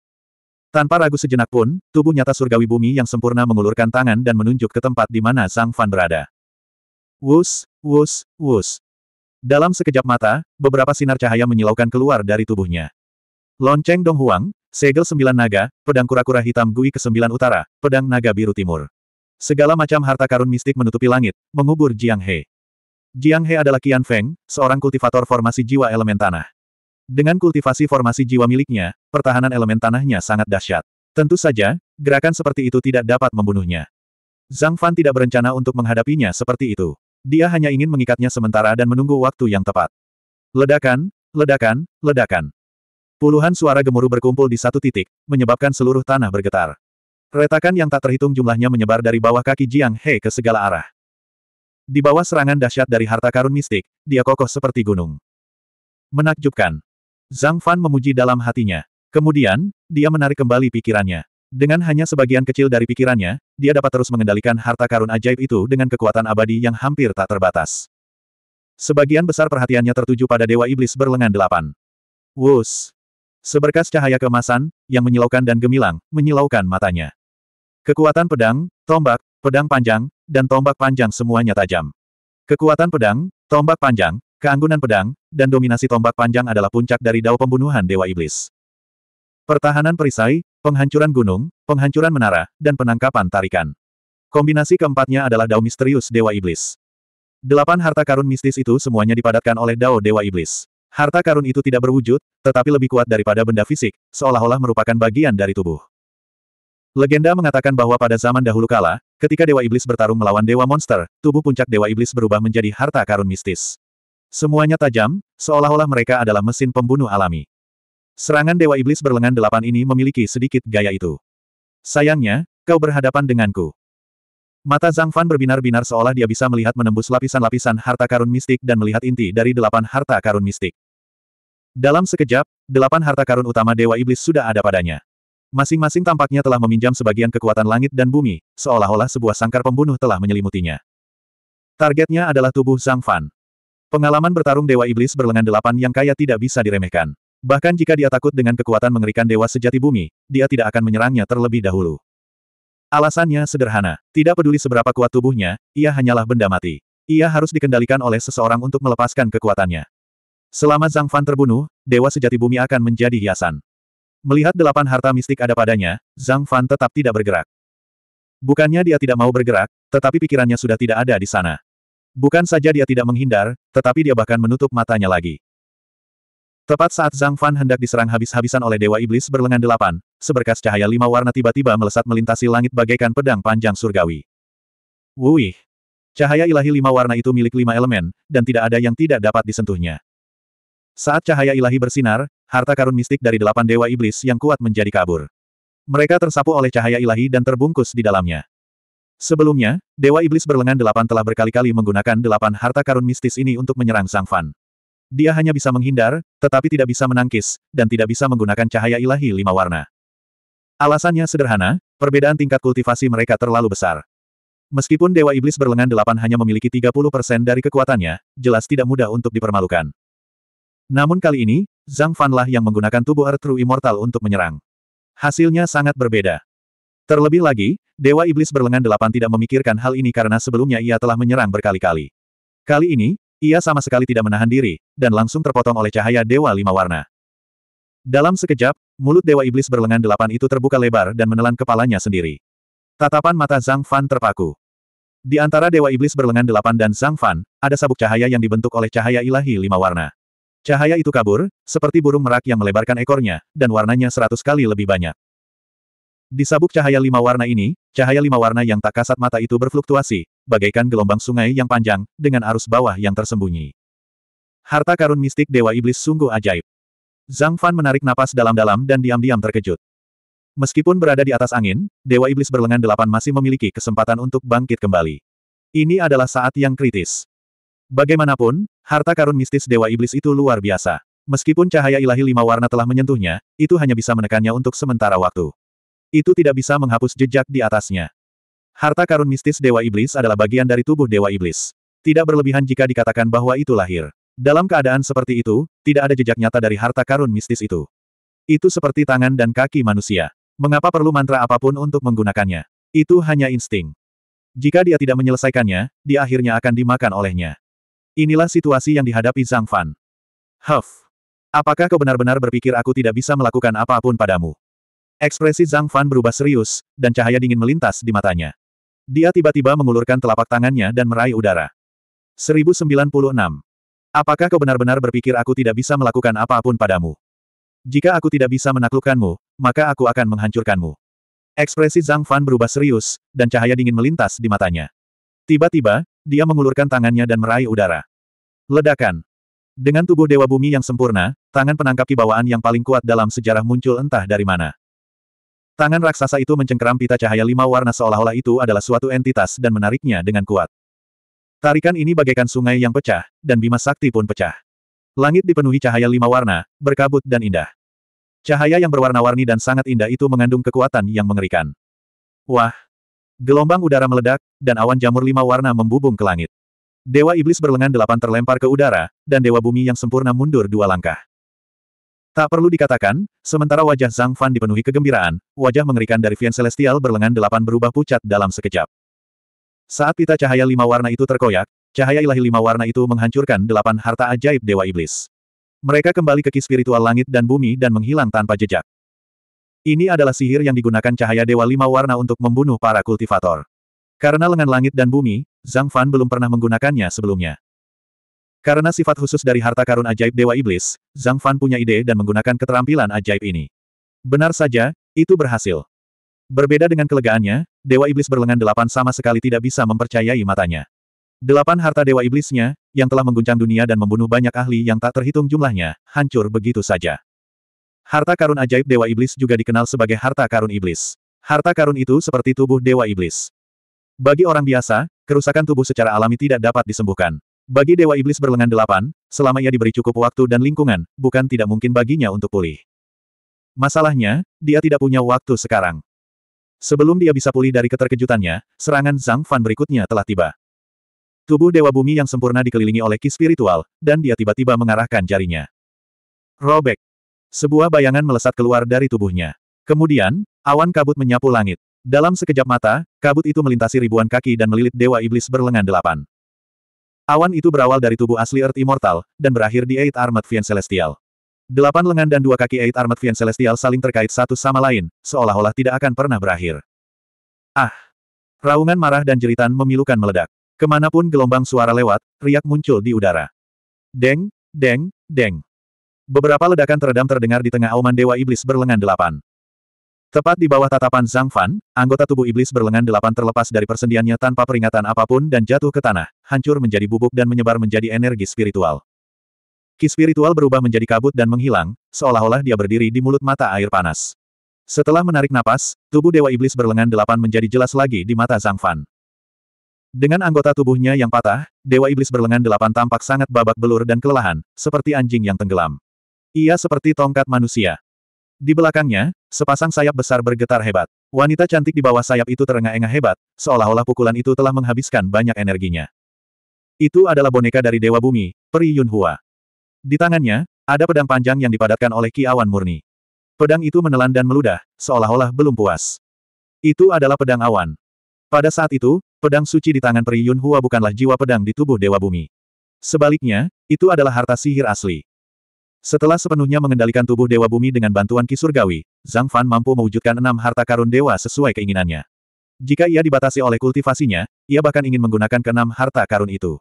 A: Tanpa ragu sejenak pun, tubuh nyata surgawi bumi yang sempurna mengulurkan tangan dan menunjuk ke tempat di mana Zhang Fan berada. Wus, wus, wus. Dalam sekejap mata, beberapa sinar cahaya menyilaukan keluar dari tubuhnya. Lonceng Dong Huang, Segel sembilan naga, pedang kura-kura hitam Gui ke sembilan utara, pedang naga biru timur. Segala macam harta karun mistik menutupi langit, mengubur Jiang He. Jiang He adalah Qian Feng, seorang kultivator formasi jiwa elemen tanah. Dengan kultivasi formasi jiwa miliknya, pertahanan elemen tanahnya sangat dahsyat. Tentu saja, gerakan seperti itu tidak dapat membunuhnya. Zhang Fan tidak berencana untuk menghadapinya seperti itu. Dia hanya ingin mengikatnya sementara dan menunggu waktu yang tepat. Ledakan, ledakan, ledakan. Puluhan suara gemuruh berkumpul di satu titik, menyebabkan seluruh tanah bergetar. Retakan yang tak terhitung jumlahnya menyebar dari bawah kaki Jiang He ke segala arah. Di bawah serangan dahsyat dari harta karun mistik, dia kokoh seperti gunung. Menakjubkan. Zhang Fan memuji dalam hatinya. Kemudian, dia menarik kembali pikirannya. Dengan hanya sebagian kecil dari pikirannya, dia dapat terus mengendalikan harta karun ajaib itu dengan kekuatan abadi yang hampir tak terbatas. Sebagian besar perhatiannya tertuju pada Dewa Iblis berlengan delapan. Wus! Seberkas cahaya kemasan, yang menyilaukan dan gemilang, menyilaukan matanya. Kekuatan pedang, tombak, pedang panjang, dan tombak panjang semuanya tajam. Kekuatan pedang, tombak panjang, keanggunan pedang, dan dominasi tombak panjang adalah puncak dari dao pembunuhan Dewa Iblis. Pertahanan perisai, penghancuran gunung, penghancuran menara, dan penangkapan tarikan. Kombinasi keempatnya adalah dao misterius Dewa Iblis. Delapan harta karun mistis itu semuanya dipadatkan oleh dao Dewa Iblis. Harta karun itu tidak berwujud, tetapi lebih kuat daripada benda fisik, seolah-olah merupakan bagian dari tubuh. Legenda mengatakan bahwa pada zaman dahulu kala, ketika Dewa Iblis bertarung melawan Dewa Monster, tubuh puncak Dewa Iblis berubah menjadi harta karun mistis. Semuanya tajam, seolah-olah mereka adalah mesin pembunuh alami. Serangan Dewa Iblis berlengan delapan ini memiliki sedikit gaya itu. Sayangnya, kau berhadapan denganku. Mata Zhang Fan berbinar-binar seolah dia bisa melihat menembus lapisan-lapisan harta karun mistik dan melihat inti dari delapan harta karun mistik. Dalam sekejap, delapan harta karun utama Dewa Iblis sudah ada padanya. Masing-masing tampaknya telah meminjam sebagian kekuatan langit dan bumi, seolah-olah sebuah sangkar pembunuh telah menyelimutinya. Targetnya adalah tubuh Zhang Fan. Pengalaman bertarung Dewa Iblis berlengan delapan yang kaya tidak bisa diremehkan. Bahkan jika dia takut dengan kekuatan mengerikan Dewa Sejati Bumi, dia tidak akan menyerangnya terlebih dahulu. Alasannya sederhana, tidak peduli seberapa kuat tubuhnya, ia hanyalah benda mati. Ia harus dikendalikan oleh seseorang untuk melepaskan kekuatannya. Selama Zhang Fan terbunuh, Dewa Sejati Bumi akan menjadi hiasan. Melihat delapan harta mistik ada padanya, Zhang Fan tetap tidak bergerak. Bukannya dia tidak mau bergerak, tetapi pikirannya sudah tidak ada di sana. Bukan saja dia tidak menghindar, tetapi dia bahkan menutup matanya lagi. Tepat saat Zhang Fan hendak diserang habis-habisan oleh Dewa Iblis berlengan delapan, seberkas cahaya lima warna tiba-tiba melesat melintasi langit bagaikan pedang panjang surgawi. Wuih! Cahaya ilahi lima warna itu milik lima elemen, dan tidak ada yang tidak dapat disentuhnya. Saat cahaya ilahi bersinar, harta karun mistik dari delapan dewa iblis yang kuat menjadi kabur. Mereka tersapu oleh cahaya ilahi dan terbungkus di dalamnya. Sebelumnya, Dewa Iblis berlengan delapan telah berkali-kali menggunakan delapan harta karun mistis ini untuk menyerang Sang Fan. Dia hanya bisa menghindar, tetapi tidak bisa menangkis, dan tidak bisa menggunakan cahaya ilahi lima warna. Alasannya sederhana, perbedaan tingkat kultivasi mereka terlalu besar. Meskipun Dewa Iblis berlengan delapan hanya memiliki 30% dari kekuatannya, jelas tidak mudah untuk dipermalukan. Namun kali ini, Zhang Fanlah yang menggunakan tubuh Earth True Immortal untuk menyerang. Hasilnya sangat berbeda. Terlebih lagi, Dewa Iblis berlengan delapan tidak memikirkan hal ini karena sebelumnya ia telah menyerang berkali-kali. Kali ini, ia sama sekali tidak menahan diri, dan langsung terpotong oleh cahaya Dewa Lima Warna. Dalam sekejap, mulut Dewa Iblis berlengan delapan itu terbuka lebar dan menelan kepalanya sendiri. Tatapan mata Zhang Fan terpaku. Di antara Dewa Iblis berlengan delapan dan Zhang Fan, ada sabuk cahaya yang dibentuk oleh cahaya ilahi lima warna. Cahaya itu kabur, seperti burung merak yang melebarkan ekornya, dan warnanya seratus kali lebih banyak. Di sabuk cahaya lima warna ini, cahaya lima warna yang tak kasat mata itu berfluktuasi, bagaikan gelombang sungai yang panjang, dengan arus bawah yang tersembunyi. Harta karun mistik Dewa Iblis sungguh ajaib. Zhang Fan menarik napas dalam-dalam dan diam-diam terkejut. Meskipun berada di atas angin, Dewa Iblis berlengan delapan masih memiliki kesempatan untuk bangkit kembali. Ini adalah saat yang kritis. Bagaimanapun, harta karun mistis Dewa Iblis itu luar biasa. Meskipun cahaya ilahi lima warna telah menyentuhnya, itu hanya bisa menekannya untuk sementara waktu. Itu tidak bisa menghapus jejak di atasnya. Harta karun mistis Dewa Iblis adalah bagian dari tubuh Dewa Iblis. Tidak berlebihan jika dikatakan bahwa itu lahir. Dalam keadaan seperti itu, tidak ada jejak nyata dari harta karun mistis itu. Itu seperti tangan dan kaki manusia. Mengapa perlu mantra apapun untuk menggunakannya? Itu hanya insting. Jika dia tidak menyelesaikannya, dia akhirnya akan dimakan olehnya. Inilah situasi yang dihadapi Zhang Fan. Huff. Apakah kau benar-benar berpikir aku tidak bisa melakukan apapun padamu? Ekspresi Zhang Fan berubah serius, dan cahaya dingin melintas di matanya. Dia tiba-tiba mengulurkan telapak tangannya dan meraih udara. 1096. Apakah kau benar-benar berpikir aku tidak bisa melakukan apapun padamu? Jika aku tidak bisa menaklukkanmu, maka aku akan menghancurkanmu. Ekspresi Zhang Fan berubah serius, dan cahaya dingin melintas di matanya. Tiba-tiba, dia mengulurkan tangannya dan meraih udara. Ledakan. Dengan tubuh Dewa Bumi yang sempurna, tangan penangkap kibawaan yang paling kuat dalam sejarah muncul entah dari mana. Tangan raksasa itu mencengkeram pita cahaya lima warna seolah-olah itu adalah suatu entitas dan menariknya dengan kuat. Tarikan ini bagaikan sungai yang pecah, dan Bima Sakti pun pecah. Langit dipenuhi cahaya lima warna, berkabut dan indah. Cahaya yang berwarna-warni dan sangat indah itu mengandung kekuatan yang mengerikan. Wah, Gelombang udara meledak, dan awan jamur lima warna membubung ke langit. Dewa Iblis berlengan delapan terlempar ke udara, dan Dewa Bumi yang sempurna mundur dua langkah. Tak perlu dikatakan, sementara wajah Zhang Fan dipenuhi kegembiraan, wajah mengerikan dari Vian Celestial berlengan delapan berubah pucat dalam sekejap. Saat pita cahaya lima warna itu terkoyak, cahaya ilahi lima warna itu menghancurkan delapan harta ajaib Dewa Iblis. Mereka kembali ke ki spiritual langit dan bumi dan menghilang tanpa jejak. Ini adalah sihir yang digunakan cahaya Dewa Lima Warna untuk membunuh para kultivator. Karena lengan langit dan bumi, Zhang Fan belum pernah menggunakannya sebelumnya. Karena sifat khusus dari harta karun ajaib Dewa Iblis, Zhang Fan punya ide dan menggunakan keterampilan ajaib ini. Benar saja, itu berhasil. Berbeda dengan kelegaannya, Dewa Iblis berlengan delapan sama sekali tidak bisa mempercayai matanya. Delapan harta Dewa Iblisnya, yang telah mengguncang dunia dan membunuh banyak ahli yang tak terhitung jumlahnya, hancur begitu saja. Harta karun ajaib Dewa Iblis juga dikenal sebagai harta karun iblis. Harta karun itu seperti tubuh Dewa Iblis. Bagi orang biasa, kerusakan tubuh secara alami tidak dapat disembuhkan. Bagi Dewa Iblis berlengan delapan, selama ia diberi cukup waktu dan lingkungan, bukan tidak mungkin baginya untuk pulih. Masalahnya, dia tidak punya waktu sekarang. Sebelum dia bisa pulih dari keterkejutannya, serangan Zhang Fan berikutnya telah tiba. Tubuh Dewa Bumi yang sempurna dikelilingi oleh ki spiritual, dan dia tiba-tiba mengarahkan jarinya. Robek. Sebuah bayangan melesat keluar dari tubuhnya. Kemudian, awan kabut menyapu langit. Dalam sekejap mata, kabut itu melintasi ribuan kaki dan melilit Dewa Iblis berlengan delapan. Awan itu berawal dari tubuh asli Earth Immortal, dan berakhir di Eight Armored Fiend Celestial. Delapan lengan dan dua kaki Eight Armored Fiend Celestial saling terkait satu sama lain, seolah-olah tidak akan pernah berakhir. Ah! Raungan marah dan jeritan memilukan meledak. Kemanapun gelombang suara lewat, riak muncul di udara. Deng, deng, deng. Beberapa ledakan teredam terdengar di tengah auman Dewa Iblis berlengan delapan. Tepat di bawah tatapan Zhang Fan, anggota tubuh iblis berlengan delapan terlepas dari persendiannya tanpa peringatan apapun dan jatuh ke tanah, hancur menjadi bubuk dan menyebar menjadi energi spiritual. Ki spiritual berubah menjadi kabut dan menghilang, seolah-olah dia berdiri di mulut mata air panas. Setelah menarik napas, tubuh Dewa Iblis berlengan delapan menjadi jelas lagi di mata Zhang Fan. Dengan anggota tubuhnya yang patah, Dewa Iblis berlengan delapan tampak sangat babak belur dan kelelahan, seperti anjing yang tenggelam. Ia seperti tongkat manusia. Di belakangnya, sepasang sayap besar bergetar hebat. Wanita cantik di bawah sayap itu terengah-engah hebat, seolah-olah pukulan itu telah menghabiskan banyak energinya. Itu adalah boneka dari Dewa Bumi, Peri Yunhua. Di tangannya, ada pedang panjang yang dipadatkan oleh Ki Awan Murni. Pedang itu menelan dan meludah, seolah-olah belum puas. Itu adalah pedang awan. Pada saat itu, pedang suci di tangan Peri Yunhua bukanlah jiwa pedang di tubuh Dewa Bumi. Sebaliknya, itu adalah harta sihir asli. Setelah sepenuhnya mengendalikan tubuh Dewa Bumi dengan bantuan Ki Zhang Fan mampu mewujudkan enam harta karun dewa sesuai keinginannya. Jika ia dibatasi oleh kultivasinya, ia bahkan ingin menggunakan keenam harta karun itu.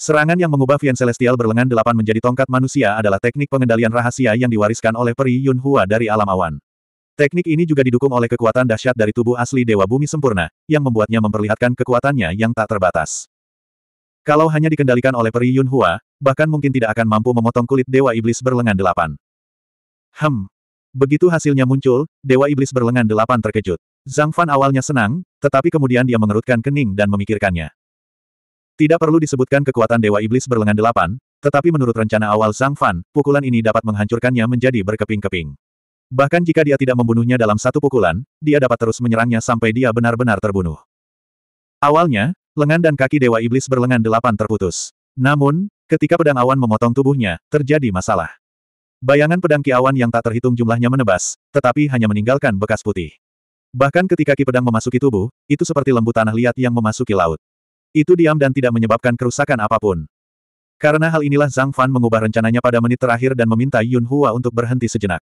A: Serangan yang mengubah Vian Celestial berlengan delapan menjadi tongkat manusia adalah teknik pengendalian rahasia yang diwariskan oleh Peri Yun Hua dari alam awan. Teknik ini juga didukung oleh kekuatan dahsyat dari tubuh asli Dewa Bumi Sempurna, yang membuatnya memperlihatkan kekuatannya yang tak terbatas. Kalau hanya dikendalikan oleh Peri Yun Hua, bahkan mungkin tidak akan mampu memotong kulit Dewa Iblis berlengan delapan. Hem. Begitu hasilnya muncul, Dewa Iblis berlengan delapan terkejut. Zhang Fan awalnya senang, tetapi kemudian dia mengerutkan kening dan memikirkannya. Tidak perlu disebutkan kekuatan Dewa Iblis berlengan delapan, tetapi menurut rencana awal Zhang Fan, pukulan ini dapat menghancurkannya menjadi berkeping-keping. Bahkan jika dia tidak membunuhnya dalam satu pukulan, dia dapat terus menyerangnya sampai dia benar-benar terbunuh. Awalnya, lengan dan kaki Dewa Iblis berlengan delapan terputus. Namun, Ketika pedang awan memotong tubuhnya, terjadi masalah. Bayangan pedang awan yang tak terhitung jumlahnya menebas, tetapi hanya meninggalkan bekas putih. Bahkan ketika ki pedang memasuki tubuh, itu seperti lembut tanah liat yang memasuki laut. Itu diam dan tidak menyebabkan kerusakan apapun. Karena hal inilah Zhang Fan mengubah rencananya pada menit terakhir dan meminta Yun Hua untuk berhenti sejenak.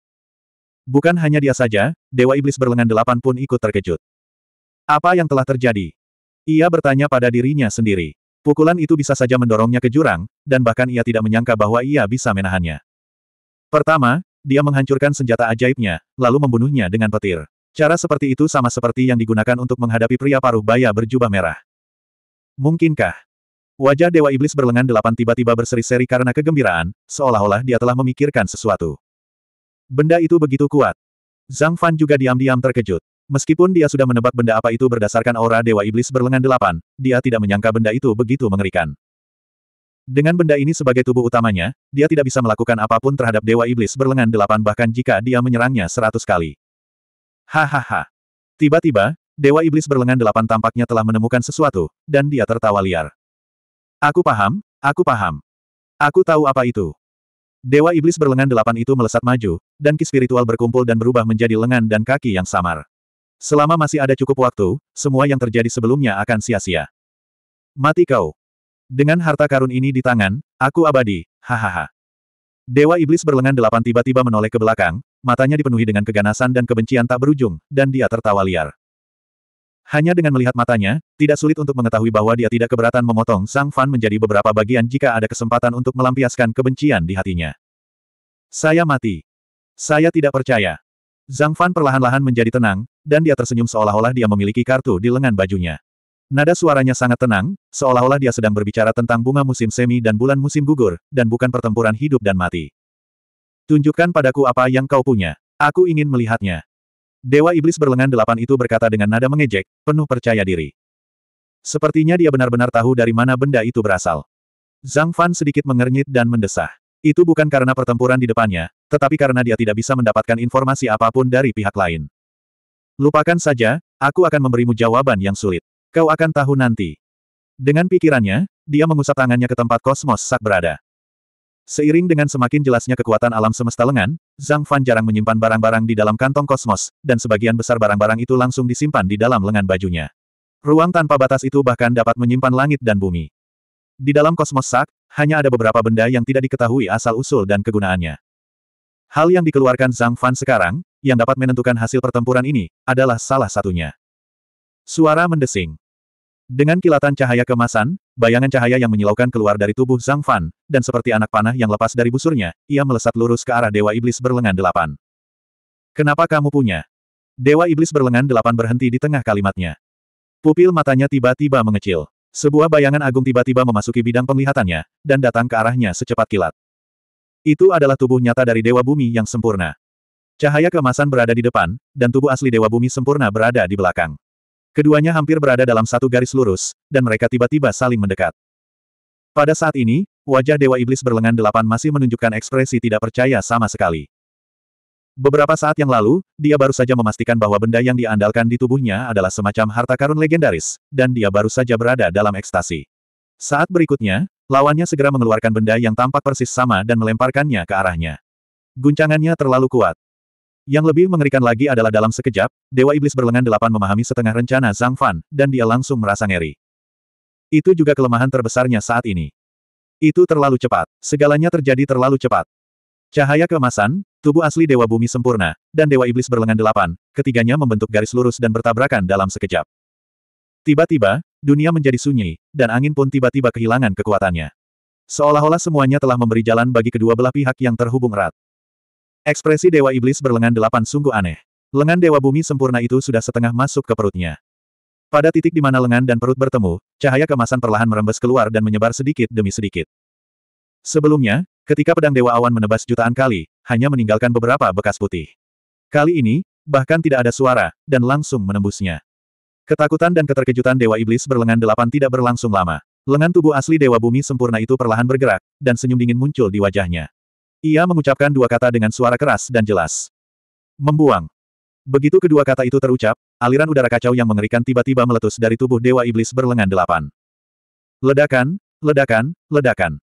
A: Bukan hanya dia saja, Dewa Iblis berlengan delapan pun ikut terkejut. Apa yang telah terjadi? Ia bertanya pada dirinya sendiri. Pukulan itu bisa saja mendorongnya ke jurang, dan bahkan ia tidak menyangka bahwa ia bisa menahannya. Pertama, dia menghancurkan senjata ajaibnya, lalu membunuhnya dengan petir. Cara seperti itu sama seperti yang digunakan untuk menghadapi pria paruh baya berjubah merah. Mungkinkah? Wajah Dewa Iblis berlengan delapan tiba-tiba berseri-seri karena kegembiraan, seolah-olah dia telah memikirkan sesuatu. Benda itu begitu kuat. Zhang Fan juga diam-diam terkejut. Meskipun dia sudah menebak benda apa itu berdasarkan aura Dewa Iblis berlengan delapan, dia tidak menyangka benda itu begitu mengerikan. Dengan benda ini sebagai tubuh utamanya, dia tidak bisa melakukan apapun terhadap Dewa Iblis berlengan delapan bahkan jika dia menyerangnya seratus kali. Hahaha. Tiba-tiba, Dewa Iblis berlengan delapan tampaknya telah menemukan sesuatu, dan dia tertawa liar. Aku paham, aku paham. Aku tahu apa itu. Dewa Iblis berlengan delapan itu melesat maju, dan ki spiritual berkumpul dan berubah menjadi lengan dan kaki yang samar. Selama masih ada cukup waktu, semua yang terjadi sebelumnya akan sia-sia. Mati kau. Dengan harta karun ini di tangan, aku abadi, hahaha. Dewa Iblis berlengan delapan tiba-tiba menoleh ke belakang, matanya dipenuhi dengan keganasan dan kebencian tak berujung, dan dia tertawa liar. Hanya dengan melihat matanya, tidak sulit untuk mengetahui bahwa dia tidak keberatan memotong Sang Fan menjadi beberapa bagian jika ada kesempatan untuk melampiaskan kebencian di hatinya. Saya mati. Saya tidak percaya. Zhang Fan perlahan-lahan menjadi tenang, dan dia tersenyum seolah-olah dia memiliki kartu di lengan bajunya. Nada suaranya sangat tenang, seolah-olah dia sedang berbicara tentang bunga musim semi dan bulan musim gugur, dan bukan pertempuran hidup dan mati. Tunjukkan padaku apa yang kau punya. Aku ingin melihatnya. Dewa Iblis berlengan delapan itu berkata dengan nada mengejek, penuh percaya diri. Sepertinya dia benar-benar tahu dari mana benda itu berasal. Zhang Fan sedikit mengernyit dan mendesah. Itu bukan karena pertempuran di depannya, tetapi karena dia tidak bisa mendapatkan informasi apapun dari pihak lain. Lupakan saja, aku akan memberimu jawaban yang sulit. Kau akan tahu nanti. Dengan pikirannya, dia mengusap tangannya ke tempat kosmos sak berada. Seiring dengan semakin jelasnya kekuatan alam semesta lengan, Zhang Fan jarang menyimpan barang-barang di dalam kantong kosmos, dan sebagian besar barang-barang itu langsung disimpan di dalam lengan bajunya. Ruang tanpa batas itu bahkan dapat menyimpan langit dan bumi. Di dalam kosmos sak, hanya ada beberapa benda yang tidak diketahui asal-usul dan kegunaannya. Hal yang dikeluarkan Zhang Fan sekarang, yang dapat menentukan hasil pertempuran ini, adalah salah satunya. Suara mendesing. Dengan kilatan cahaya kemasan, bayangan cahaya yang menyilaukan keluar dari tubuh Zhang Fan, dan seperti anak panah yang lepas dari busurnya, ia melesat lurus ke arah Dewa Iblis berlengan delapan. Kenapa kamu punya? Dewa Iblis berlengan delapan berhenti di tengah kalimatnya. Pupil matanya tiba-tiba mengecil. Sebuah bayangan agung tiba-tiba memasuki bidang penglihatannya, dan datang ke arahnya secepat kilat. Itu adalah tubuh nyata dari Dewa Bumi yang sempurna. Cahaya kemasan berada di depan, dan tubuh asli Dewa Bumi sempurna berada di belakang. Keduanya hampir berada dalam satu garis lurus, dan mereka tiba-tiba saling mendekat. Pada saat ini, wajah Dewa Iblis berlengan delapan masih menunjukkan ekspresi tidak percaya sama sekali. Beberapa saat yang lalu, dia baru saja memastikan bahwa benda yang diandalkan di tubuhnya adalah semacam harta karun legendaris, dan dia baru saja berada dalam ekstasi. Saat berikutnya, Lawannya segera mengeluarkan benda yang tampak persis sama dan melemparkannya ke arahnya. Guncangannya terlalu kuat. Yang lebih mengerikan lagi adalah dalam sekejap, Dewa Iblis berlengan delapan memahami setengah rencana Zhang Fan, dan dia langsung merasa ngeri. Itu juga kelemahan terbesarnya saat ini. Itu terlalu cepat. Segalanya terjadi terlalu cepat. Cahaya keemasan, tubuh asli Dewa Bumi sempurna, dan Dewa Iblis berlengan delapan, ketiganya membentuk garis lurus dan bertabrakan dalam sekejap. Tiba-tiba, dunia menjadi sunyi, dan angin pun tiba-tiba kehilangan kekuatannya. Seolah-olah semuanya telah memberi jalan bagi kedua belah pihak yang terhubung erat. Ekspresi Dewa Iblis berlengan delapan sungguh aneh. Lengan Dewa Bumi sempurna itu sudah setengah masuk ke perutnya. Pada titik di mana lengan dan perut bertemu, cahaya kemasan perlahan merembes keluar dan menyebar sedikit demi sedikit. Sebelumnya, ketika pedang Dewa Awan menebas jutaan kali, hanya meninggalkan beberapa bekas putih. Kali ini, bahkan tidak ada suara, dan langsung menembusnya. Ketakutan dan keterkejutan Dewa Iblis berlengan delapan tidak berlangsung lama. Lengan tubuh asli Dewa Bumi sempurna itu perlahan bergerak, dan senyum dingin muncul di wajahnya. Ia mengucapkan dua kata dengan suara keras dan jelas. Membuang. Begitu kedua kata itu terucap, aliran udara kacau yang mengerikan tiba-tiba meletus dari tubuh Dewa Iblis berlengan delapan. Ledakan, ledakan, ledakan.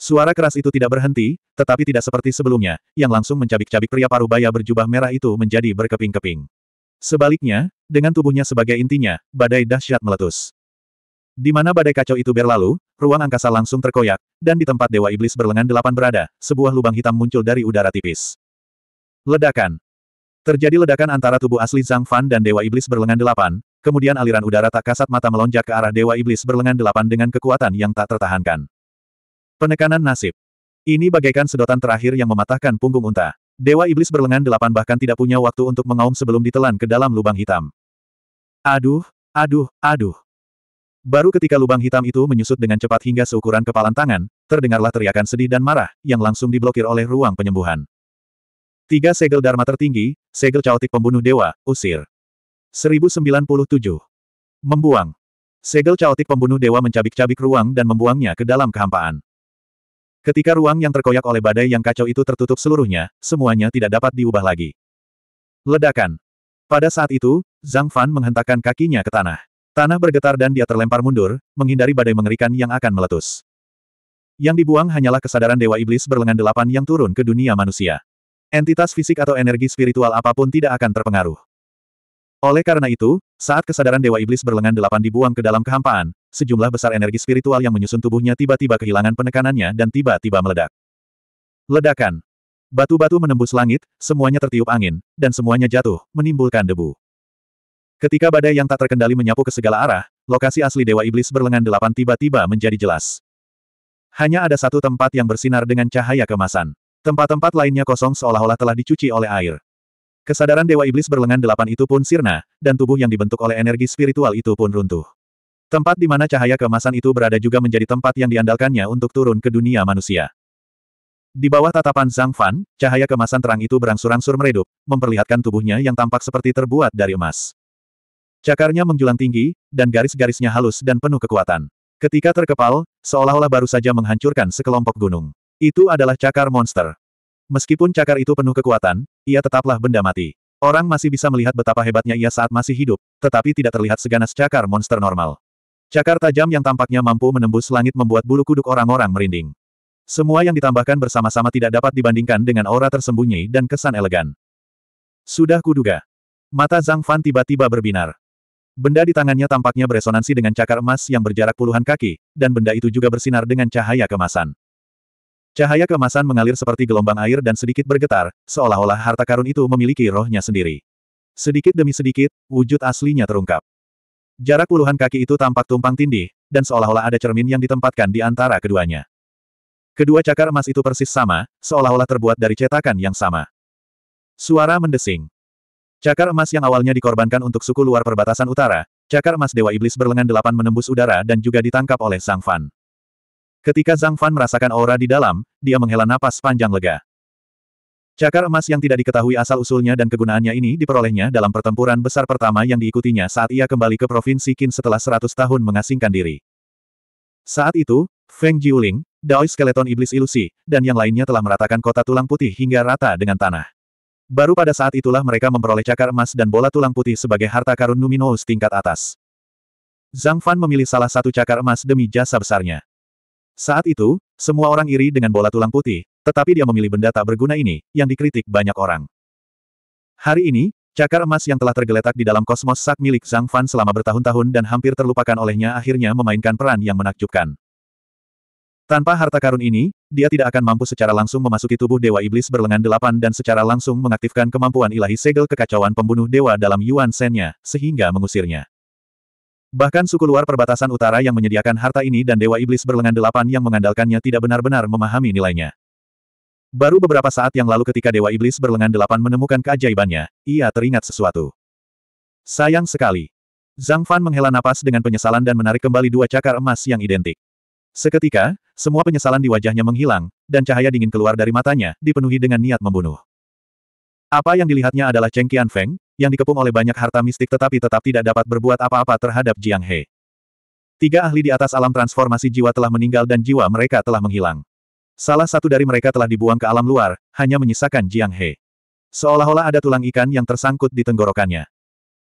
A: Suara keras itu tidak berhenti, tetapi tidak seperti sebelumnya, yang langsung mencabik-cabik pria parubaya berjubah merah itu menjadi berkeping-keping. Sebaliknya, dengan tubuhnya sebagai intinya, badai dahsyat meletus. Di mana badai kacau itu berlalu, ruang angkasa langsung terkoyak, dan di tempat Dewa Iblis berlengan delapan berada, sebuah lubang hitam muncul dari udara tipis. Ledakan. Terjadi ledakan antara tubuh asli Zhang Fan dan Dewa Iblis berlengan delapan, kemudian aliran udara tak kasat mata melonjak ke arah Dewa Iblis berlengan delapan dengan kekuatan yang tak tertahankan. Penekanan nasib. Ini bagaikan sedotan terakhir yang mematahkan punggung unta. Dewa Iblis berlengan delapan bahkan tidak punya waktu untuk mengaum sebelum ditelan ke dalam lubang hitam. Aduh, aduh, aduh. Baru ketika lubang hitam itu menyusut dengan cepat hingga seukuran kepalan tangan, terdengarlah teriakan sedih dan marah, yang langsung diblokir oleh ruang penyembuhan. Tiga segel Dharma tertinggi, segel caotik pembunuh dewa, usir. 1097. Membuang. Segel caotik pembunuh dewa mencabik-cabik ruang dan membuangnya ke dalam kehampaan. Ketika ruang yang terkoyak oleh badai yang kacau itu tertutup seluruhnya, semuanya tidak dapat diubah lagi. Ledakan. Pada saat itu, Zhang Fan menghentakkan kakinya ke tanah. Tanah bergetar dan dia terlempar mundur, menghindari badai mengerikan yang akan meletus. Yang dibuang hanyalah kesadaran Dewa Iblis berlengan delapan yang turun ke dunia manusia. Entitas fisik atau energi spiritual apapun tidak akan terpengaruh. Oleh karena itu, saat kesadaran Dewa Iblis berlengan delapan dibuang ke dalam kehampaan, sejumlah besar energi spiritual yang menyusun tubuhnya tiba-tiba kehilangan penekanannya dan tiba-tiba meledak. Ledakan. Batu-batu menembus langit, semuanya tertiup angin, dan semuanya jatuh, menimbulkan debu. Ketika badai yang tak terkendali menyapu ke segala arah, lokasi asli Dewa Iblis berlengan delapan tiba-tiba menjadi jelas. Hanya ada satu tempat yang bersinar dengan cahaya kemasan. Tempat-tempat lainnya kosong seolah-olah telah dicuci oleh air. Kesadaran Dewa Iblis berlengan delapan itu pun sirna, dan tubuh yang dibentuk oleh energi spiritual itu pun runtuh. Tempat di mana cahaya kemasan itu berada juga menjadi tempat yang diandalkannya untuk turun ke dunia manusia. Di bawah tatapan Zhang Fan, cahaya kemasan terang itu berangsur-angsur meredup, memperlihatkan tubuhnya yang tampak seperti terbuat dari emas. Cakarnya menjulang tinggi, dan garis-garisnya halus dan penuh kekuatan. Ketika terkepal, seolah-olah baru saja menghancurkan sekelompok gunung. Itu adalah cakar monster. Meskipun cakar itu penuh kekuatan, ia tetaplah benda mati. Orang masih bisa melihat betapa hebatnya ia saat masih hidup, tetapi tidak terlihat seganas cakar monster normal. Cakar tajam yang tampaknya mampu menembus langit membuat bulu kuduk orang-orang merinding. Semua yang ditambahkan bersama-sama tidak dapat dibandingkan dengan aura tersembunyi dan kesan elegan. Sudah kuduga. Mata Zhang Fan tiba-tiba berbinar. Benda di tangannya tampaknya beresonansi dengan cakar emas yang berjarak puluhan kaki, dan benda itu juga bersinar dengan cahaya kemasan. Cahaya kemasan mengalir seperti gelombang air dan sedikit bergetar, seolah-olah harta karun itu memiliki rohnya sendiri. Sedikit demi sedikit, wujud aslinya terungkap. Jarak puluhan kaki itu tampak tumpang tindih, dan seolah-olah ada cermin yang ditempatkan di antara keduanya. Kedua cakar emas itu persis sama, seolah-olah terbuat dari cetakan yang sama. Suara mendesing. Cakar emas yang awalnya dikorbankan untuk suku luar perbatasan utara, cakar emas Dewa Iblis berlengan delapan menembus udara dan juga ditangkap oleh Zhang Fan. Ketika Zhang Fan merasakan aura di dalam, dia menghela napas panjang lega. Cakar emas yang tidak diketahui asal-usulnya dan kegunaannya ini diperolehnya dalam pertempuran besar pertama yang diikutinya saat ia kembali ke Provinsi Qin setelah 100 tahun mengasingkan diri. Saat itu, Feng Jiuling, Daoi Skeleton Iblis Ilusi, dan yang lainnya telah meratakan kota tulang putih hingga rata dengan tanah. Baru pada saat itulah mereka memperoleh cakar emas dan bola tulang putih sebagai harta karun Numinous tingkat atas. Zhang Fan memilih salah satu cakar emas demi jasa besarnya. Saat itu, semua orang iri dengan bola tulang putih, tetapi dia memilih benda tak berguna ini, yang dikritik banyak orang. Hari ini, cakar emas yang telah tergeletak di dalam kosmos sak milik Zhang Fan selama bertahun-tahun dan hampir terlupakan olehnya akhirnya memainkan peran yang menakjubkan. Tanpa harta karun ini, dia tidak akan mampu secara langsung memasuki tubuh Dewa Iblis berlengan delapan dan secara langsung mengaktifkan kemampuan ilahi segel kekacauan pembunuh dewa dalam Yuan Shen-nya, sehingga mengusirnya. Bahkan suku luar perbatasan utara yang menyediakan harta ini dan Dewa Iblis berlengan delapan yang mengandalkannya tidak benar-benar memahami nilainya. Baru beberapa saat yang lalu ketika Dewa Iblis berlengan delapan menemukan keajaibannya, ia teringat sesuatu. Sayang sekali. Zhang Fan menghela napas dengan penyesalan dan menarik kembali dua cakar emas yang identik. Seketika, semua penyesalan di wajahnya menghilang, dan cahaya dingin keluar dari matanya, dipenuhi dengan niat membunuh. Apa yang dilihatnya adalah Cheng Qian Feng, yang dikepung oleh banyak harta mistik tetapi tetap tidak dapat berbuat apa-apa terhadap Jiang He. Tiga ahli di atas alam transformasi jiwa telah meninggal dan jiwa mereka telah menghilang. Salah satu dari mereka telah dibuang ke alam luar, hanya menyisakan Jiang He. Seolah-olah ada tulang ikan yang tersangkut di tenggorokannya.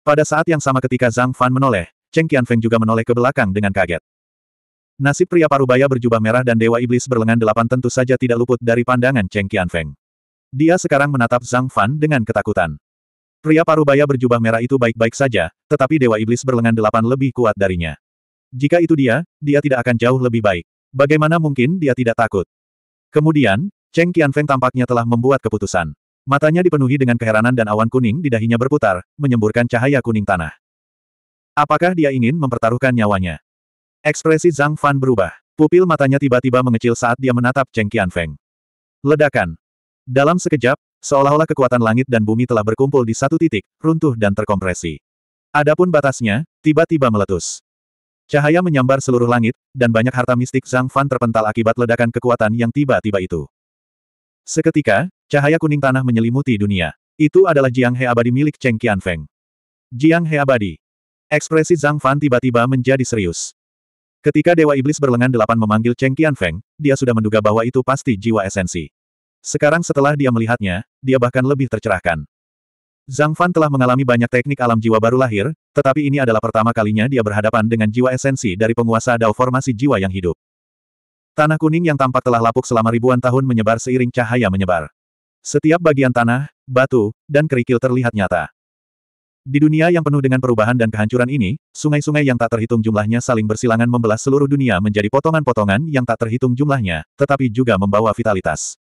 A: Pada saat yang sama ketika Zhang Fan menoleh, Cheng Qianfeng juga menoleh ke belakang dengan kaget. Nasib pria parubaya berjubah merah dan dewa iblis berlengan delapan tentu saja tidak luput dari pandangan Cheng Qianfeng. Dia sekarang menatap Zhang Fan dengan ketakutan. Pria parubaya berjubah merah itu baik-baik saja, tetapi dewa iblis berlengan delapan lebih kuat darinya. Jika itu dia, dia tidak akan jauh lebih baik. Bagaimana mungkin dia tidak takut? Kemudian, Cheng Qianfeng tampaknya telah membuat keputusan. Matanya dipenuhi dengan keheranan dan awan kuning di dahinya berputar, menyemburkan cahaya kuning tanah. Apakah dia ingin mempertaruhkan nyawanya? Ekspresi Zhang Fan berubah. Pupil matanya tiba-tiba mengecil saat dia menatap Cheng Qianfeng. Ledakan. Dalam sekejap, seolah-olah kekuatan langit dan bumi telah berkumpul di satu titik, runtuh dan terkompresi. Adapun batasnya, tiba-tiba meletus. Cahaya menyambar seluruh langit, dan banyak harta mistik Zhang Fan terpental akibat ledakan kekuatan yang tiba-tiba itu. Seketika, cahaya kuning tanah menyelimuti dunia. Itu adalah Jiang He Abadi milik Cheng Feng. Jiang He Abadi. Ekspresi Zhang Fan tiba-tiba menjadi serius. Ketika Dewa Iblis berlengan delapan memanggil Cheng Feng, dia sudah menduga bahwa itu pasti jiwa esensi. Sekarang setelah dia melihatnya, dia bahkan lebih tercerahkan. Zhang Fan telah mengalami banyak teknik alam jiwa baru lahir, tetapi ini adalah pertama kalinya dia berhadapan dengan jiwa esensi dari penguasa Dao formasi jiwa yang hidup. Tanah kuning yang tampak telah lapuk selama ribuan tahun menyebar seiring cahaya menyebar. Setiap bagian tanah, batu, dan kerikil terlihat nyata. Di dunia yang penuh dengan perubahan dan kehancuran ini, sungai-sungai yang tak terhitung jumlahnya saling bersilangan membelah seluruh dunia menjadi potongan-potongan yang tak terhitung jumlahnya, tetapi juga membawa vitalitas.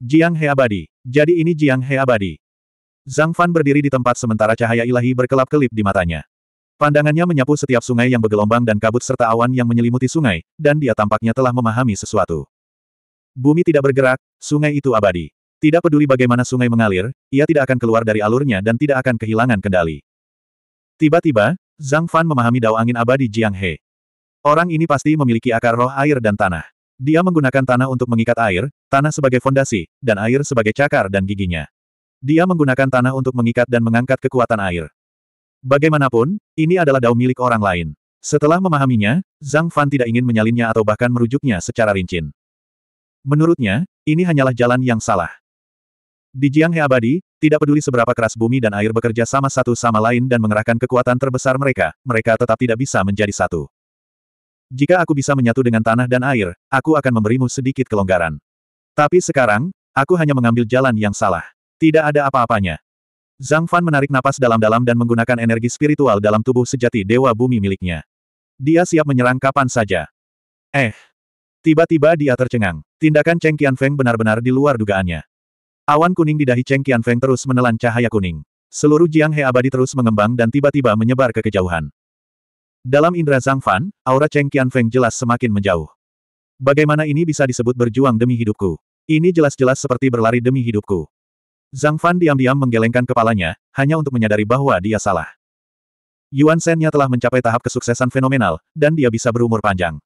A: Jiang He Abadi. Jadi ini Jiang He Abadi. Zhang Fan berdiri di tempat sementara cahaya ilahi berkelap-kelip di matanya. Pandangannya menyapu setiap sungai yang bergelombang dan kabut serta awan yang menyelimuti sungai, dan dia tampaknya telah memahami sesuatu. Bumi tidak bergerak, sungai itu abadi. Tidak peduli bagaimana sungai mengalir, ia tidak akan keluar dari alurnya dan tidak akan kehilangan kendali. Tiba-tiba, Zhang Fan memahami dao angin abadi Jiang He. Orang ini pasti memiliki akar roh air dan tanah. Dia menggunakan tanah untuk mengikat air, tanah sebagai fondasi, dan air sebagai cakar dan giginya. Dia menggunakan tanah untuk mengikat dan mengangkat kekuatan air. Bagaimanapun, ini adalah dao milik orang lain. Setelah memahaminya, Zhang Fan tidak ingin menyalinnya atau bahkan merujuknya secara rinci. Menurutnya, ini hanyalah jalan yang salah. Di Jiang Jianghe abadi, tidak peduli seberapa keras bumi dan air bekerja sama satu sama lain dan mengerahkan kekuatan terbesar mereka, mereka tetap tidak bisa menjadi satu. Jika aku bisa menyatu dengan tanah dan air, aku akan memberimu sedikit kelonggaran. Tapi sekarang, aku hanya mengambil jalan yang salah. Tidak ada apa-apanya. Zhang Fan menarik napas dalam-dalam dan menggunakan energi spiritual dalam tubuh sejati Dewa Bumi miliknya. Dia siap menyerang kapan saja. Eh. Tiba-tiba dia tercengang. Tindakan Cheng Feng benar-benar di luar dugaannya. Awan kuning di dahi Cheng Feng terus menelan cahaya kuning. Seluruh Jiang He abadi terus mengembang dan tiba-tiba menyebar ke kejauhan. Dalam indera Zhang Fan, aura Cheng Feng jelas semakin menjauh. Bagaimana ini bisa disebut berjuang demi hidupku? Ini jelas-jelas seperti berlari demi hidupku. Zhang Fan diam-diam menggelengkan kepalanya, hanya untuk menyadari bahwa dia salah. Yuan Shen-nya telah mencapai tahap kesuksesan fenomenal, dan dia bisa berumur panjang.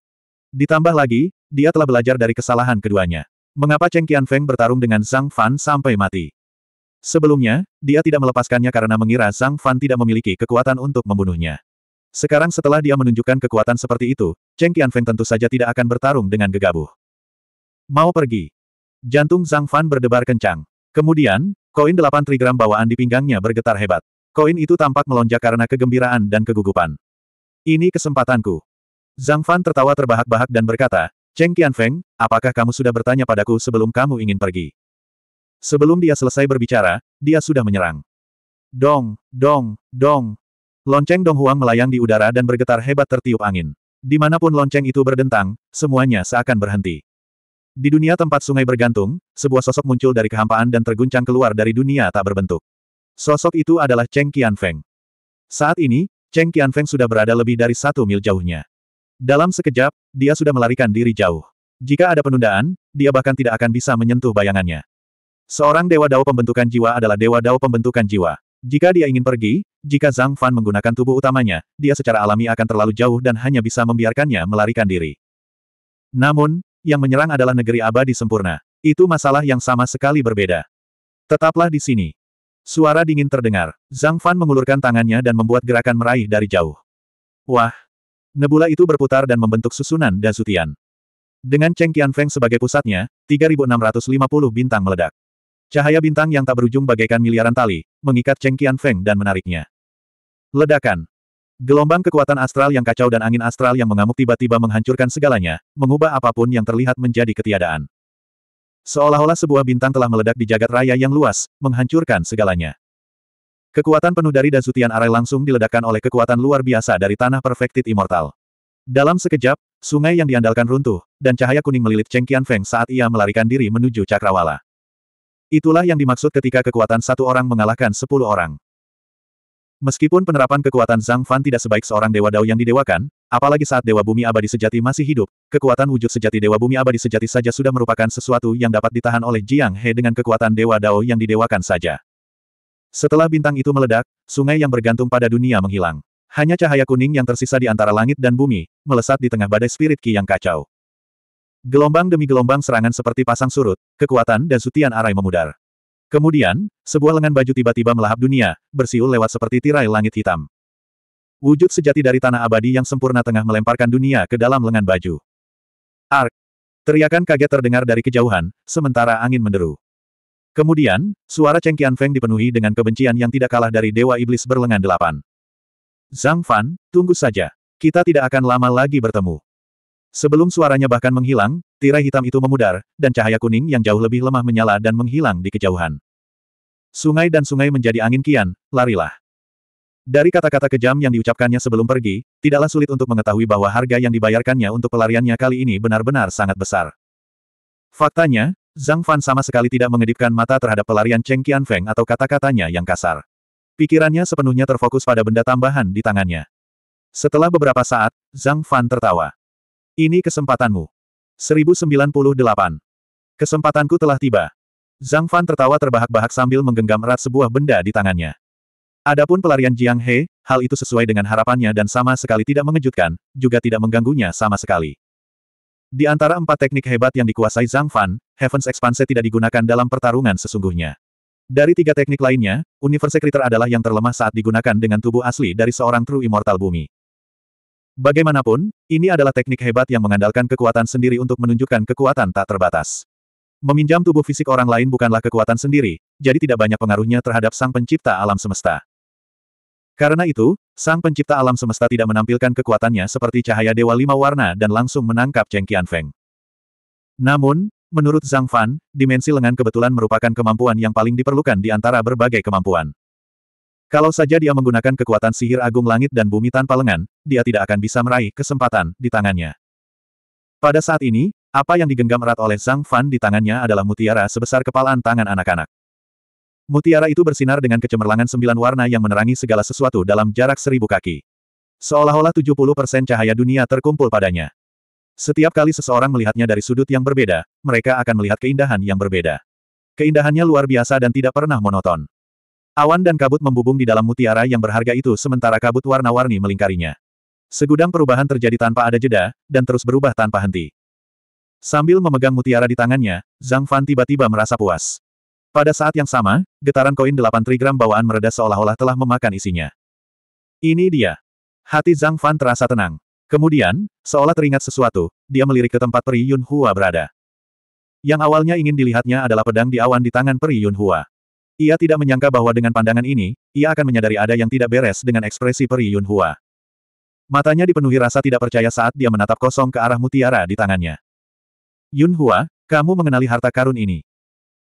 A: Ditambah lagi, dia telah belajar dari kesalahan keduanya. Mengapa Cheng Qianfeng bertarung dengan Zhang Fan sampai mati? Sebelumnya, dia tidak melepaskannya karena mengira Zhang Fan tidak memiliki kekuatan untuk membunuhnya. Sekarang setelah dia menunjukkan kekuatan seperti itu, Cheng Qianfeng tentu saja tidak akan bertarung dengan gegabah. Mau pergi. Jantung Zhang Fan berdebar kencang. Kemudian, koin delapan trigram bawaan di pinggangnya bergetar hebat. Koin itu tampak melonjak karena kegembiraan dan kegugupan. Ini kesempatanku. Zhang Fan tertawa terbahak-bahak dan berkata, Cheng Qianfeng, apakah kamu sudah bertanya padaku sebelum kamu ingin pergi? Sebelum dia selesai berbicara, dia sudah menyerang. Dong, dong, dong. Lonceng Dong Huang melayang di udara dan bergetar hebat tertiup angin. Dimanapun lonceng itu berdentang, semuanya seakan berhenti. Di dunia tempat sungai bergantung, sebuah sosok muncul dari kehampaan dan terguncang keluar dari dunia tak berbentuk. Sosok itu adalah Cheng Qianfeng. Saat ini, Cheng Qianfeng sudah berada lebih dari satu mil jauhnya. Dalam sekejap, dia sudah melarikan diri jauh. Jika ada penundaan, dia bahkan tidak akan bisa menyentuh bayangannya. Seorang Dewa Dao pembentukan jiwa adalah Dewa Dao pembentukan jiwa. Jika dia ingin pergi, jika Zhang Fan menggunakan tubuh utamanya, dia secara alami akan terlalu jauh dan hanya bisa membiarkannya melarikan diri. Namun, yang menyerang adalah negeri abadi sempurna. Itu masalah yang sama sekali berbeda. Tetaplah di sini. Suara dingin terdengar. Zhang Fan mengulurkan tangannya dan membuat gerakan meraih dari jauh. Wah! Nebula itu berputar dan membentuk susunan dan sutian. Dengan Cheng Qianfeng sebagai pusatnya, 3650 bintang meledak. Cahaya bintang yang tak berujung bagaikan miliaran tali, mengikat Cheng Qianfeng dan menariknya. Ledakan. Gelombang kekuatan astral yang kacau dan angin astral yang mengamuk tiba-tiba menghancurkan segalanya, mengubah apapun yang terlihat menjadi ketiadaan. Seolah-olah sebuah bintang telah meledak di jagat raya yang luas, menghancurkan segalanya. Kekuatan penuh dari Dazutian Arai langsung diledakkan oleh kekuatan luar biasa dari tanah perfected immortal. Dalam sekejap, sungai yang diandalkan runtuh, dan cahaya kuning melilit Cheng Qian Feng saat ia melarikan diri menuju Cakrawala. Itulah yang dimaksud ketika kekuatan satu orang mengalahkan sepuluh orang. Meskipun penerapan kekuatan Zhang Fan tidak sebaik seorang Dewa Dao yang didewakan, apalagi saat Dewa Bumi Abadi Sejati masih hidup, kekuatan wujud sejati Dewa Bumi Abadi Sejati saja sudah merupakan sesuatu yang dapat ditahan oleh Jiang He dengan kekuatan Dewa Dao yang didewakan saja. Setelah bintang itu meledak, sungai yang bergantung pada dunia menghilang. Hanya cahaya kuning yang tersisa di antara langit dan bumi, melesat di tengah badai spirit Ki yang kacau. Gelombang demi gelombang serangan seperti pasang surut, kekuatan dan sutian arai memudar. Kemudian, sebuah lengan baju tiba-tiba melahap dunia, bersiul lewat seperti tirai langit hitam. Wujud sejati dari tanah abadi yang sempurna tengah melemparkan dunia ke dalam lengan baju. Ark! Teriakan kaget terdengar dari kejauhan, sementara angin menderu. Kemudian, suara Cheng Feng dipenuhi dengan kebencian yang tidak kalah dari Dewa Iblis berlengan delapan. Zhang Fan, tunggu saja. Kita tidak akan lama lagi bertemu. Sebelum suaranya bahkan menghilang, tirai hitam itu memudar, dan cahaya kuning yang jauh lebih lemah menyala dan menghilang di kejauhan. Sungai dan sungai menjadi angin kian, larilah. Dari kata-kata kejam yang diucapkannya sebelum pergi, tidaklah sulit untuk mengetahui bahwa harga yang dibayarkannya untuk pelariannya kali ini benar-benar sangat besar. Faktanya, Zhang Fan sama sekali tidak mengedipkan mata terhadap pelarian Cheng Feng atau kata-katanya yang kasar. Pikirannya sepenuhnya terfokus pada benda tambahan di tangannya. Setelah beberapa saat, Zhang Fan tertawa. Ini kesempatanmu. 1098. Kesempatanku telah tiba. Zhang Fan tertawa terbahak-bahak sambil menggenggam erat sebuah benda di tangannya. Adapun pelarian Jiang He, hal itu sesuai dengan harapannya dan sama sekali tidak mengejutkan, juga tidak mengganggunya sama sekali. Di antara empat teknik hebat yang dikuasai Zhang Fan, Heaven's Expanse tidak digunakan dalam pertarungan sesungguhnya. Dari tiga teknik lainnya, Universe Critter adalah yang terlemah saat digunakan dengan tubuh asli dari seorang True Immortal Bumi. Bagaimanapun, ini adalah teknik hebat yang mengandalkan kekuatan sendiri untuk menunjukkan kekuatan tak terbatas. Meminjam tubuh fisik orang lain bukanlah kekuatan sendiri, jadi tidak banyak pengaruhnya terhadap sang pencipta alam semesta. Karena itu, sang pencipta alam semesta tidak menampilkan kekuatannya seperti cahaya dewa lima warna dan langsung menangkap Cheng Qianfeng. Namun, menurut Zhang Fan, dimensi lengan kebetulan merupakan kemampuan yang paling diperlukan di antara berbagai kemampuan. Kalau saja dia menggunakan kekuatan sihir agung langit dan bumi tanpa lengan, dia tidak akan bisa meraih kesempatan di tangannya. Pada saat ini, apa yang digenggam erat oleh Zhang Fan di tangannya adalah mutiara sebesar kepalaan tangan anak-anak. Mutiara itu bersinar dengan kecemerlangan sembilan warna yang menerangi segala sesuatu dalam jarak seribu kaki. Seolah-olah 70% cahaya dunia terkumpul padanya. Setiap kali seseorang melihatnya dari sudut yang berbeda, mereka akan melihat keindahan yang berbeda. Keindahannya luar biasa dan tidak pernah monoton. Awan dan kabut membubung di dalam mutiara yang berharga itu sementara kabut warna-warni melingkarinya. Segudang perubahan terjadi tanpa ada jeda, dan terus berubah tanpa henti. Sambil memegang mutiara di tangannya, Zhang Fan tiba-tiba merasa puas. Pada saat yang sama, getaran koin 8 trigram bawaan meredah seolah-olah telah memakan isinya. Ini dia. Hati Zhang Fan terasa tenang. Kemudian, seolah teringat sesuatu, dia melirik ke tempat Peri Yun Hua berada. Yang awalnya ingin dilihatnya adalah pedang di awan di tangan Peri Yun Hua. Ia tidak menyangka bahwa dengan pandangan ini, ia akan menyadari ada yang tidak beres dengan ekspresi peri Yun Hua. Matanya dipenuhi rasa tidak percaya saat dia menatap kosong ke arah mutiara di tangannya. Yun Hua, kamu mengenali harta karun ini.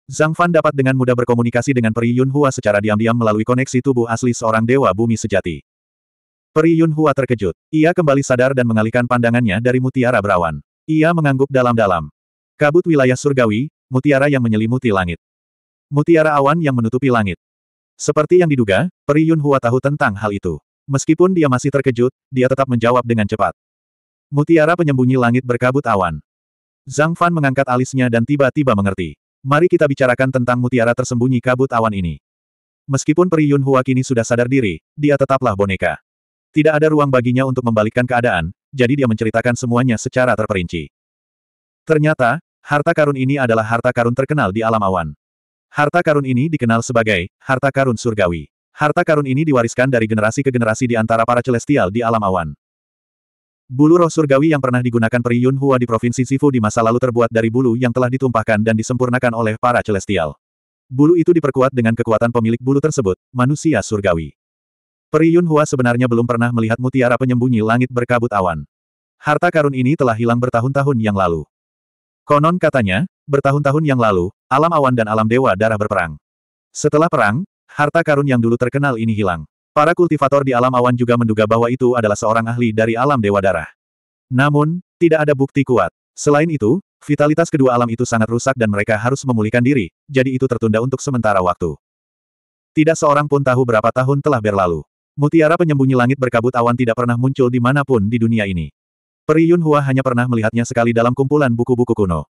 A: Zhang Fan dapat dengan mudah berkomunikasi dengan peri Yun Hua secara diam-diam melalui koneksi tubuh asli seorang dewa bumi sejati. Peri Yun Hua terkejut. Ia kembali sadar dan mengalihkan pandangannya dari mutiara berawan. Ia mengangguk dalam-dalam. Kabut wilayah surgawi, mutiara yang menyelimuti langit. Mutiara awan yang menutupi langit. Seperti yang diduga, Peri Yunhua tahu tentang hal itu. Meskipun dia masih terkejut, dia tetap menjawab dengan cepat. Mutiara penyembunyi langit berkabut awan. Zhang Fan mengangkat alisnya dan tiba-tiba mengerti. Mari kita bicarakan tentang mutiara tersembunyi kabut awan ini. Meskipun Peri Yunhua kini sudah sadar diri, dia tetaplah boneka. Tidak ada ruang baginya untuk membalikkan keadaan, jadi dia menceritakan semuanya secara terperinci. Ternyata, harta karun ini adalah harta karun terkenal di alam awan. Harta karun ini dikenal sebagai harta karun surgawi. Harta karun ini diwariskan dari generasi ke generasi di antara para celestial di alam awan. Bulu roh surgawi yang pernah digunakan Peri Yun Hua di Provinsi Sifu di masa lalu terbuat dari bulu yang telah ditumpahkan dan disempurnakan oleh para celestial. Bulu itu diperkuat dengan kekuatan pemilik bulu tersebut, manusia surgawi. Peri Yun Hua sebenarnya belum pernah melihat mutiara penyembunyi langit berkabut awan. Harta karun ini telah hilang bertahun-tahun yang lalu. Konon katanya, bertahun-tahun yang lalu, alam awan dan alam dewa darah berperang. Setelah perang, harta karun yang dulu terkenal ini hilang. Para kultivator di alam awan juga menduga bahwa itu adalah seorang ahli dari alam dewa darah. Namun, tidak ada bukti kuat. Selain itu, vitalitas kedua alam itu sangat rusak dan mereka harus memulihkan diri, jadi itu tertunda untuk sementara waktu. Tidak seorang pun tahu berapa tahun telah berlalu. Mutiara penyembunyi langit berkabut awan tidak pernah muncul di manapun di dunia ini. Peri Yun Hua hanya pernah melihatnya sekali dalam kumpulan buku-buku kuno.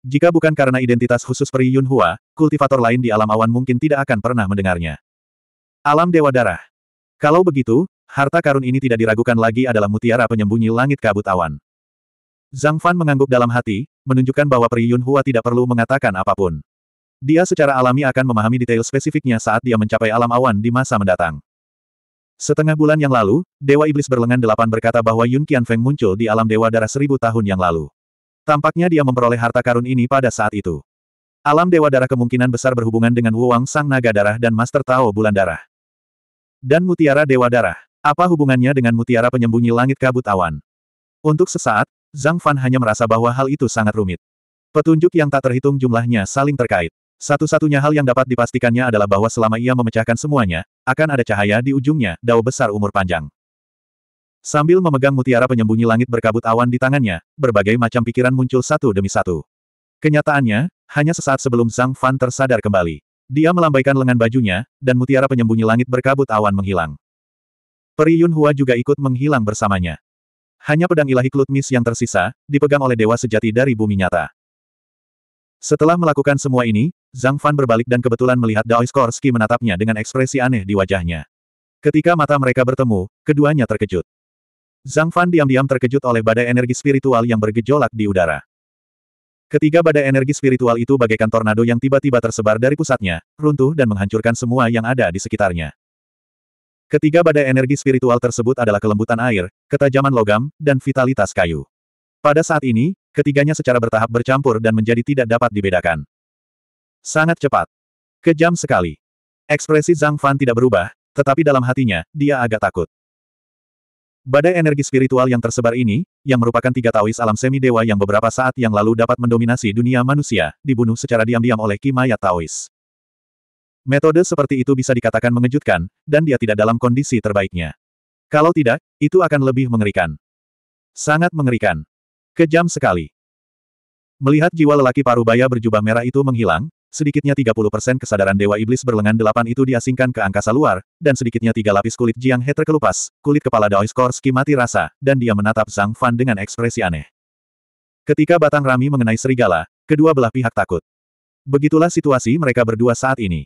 A: Jika bukan karena identitas khusus Peri Yun Hua, kultivator lain di alam awan mungkin tidak akan pernah mendengarnya. Alam Dewa Darah. Kalau begitu, harta karun ini tidak diragukan lagi adalah mutiara penyembunyi langit kabut awan. Zhang Fan mengangguk dalam hati, menunjukkan bahwa Peri Yun Hua tidak perlu mengatakan apapun. Dia secara alami akan memahami detail spesifiknya saat dia mencapai alam awan di masa mendatang. Setengah bulan yang lalu, Dewa Iblis berlengan delapan berkata bahwa Yun Qianfeng muncul di alam Dewa Darah seribu tahun yang lalu. Tampaknya dia memperoleh harta karun ini pada saat itu. Alam Dewa Darah kemungkinan besar berhubungan dengan Wang Sang Naga Darah dan Master Tao Bulan Darah. Dan Mutiara Dewa Darah. Apa hubungannya dengan Mutiara Penyembunyi Langit Kabut Awan? Untuk sesaat, Zhang Fan hanya merasa bahwa hal itu sangat rumit. Petunjuk yang tak terhitung jumlahnya saling terkait. Satu-satunya hal yang dapat dipastikannya adalah bahwa selama ia memecahkan semuanya, akan ada cahaya di ujungnya, dao besar umur panjang. Sambil memegang mutiara penyembunyi langit berkabut awan di tangannya, berbagai macam pikiran muncul satu demi satu. Kenyataannya, hanya sesaat sebelum Zhang Fan tersadar kembali. Dia melambaikan lengan bajunya, dan mutiara penyembunyi langit berkabut awan menghilang. Peri Yun Hua juga ikut menghilang bersamanya. Hanya pedang ilahi Klutmis yang tersisa, dipegang oleh dewa sejati dari bumi nyata. Setelah melakukan semua ini, Zhang Fan berbalik dan kebetulan melihat Dao Skorsky menatapnya dengan ekspresi aneh di wajahnya. Ketika mata mereka bertemu, keduanya terkejut. Zhang Fan diam-diam terkejut oleh badai energi spiritual yang bergejolak di udara. Ketiga badai energi spiritual itu bagaikan tornado yang tiba-tiba tersebar dari pusatnya, runtuh dan menghancurkan semua yang ada di sekitarnya. Ketiga badai energi spiritual tersebut adalah kelembutan air, ketajaman logam, dan vitalitas kayu. Pada saat ini, ketiganya secara bertahap bercampur dan menjadi tidak dapat dibedakan. Sangat cepat. Kejam sekali. Ekspresi Zhang Fan tidak berubah, tetapi dalam hatinya, dia agak takut. Badai energi spiritual yang tersebar ini, yang merupakan tiga tawis alam semi-dewa yang beberapa saat yang lalu dapat mendominasi dunia manusia, dibunuh secara diam-diam oleh Kimaya Taois. Metode seperti itu bisa dikatakan mengejutkan, dan dia tidak dalam kondisi terbaiknya. Kalau tidak, itu akan lebih mengerikan. Sangat mengerikan. Kejam sekali. Melihat jiwa lelaki parubaya berjubah merah itu menghilang, sedikitnya 30% kesadaran Dewa Iblis berlengan delapan itu diasingkan ke angkasa luar, dan sedikitnya tiga lapis kulit Jiang He terkelupas, kulit kepala Korski mati rasa, dan dia menatap Zhang Fan dengan ekspresi aneh. Ketika batang rami mengenai serigala, kedua belah pihak takut. Begitulah situasi mereka berdua saat ini.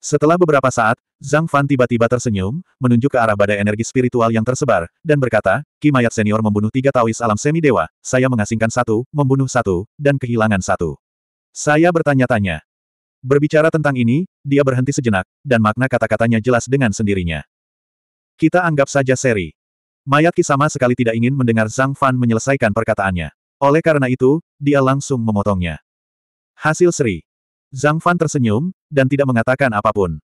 A: Setelah beberapa saat, Zhang Fan tiba-tiba tersenyum, menunjuk ke arah badai energi spiritual yang tersebar, dan berkata, Ki Mayat Senior membunuh tiga Taois alam semi-dewa, saya mengasingkan satu, membunuh satu, dan kehilangan satu. Saya bertanya-tanya. Berbicara tentang ini, dia berhenti sejenak, dan makna kata-katanya jelas dengan sendirinya. Kita anggap saja seri. Mayat Kisama sekali tidak ingin mendengar Zhang Fan menyelesaikan perkataannya. Oleh karena itu, dia langsung memotongnya. Hasil seri. Zhang Fan tersenyum, dan tidak mengatakan apapun.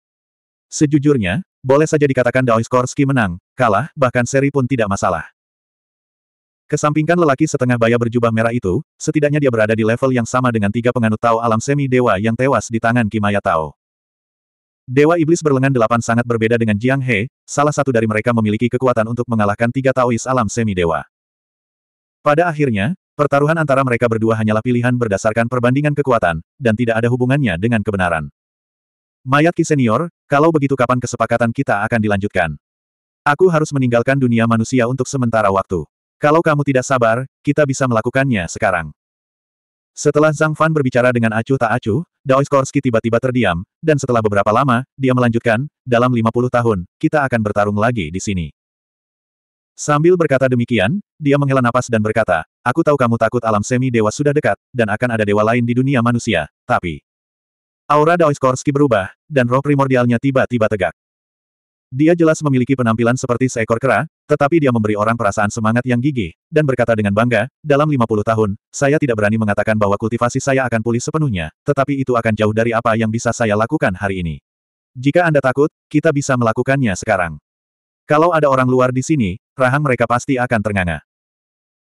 A: Sejujurnya, boleh saja dikatakan Daoiskorski menang, kalah, bahkan seri pun tidak masalah. Kesampingkan lelaki setengah baya berjubah merah itu, setidaknya dia berada di level yang sama dengan tiga penganut Tao alam semi-dewa yang tewas di tangan Kimaya Tao. Dewa Iblis berlengan delapan sangat berbeda dengan Jiang He, salah satu dari mereka memiliki kekuatan untuk mengalahkan tiga Taois alam semi-dewa. Pada akhirnya, pertaruhan antara mereka berdua hanyalah pilihan berdasarkan perbandingan kekuatan, dan tidak ada hubungannya dengan kebenaran. Mayat Ki Senior, kalau begitu kapan kesepakatan kita akan dilanjutkan? Aku harus meninggalkan dunia manusia untuk sementara waktu. Kalau kamu tidak sabar, kita bisa melakukannya sekarang. Setelah Zhang Fan berbicara dengan acuh tak acuh, Daois Korski tiba-tiba terdiam, dan setelah beberapa lama, dia melanjutkan, dalam 50 tahun, kita akan bertarung lagi di sini. Sambil berkata demikian, dia menghela napas dan berkata, aku tahu kamu takut alam semi dewa sudah dekat, dan akan ada dewa lain di dunia manusia, tapi... Aura Daois Korski berubah, dan roh primordialnya tiba-tiba tegak. Dia jelas memiliki penampilan seperti seekor kera, tetapi dia memberi orang perasaan semangat yang gigih, dan berkata dengan bangga, dalam 50 tahun, saya tidak berani mengatakan bahwa kultivasi saya akan pulih sepenuhnya, tetapi itu akan jauh dari apa yang bisa saya lakukan hari ini. Jika Anda takut, kita bisa melakukannya sekarang. Kalau ada orang luar di sini, rahang mereka pasti akan ternganga.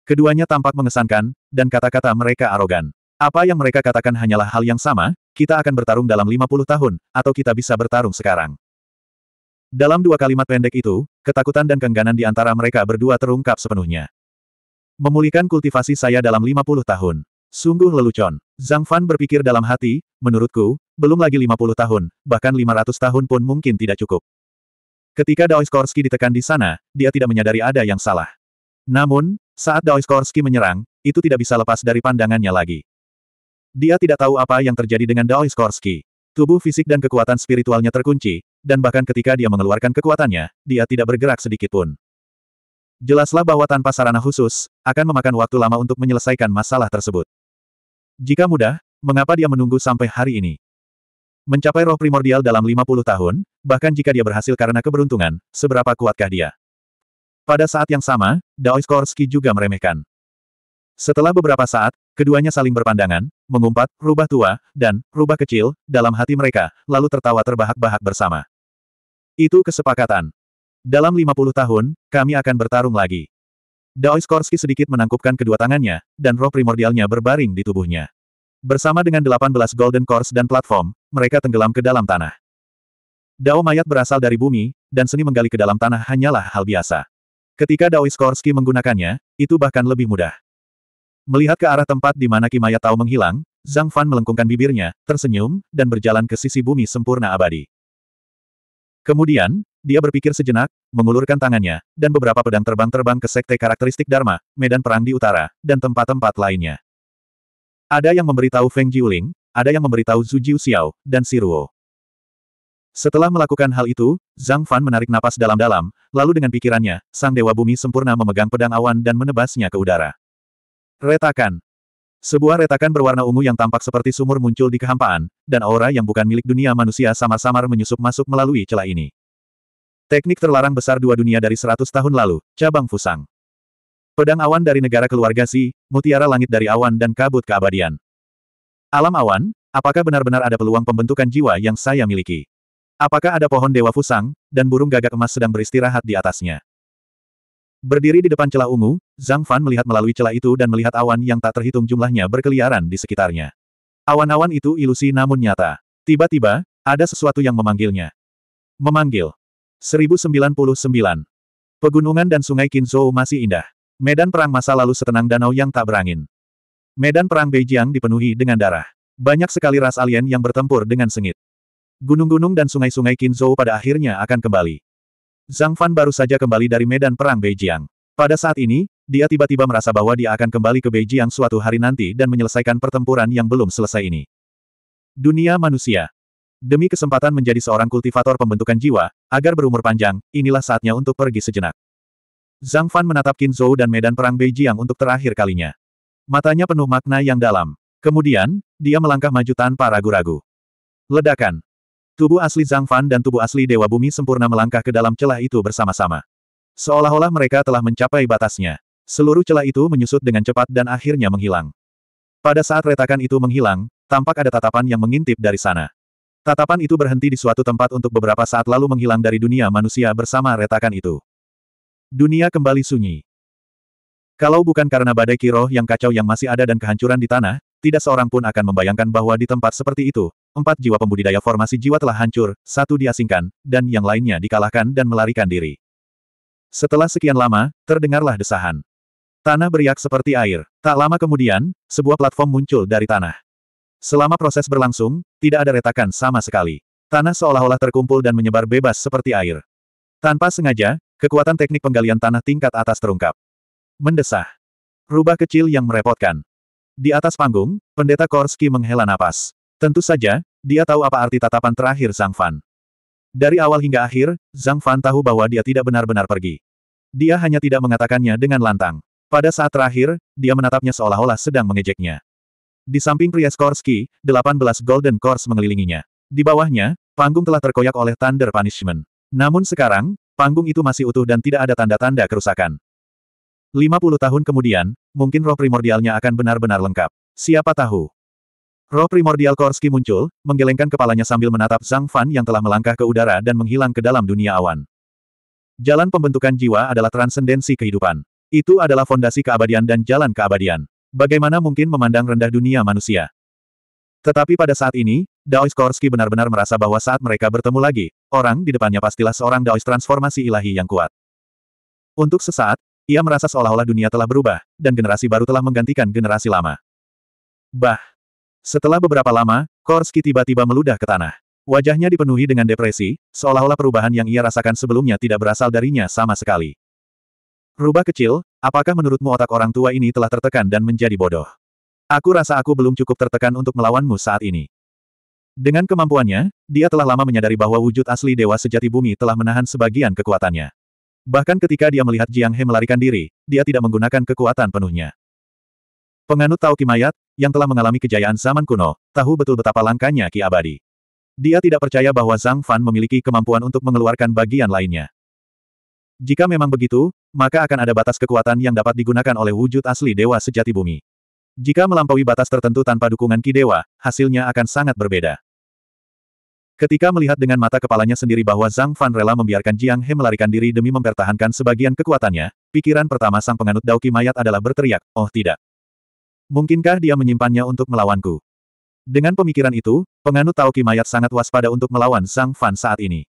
A: Keduanya tampak mengesankan, dan kata-kata mereka arogan. Apa yang mereka katakan hanyalah hal yang sama, kita akan bertarung dalam 50 tahun, atau kita bisa bertarung sekarang. Dalam dua kalimat pendek itu, ketakutan dan kengganan di antara mereka berdua terungkap sepenuhnya. Memulihkan kultivasi saya dalam 50 tahun. Sungguh lelucon. Zhang Fan berpikir dalam hati, menurutku, belum lagi 50 tahun, bahkan 500 tahun pun mungkin tidak cukup. Ketika Korski ditekan di sana, dia tidak menyadari ada yang salah. Namun, saat Korski menyerang, itu tidak bisa lepas dari pandangannya lagi. Dia tidak tahu apa yang terjadi dengan Korski. Tubuh fisik dan kekuatan spiritualnya terkunci, dan bahkan ketika dia mengeluarkan kekuatannya, dia tidak bergerak sedikit pun. Jelaslah bahwa tanpa sarana khusus, akan memakan waktu lama untuk menyelesaikan masalah tersebut. Jika mudah, mengapa dia menunggu sampai hari ini? Mencapai roh primordial dalam 50 tahun, bahkan jika dia berhasil karena keberuntungan, seberapa kuatkah dia? Pada saat yang sama, Daois Korski juga meremehkan. Setelah beberapa saat, keduanya saling berpandangan, mengumpat, rubah tua, dan rubah kecil, dalam hati mereka, lalu tertawa terbahak-bahak bersama. Itu kesepakatan. Dalam 50 tahun, kami akan bertarung lagi. Korski sedikit menangkupkan kedua tangannya, dan roh primordialnya berbaring di tubuhnya. Bersama dengan 18 golden cores dan platform, mereka tenggelam ke dalam tanah. Dao mayat berasal dari bumi, dan seni menggali ke dalam tanah hanyalah hal biasa. Ketika Korski menggunakannya, itu bahkan lebih mudah. Melihat ke arah tempat di mana Kimaya Tao menghilang, Zhang Fan melengkungkan bibirnya, tersenyum, dan berjalan ke sisi bumi sempurna abadi. Kemudian, dia berpikir sejenak, mengulurkan tangannya, dan beberapa pedang terbang-terbang ke sekte karakteristik Dharma, medan perang di utara, dan tempat-tempat lainnya. Ada yang memberitahu Feng Jiuling, ada yang memberitahu Zhu Jiu Xiao dan Siruo. Setelah melakukan hal itu, Zhang Fan menarik napas dalam-dalam, lalu dengan pikirannya, Sang Dewa Bumi sempurna memegang pedang awan dan menebasnya ke udara. Retakan. Sebuah retakan berwarna ungu yang tampak seperti sumur muncul di kehampaan, dan aura yang bukan milik dunia manusia samar-samar menyusup masuk melalui celah ini. Teknik terlarang besar dua dunia dari seratus tahun lalu, cabang Fusang. Pedang awan dari negara keluarga Si, mutiara langit dari awan dan kabut keabadian. Alam awan, apakah benar-benar ada peluang pembentukan jiwa yang saya miliki? Apakah ada pohon dewa Fusang, dan burung gagak emas sedang beristirahat di atasnya? Berdiri di depan celah ungu, Zhang Fan melihat melalui celah itu dan melihat awan yang tak terhitung jumlahnya berkeliaran di sekitarnya. Awan-awan itu ilusi namun nyata. Tiba-tiba, ada sesuatu yang memanggilnya. Memanggil. 1099. Pegunungan dan sungai Qinzhou masih indah. Medan perang masa lalu setenang danau yang tak berangin. Medan perang Beijing dipenuhi dengan darah. Banyak sekali ras alien yang bertempur dengan sengit. Gunung-gunung dan sungai-sungai Qinzhou pada akhirnya akan kembali. Zhang Fan baru saja kembali dari medan perang Beijing. Pada saat ini, dia tiba-tiba merasa bahwa dia akan kembali ke Beijing suatu hari nanti dan menyelesaikan pertempuran yang belum selesai ini. Dunia manusia. Demi kesempatan menjadi seorang kultivator pembentukan jiwa, agar berumur panjang, inilah saatnya untuk pergi sejenak. Zhang Fan menatap Qin Zhou dan medan perang Beijing untuk terakhir kalinya. Matanya penuh makna yang dalam. Kemudian, dia melangkah maju tanpa ragu-ragu. Ledakan. Tubuh asli Zhang Fan dan tubuh asli Dewa Bumi sempurna melangkah ke dalam celah itu bersama-sama. Seolah-olah mereka telah mencapai batasnya. Seluruh celah itu menyusut dengan cepat dan akhirnya menghilang. Pada saat retakan itu menghilang, tampak ada tatapan yang mengintip dari sana. Tatapan itu berhenti di suatu tempat untuk beberapa saat lalu menghilang dari dunia manusia bersama retakan itu. Dunia kembali sunyi. Kalau bukan karena badai kiroh yang kacau yang masih ada dan kehancuran di tanah, tidak seorang pun akan membayangkan bahwa di tempat seperti itu, Empat jiwa pembudidaya formasi jiwa telah hancur, satu diasingkan, dan yang lainnya dikalahkan dan melarikan diri. Setelah sekian lama, terdengarlah desahan. Tanah beriak seperti air. Tak lama kemudian, sebuah platform muncul dari tanah. Selama proses berlangsung, tidak ada retakan sama sekali. Tanah seolah-olah terkumpul dan menyebar bebas seperti air. Tanpa sengaja, kekuatan teknik penggalian tanah tingkat atas terungkap. Mendesah. Rubah kecil yang merepotkan. Di atas panggung, pendeta Korski menghela napas. Tentu saja, dia tahu apa arti tatapan terakhir Zhang Fan. Dari awal hingga akhir, Zhang Fan tahu bahwa dia tidak benar-benar pergi. Dia hanya tidak mengatakannya dengan lantang. Pada saat terakhir, dia menatapnya seolah-olah sedang mengejeknya. Di samping pria Skorsky, 18 Golden Course mengelilinginya. Di bawahnya, panggung telah terkoyak oleh Thunder Punishment. Namun sekarang, panggung itu masih utuh dan tidak ada tanda-tanda kerusakan. 50 tahun kemudian, mungkin roh primordialnya akan benar-benar lengkap. Siapa tahu? Roh primordial Korski muncul, menggelengkan kepalanya sambil menatap Zhang Fan yang telah melangkah ke udara dan menghilang ke dalam dunia awan. Jalan pembentukan jiwa adalah transendensi kehidupan. Itu adalah fondasi keabadian dan jalan keabadian. Bagaimana mungkin memandang rendah dunia manusia? Tetapi pada saat ini, Daois Korski benar-benar merasa bahwa saat mereka bertemu lagi, orang di depannya pastilah seorang Daois transformasi ilahi yang kuat. Untuk sesaat, ia merasa seolah-olah dunia telah berubah, dan generasi baru telah menggantikan generasi lama. Bah! Setelah beberapa lama, Korski tiba-tiba meludah ke tanah. Wajahnya dipenuhi dengan depresi, seolah-olah perubahan yang ia rasakan sebelumnya tidak berasal darinya sama sekali. Rubah kecil, apakah menurutmu otak orang tua ini telah tertekan dan menjadi bodoh? Aku rasa aku belum cukup tertekan untuk melawanmu saat ini. Dengan kemampuannya, dia telah lama menyadari bahwa wujud asli dewa sejati bumi telah menahan sebagian kekuatannya. Bahkan ketika dia melihat Jiang He melarikan diri, dia tidak menggunakan kekuatan penuhnya. Penganut Tao Kimayat, yang telah mengalami kejayaan zaman kuno, tahu betul betapa langkanya Ki Abadi. Dia tidak percaya bahwa Zhang Fan memiliki kemampuan untuk mengeluarkan bagian lainnya. Jika memang begitu, maka akan ada batas kekuatan yang dapat digunakan oleh wujud asli Dewa Sejati Bumi. Jika melampaui batas tertentu tanpa dukungan Ki Dewa, hasilnya akan sangat berbeda. Ketika melihat dengan mata kepalanya sendiri bahwa Zhang Fan rela membiarkan Jiang He melarikan diri demi mempertahankan sebagian kekuatannya, pikiran pertama sang penganut Daoki Mayat adalah berteriak, oh tidak. Mungkinkah dia menyimpannya untuk melawanku? Dengan pemikiran itu, penganut Tao Kimayat sangat waspada untuk melawan Sang Fan saat ini.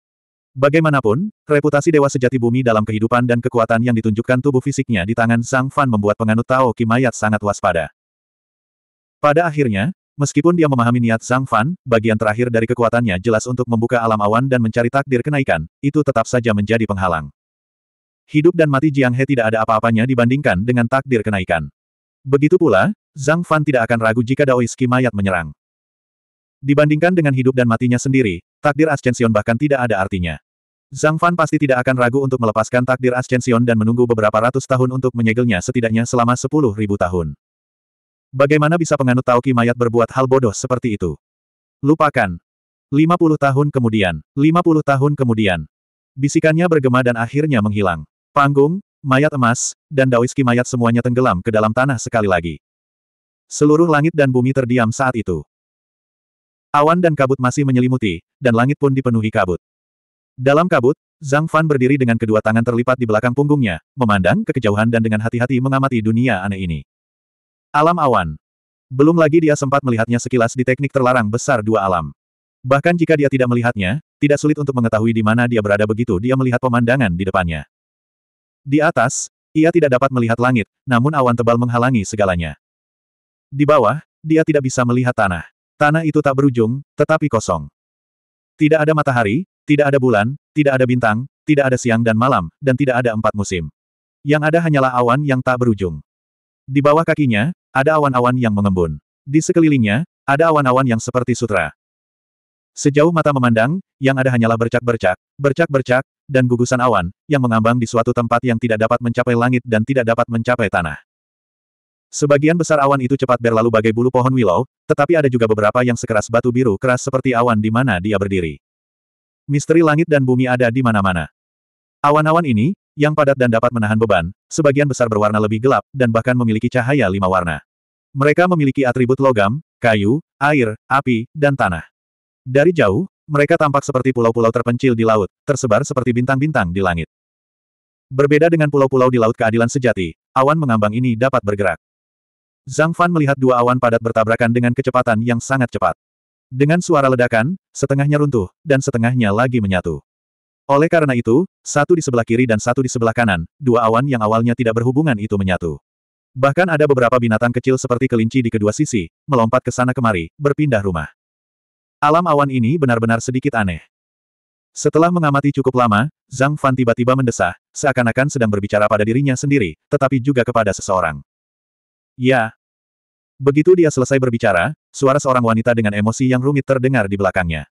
A: Bagaimanapun, reputasi Dewa Sejati Bumi dalam kehidupan dan kekuatan yang ditunjukkan tubuh fisiknya di tangan Sang Fan membuat penganut Tao Kimayat sangat waspada. Pada akhirnya, meskipun dia memahami niat Sang Fan, bagian terakhir dari kekuatannya jelas untuk membuka alam awan dan mencari takdir kenaikan, itu tetap saja menjadi penghalang. Hidup dan mati Jiang He tidak ada apa-apanya dibandingkan dengan takdir kenaikan. Begitu pula, Zhang Fan tidak akan ragu jika Daoiski mayat menyerang. Dibandingkan dengan hidup dan matinya sendiri, takdir Ascension bahkan tidak ada artinya. Zhang Fan pasti tidak akan ragu untuk melepaskan takdir Ascension dan menunggu beberapa ratus tahun untuk menyegelnya setidaknya selama sepuluh ribu tahun. Bagaimana bisa penganut Tauki mayat berbuat hal bodoh seperti itu? Lupakan. 50 tahun kemudian, 50 tahun kemudian. Bisikannya bergema dan akhirnya menghilang. Panggung, mayat emas, dan Dawiski mayat semuanya tenggelam ke dalam tanah sekali lagi. Seluruh langit dan bumi terdiam saat itu. Awan dan kabut masih menyelimuti, dan langit pun dipenuhi kabut. Dalam kabut, Zhang Fan berdiri dengan kedua tangan terlipat di belakang punggungnya, memandang ke kejauhan dan dengan hati-hati mengamati dunia aneh ini. Alam awan. Belum lagi dia sempat melihatnya sekilas di teknik terlarang besar dua alam. Bahkan jika dia tidak melihatnya, tidak sulit untuk mengetahui di mana dia berada begitu dia melihat pemandangan di depannya. Di atas, ia tidak dapat melihat langit, namun awan tebal menghalangi segalanya. Di bawah, dia tidak bisa melihat tanah. Tanah itu tak berujung, tetapi kosong. Tidak ada matahari, tidak ada bulan, tidak ada bintang, tidak ada siang dan malam, dan tidak ada empat musim. Yang ada hanyalah awan yang tak berujung. Di bawah kakinya, ada awan-awan yang mengembun. Di sekelilingnya, ada awan-awan yang seperti sutra. Sejauh mata memandang, yang ada hanyalah bercak-bercak, bercak-bercak, dan gugusan awan, yang mengambang di suatu tempat yang tidak dapat mencapai langit dan tidak dapat mencapai tanah. Sebagian besar awan itu cepat berlalu bagai bulu pohon willow, tetapi ada juga beberapa yang sekeras batu biru keras seperti awan di mana dia berdiri. Misteri langit dan bumi ada di mana-mana. Awan-awan ini, yang padat dan dapat menahan beban, sebagian besar berwarna lebih gelap, dan bahkan memiliki cahaya lima warna. Mereka memiliki atribut logam, kayu, air, api, dan tanah. Dari jauh, mereka tampak seperti pulau-pulau terpencil di laut, tersebar seperti bintang-bintang di langit. Berbeda dengan pulau-pulau di Laut Keadilan Sejati, awan mengambang ini dapat bergerak. Zhang Fan melihat dua awan padat bertabrakan dengan kecepatan yang sangat cepat. Dengan suara ledakan, setengahnya runtuh, dan setengahnya lagi menyatu. Oleh karena itu, satu di sebelah kiri dan satu di sebelah kanan, dua awan yang awalnya tidak berhubungan itu menyatu. Bahkan ada beberapa binatang kecil seperti kelinci di kedua sisi, melompat ke sana kemari, berpindah rumah. Alam awan ini benar-benar sedikit aneh. Setelah mengamati cukup lama, Zhang Fan tiba-tiba mendesah, seakan-akan sedang berbicara pada dirinya sendiri, tetapi juga kepada seseorang. Ya. Begitu dia selesai berbicara, suara seorang wanita dengan emosi yang rumit terdengar di belakangnya.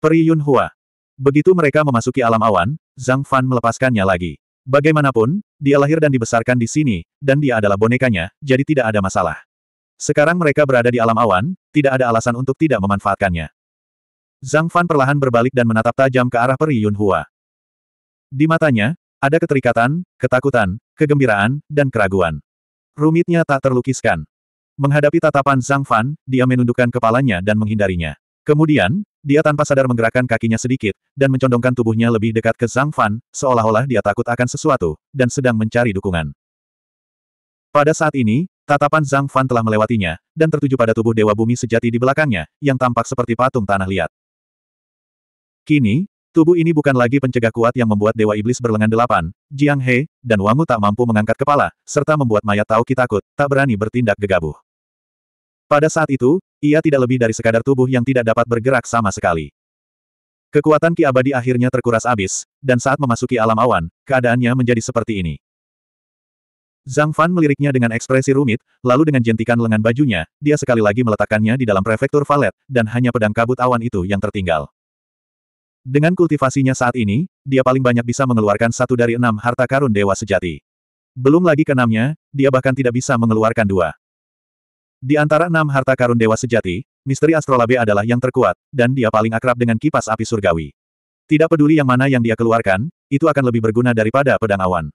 A: Peri Yun Hua. Begitu mereka memasuki alam awan, Zhang Fan melepaskannya lagi. Bagaimanapun, dia lahir dan dibesarkan di sini, dan dia adalah bonekanya, jadi tidak ada masalah. Sekarang mereka berada di alam awan, tidak ada alasan untuk tidak memanfaatkannya. Zhang Fan perlahan berbalik dan menatap tajam ke arah Peri Yunhua. Di matanya, ada keterikatan, ketakutan, kegembiraan, dan keraguan. Rumitnya tak terlukiskan. Menghadapi tatapan Zhang Fan, dia menundukkan kepalanya dan menghindarinya. Kemudian, dia tanpa sadar menggerakkan kakinya sedikit, dan mencondongkan tubuhnya lebih dekat ke Zhang Fan, seolah-olah dia takut akan sesuatu, dan sedang mencari dukungan. Pada saat ini, Tatapan Zhang Fan telah melewatinya, dan tertuju pada tubuh Dewa Bumi sejati di belakangnya, yang tampak seperti patung tanah liat. Kini, tubuh ini bukan lagi pencegah kuat yang membuat Dewa Iblis berlengan delapan, Jiang He, dan Wangu tak mampu mengangkat kepala, serta membuat mayat Tao Ki takut, tak berani bertindak gegabah. Pada saat itu, ia tidak lebih dari sekadar tubuh yang tidak dapat bergerak sama sekali. Kekuatan Ki Abadi akhirnya terkuras abis, dan saat memasuki alam awan, keadaannya menjadi seperti ini. Zhang Fan meliriknya dengan ekspresi rumit, lalu dengan jentikan lengan bajunya, dia sekali lagi meletakkannya di dalam prefektur valet, dan hanya pedang kabut awan itu yang tertinggal. Dengan kultivasinya saat ini, dia paling banyak bisa mengeluarkan satu dari enam harta karun dewa sejati. Belum lagi keenamnya, dia bahkan tidak bisa mengeluarkan dua. Di antara enam harta karun dewa sejati, misteri astrolabe adalah yang terkuat, dan dia paling akrab dengan kipas api surgawi. Tidak peduli yang mana yang dia keluarkan, itu akan lebih berguna daripada pedang awan.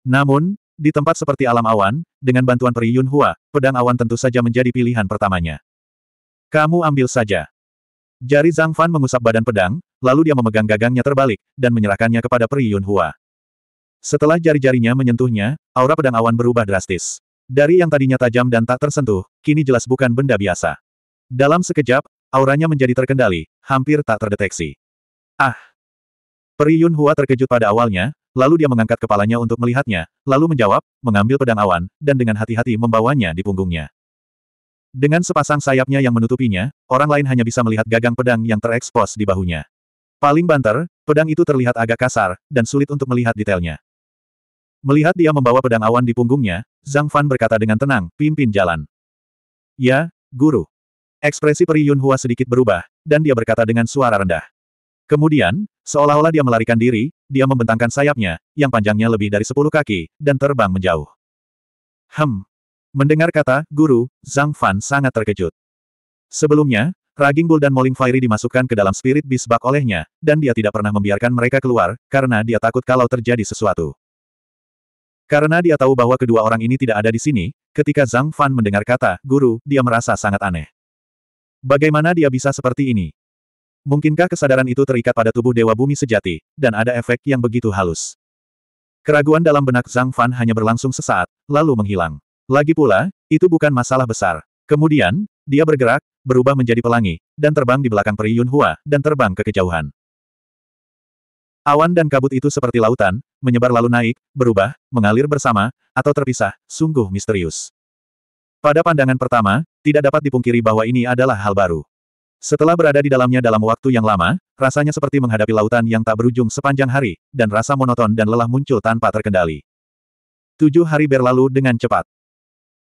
A: Namun, di tempat seperti alam awan, dengan bantuan peri Yun Hua, pedang awan tentu saja menjadi pilihan pertamanya. Kamu ambil saja. Jari Zhang Fan mengusap badan pedang, lalu dia memegang gagangnya terbalik, dan menyerahkannya kepada peri Yun Hua. Setelah jari-jarinya menyentuhnya, aura pedang awan berubah drastis. Dari yang tadinya tajam dan tak tersentuh, kini jelas bukan benda biasa. Dalam sekejap, auranya menjadi terkendali, hampir tak terdeteksi. Ah! Peri Yun Hua terkejut pada awalnya, Lalu dia mengangkat kepalanya untuk melihatnya, lalu menjawab, mengambil pedang awan, dan dengan hati-hati membawanya di punggungnya. Dengan sepasang sayapnya yang menutupinya, orang lain hanya bisa melihat gagang pedang yang terekspos di bahunya. Paling banter, pedang itu terlihat agak kasar, dan sulit untuk melihat detailnya. Melihat dia membawa pedang awan di punggungnya, Zhang Fan berkata dengan tenang, pimpin jalan. Ya, guru. Ekspresi Peri Yun Hua sedikit berubah, dan dia berkata dengan suara rendah. Kemudian, seolah-olah dia melarikan diri, dia membentangkan sayapnya, yang panjangnya lebih dari sepuluh kaki, dan terbang menjauh. Hem. Mendengar kata, guru, Zhang Fan sangat terkejut. Sebelumnya, Raging Bull dan Moling Fairy dimasukkan ke dalam spirit Beast bak olehnya, dan dia tidak pernah membiarkan mereka keluar, karena dia takut kalau terjadi sesuatu. Karena dia tahu bahwa kedua orang ini tidak ada di sini, ketika Zhang Fan mendengar kata, guru, dia merasa sangat aneh. Bagaimana dia bisa seperti ini? Mungkinkah kesadaran itu terikat pada tubuh Dewa Bumi Sejati, dan ada efek yang begitu halus? Keraguan dalam benak Zhang Fan hanya berlangsung sesaat, lalu menghilang. Lagi pula, itu bukan masalah besar. Kemudian, dia bergerak, berubah menjadi pelangi, dan terbang di belakang Peri Yun Hua, dan terbang ke kejauhan. Awan dan kabut itu seperti lautan, menyebar lalu naik, berubah, mengalir bersama, atau terpisah, sungguh misterius. Pada pandangan pertama, tidak dapat dipungkiri bahwa ini adalah hal baru. Setelah berada di dalamnya dalam waktu yang lama, rasanya seperti menghadapi lautan yang tak berujung sepanjang hari, dan rasa monoton dan lelah muncul tanpa terkendali. Tujuh hari berlalu dengan cepat.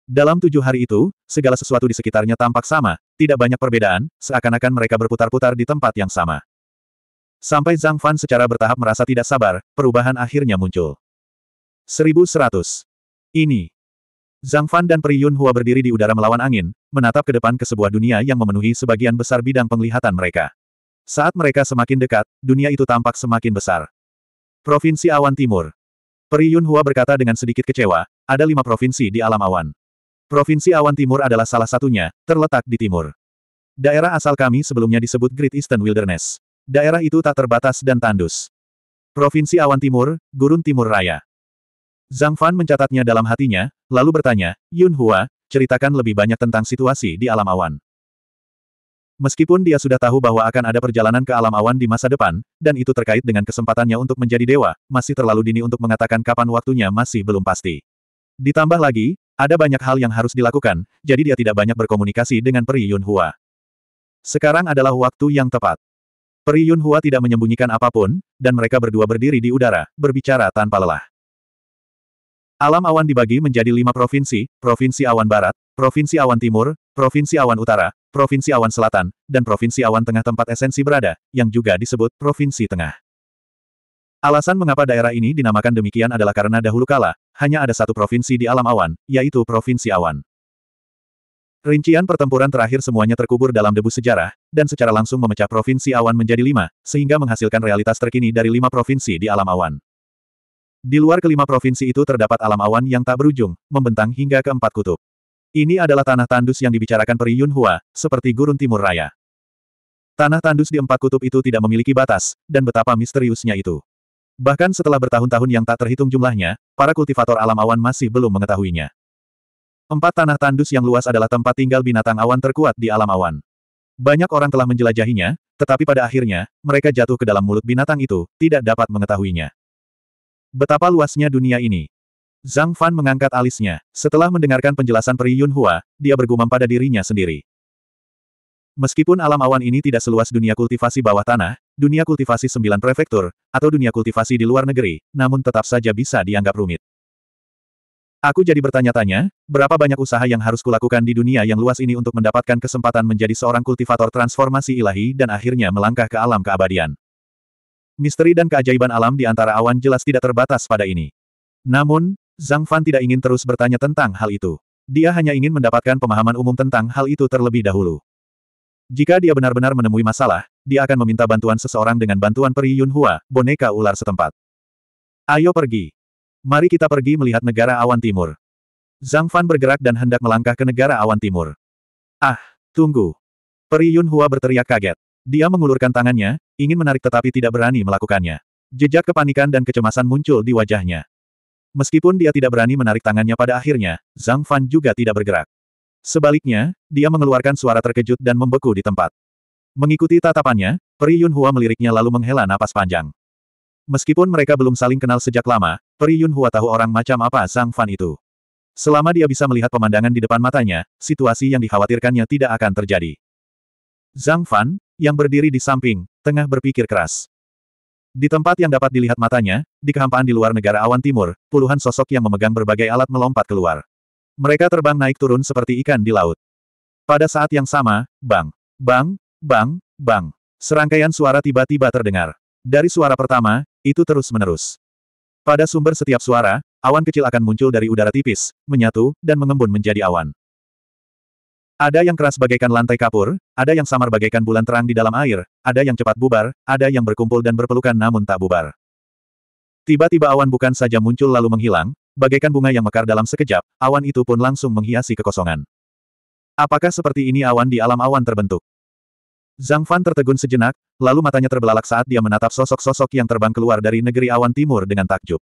A: Dalam tujuh hari itu, segala sesuatu di sekitarnya tampak sama, tidak banyak perbedaan, seakan-akan mereka berputar-putar di tempat yang sama. Sampai Zhang Fan secara bertahap merasa tidak sabar, perubahan akhirnya muncul. 1100. Ini. Zhang Fan dan Pri Yun Hua berdiri di udara melawan angin, menatap ke depan ke sebuah dunia yang memenuhi sebagian besar bidang penglihatan mereka. Saat mereka semakin dekat, dunia itu tampak semakin besar. Provinsi Awan Timur Pri Yun Hua berkata dengan sedikit kecewa, ada lima provinsi di alam awan. Provinsi Awan Timur adalah salah satunya, terletak di timur. Daerah asal kami sebelumnya disebut Great Eastern Wilderness. Daerah itu tak terbatas dan tandus. Provinsi Awan Timur, Gurun Timur Raya. Zhang Fan mencatatnya dalam hatinya, lalu bertanya, Yun Hua, ceritakan lebih banyak tentang situasi di alam awan. Meskipun dia sudah tahu bahwa akan ada perjalanan ke alam awan di masa depan, dan itu terkait dengan kesempatannya untuk menjadi dewa, masih terlalu dini untuk mengatakan kapan waktunya masih belum pasti. Ditambah lagi, ada banyak hal yang harus dilakukan, jadi dia tidak banyak berkomunikasi dengan Peri Yun Hua. Sekarang adalah waktu yang tepat. Peri Yun Hua tidak menyembunyikan apapun, dan mereka berdua berdiri di udara, berbicara tanpa lelah. Alam awan dibagi menjadi lima provinsi, Provinsi Awan Barat, Provinsi Awan Timur, Provinsi Awan Utara, Provinsi Awan Selatan, dan Provinsi Awan Tengah tempat esensi berada, yang juga disebut Provinsi Tengah. Alasan mengapa daerah ini dinamakan demikian adalah karena dahulu kala, hanya ada satu provinsi di alam awan, yaitu Provinsi Awan. Rincian pertempuran terakhir semuanya terkubur dalam debu sejarah, dan secara langsung memecah Provinsi Awan menjadi lima, sehingga menghasilkan realitas terkini dari lima provinsi di alam awan. Di luar kelima provinsi itu terdapat alam awan yang tak berujung, membentang hingga ke empat kutub. Ini adalah tanah tandus yang dibicarakan Peri Yunhua, seperti gurun timur raya. Tanah tandus di empat kutub itu tidak memiliki batas, dan betapa misteriusnya itu. Bahkan setelah bertahun-tahun yang tak terhitung jumlahnya, para kultivator alam awan masih belum mengetahuinya. Empat tanah tandus yang luas adalah tempat tinggal binatang awan terkuat di alam awan. Banyak orang telah menjelajahinya, tetapi pada akhirnya, mereka jatuh ke dalam mulut binatang itu, tidak dapat mengetahuinya. Betapa luasnya dunia ini. Zhang Fan mengangkat alisnya. Setelah mendengarkan penjelasan Peri Yunhua, dia bergumam pada dirinya sendiri. Meskipun alam awan ini tidak seluas dunia kultivasi bawah tanah, dunia kultivasi sembilan prefektur, atau dunia kultivasi di luar negeri, namun tetap saja bisa dianggap rumit. Aku jadi bertanya-tanya, berapa banyak usaha yang harus kulakukan di dunia yang luas ini untuk mendapatkan kesempatan menjadi seorang kultivator transformasi ilahi dan akhirnya melangkah ke alam keabadian. Misteri dan keajaiban alam di antara awan jelas tidak terbatas pada ini. Namun, Zhang Fan tidak ingin terus bertanya tentang hal itu. Dia hanya ingin mendapatkan pemahaman umum tentang hal itu terlebih dahulu. Jika dia benar-benar menemui masalah, dia akan meminta bantuan seseorang dengan bantuan peri Yunhua, boneka ular setempat. Ayo pergi. Mari kita pergi melihat negara awan timur. Zhang Fan bergerak dan hendak melangkah ke negara awan timur. Ah, tunggu. Peri Yunhua berteriak kaget. Dia mengulurkan tangannya, ingin menarik tetapi tidak berani melakukannya. Jejak kepanikan dan kecemasan muncul di wajahnya. Meskipun dia tidak berani menarik tangannya pada akhirnya, Zhang Fan juga tidak bergerak. Sebaliknya, dia mengeluarkan suara terkejut dan membeku di tempat. Mengikuti tatapannya, Peri Hua meliriknya lalu menghela napas panjang. Meskipun mereka belum saling kenal sejak lama, Peri Hua tahu orang macam apa Zhang Fan itu. Selama dia bisa melihat pemandangan di depan matanya, situasi yang dikhawatirkannya tidak akan terjadi. Zhang Fan, yang berdiri di samping, tengah berpikir keras. Di tempat yang dapat dilihat matanya, di kehampaan di luar negara awan timur, puluhan sosok yang memegang berbagai alat melompat keluar. Mereka terbang naik turun seperti ikan di laut. Pada saat yang sama, bang, bang, bang, bang. Serangkaian suara tiba-tiba terdengar. Dari suara pertama, itu terus-menerus. Pada sumber setiap suara, awan kecil akan muncul dari udara tipis, menyatu, dan mengembun menjadi awan. Ada yang keras bagaikan lantai kapur, ada yang samar bagaikan bulan terang di dalam air, ada yang cepat bubar, ada yang berkumpul dan berpelukan namun tak bubar. Tiba-tiba awan bukan saja muncul lalu menghilang, bagaikan bunga yang mekar dalam sekejap, awan itu pun langsung menghiasi kekosongan. Apakah seperti ini awan di alam awan terbentuk? Zhang Fan tertegun sejenak, lalu matanya terbelalak saat dia menatap sosok-sosok yang terbang keluar dari negeri awan timur dengan takjub.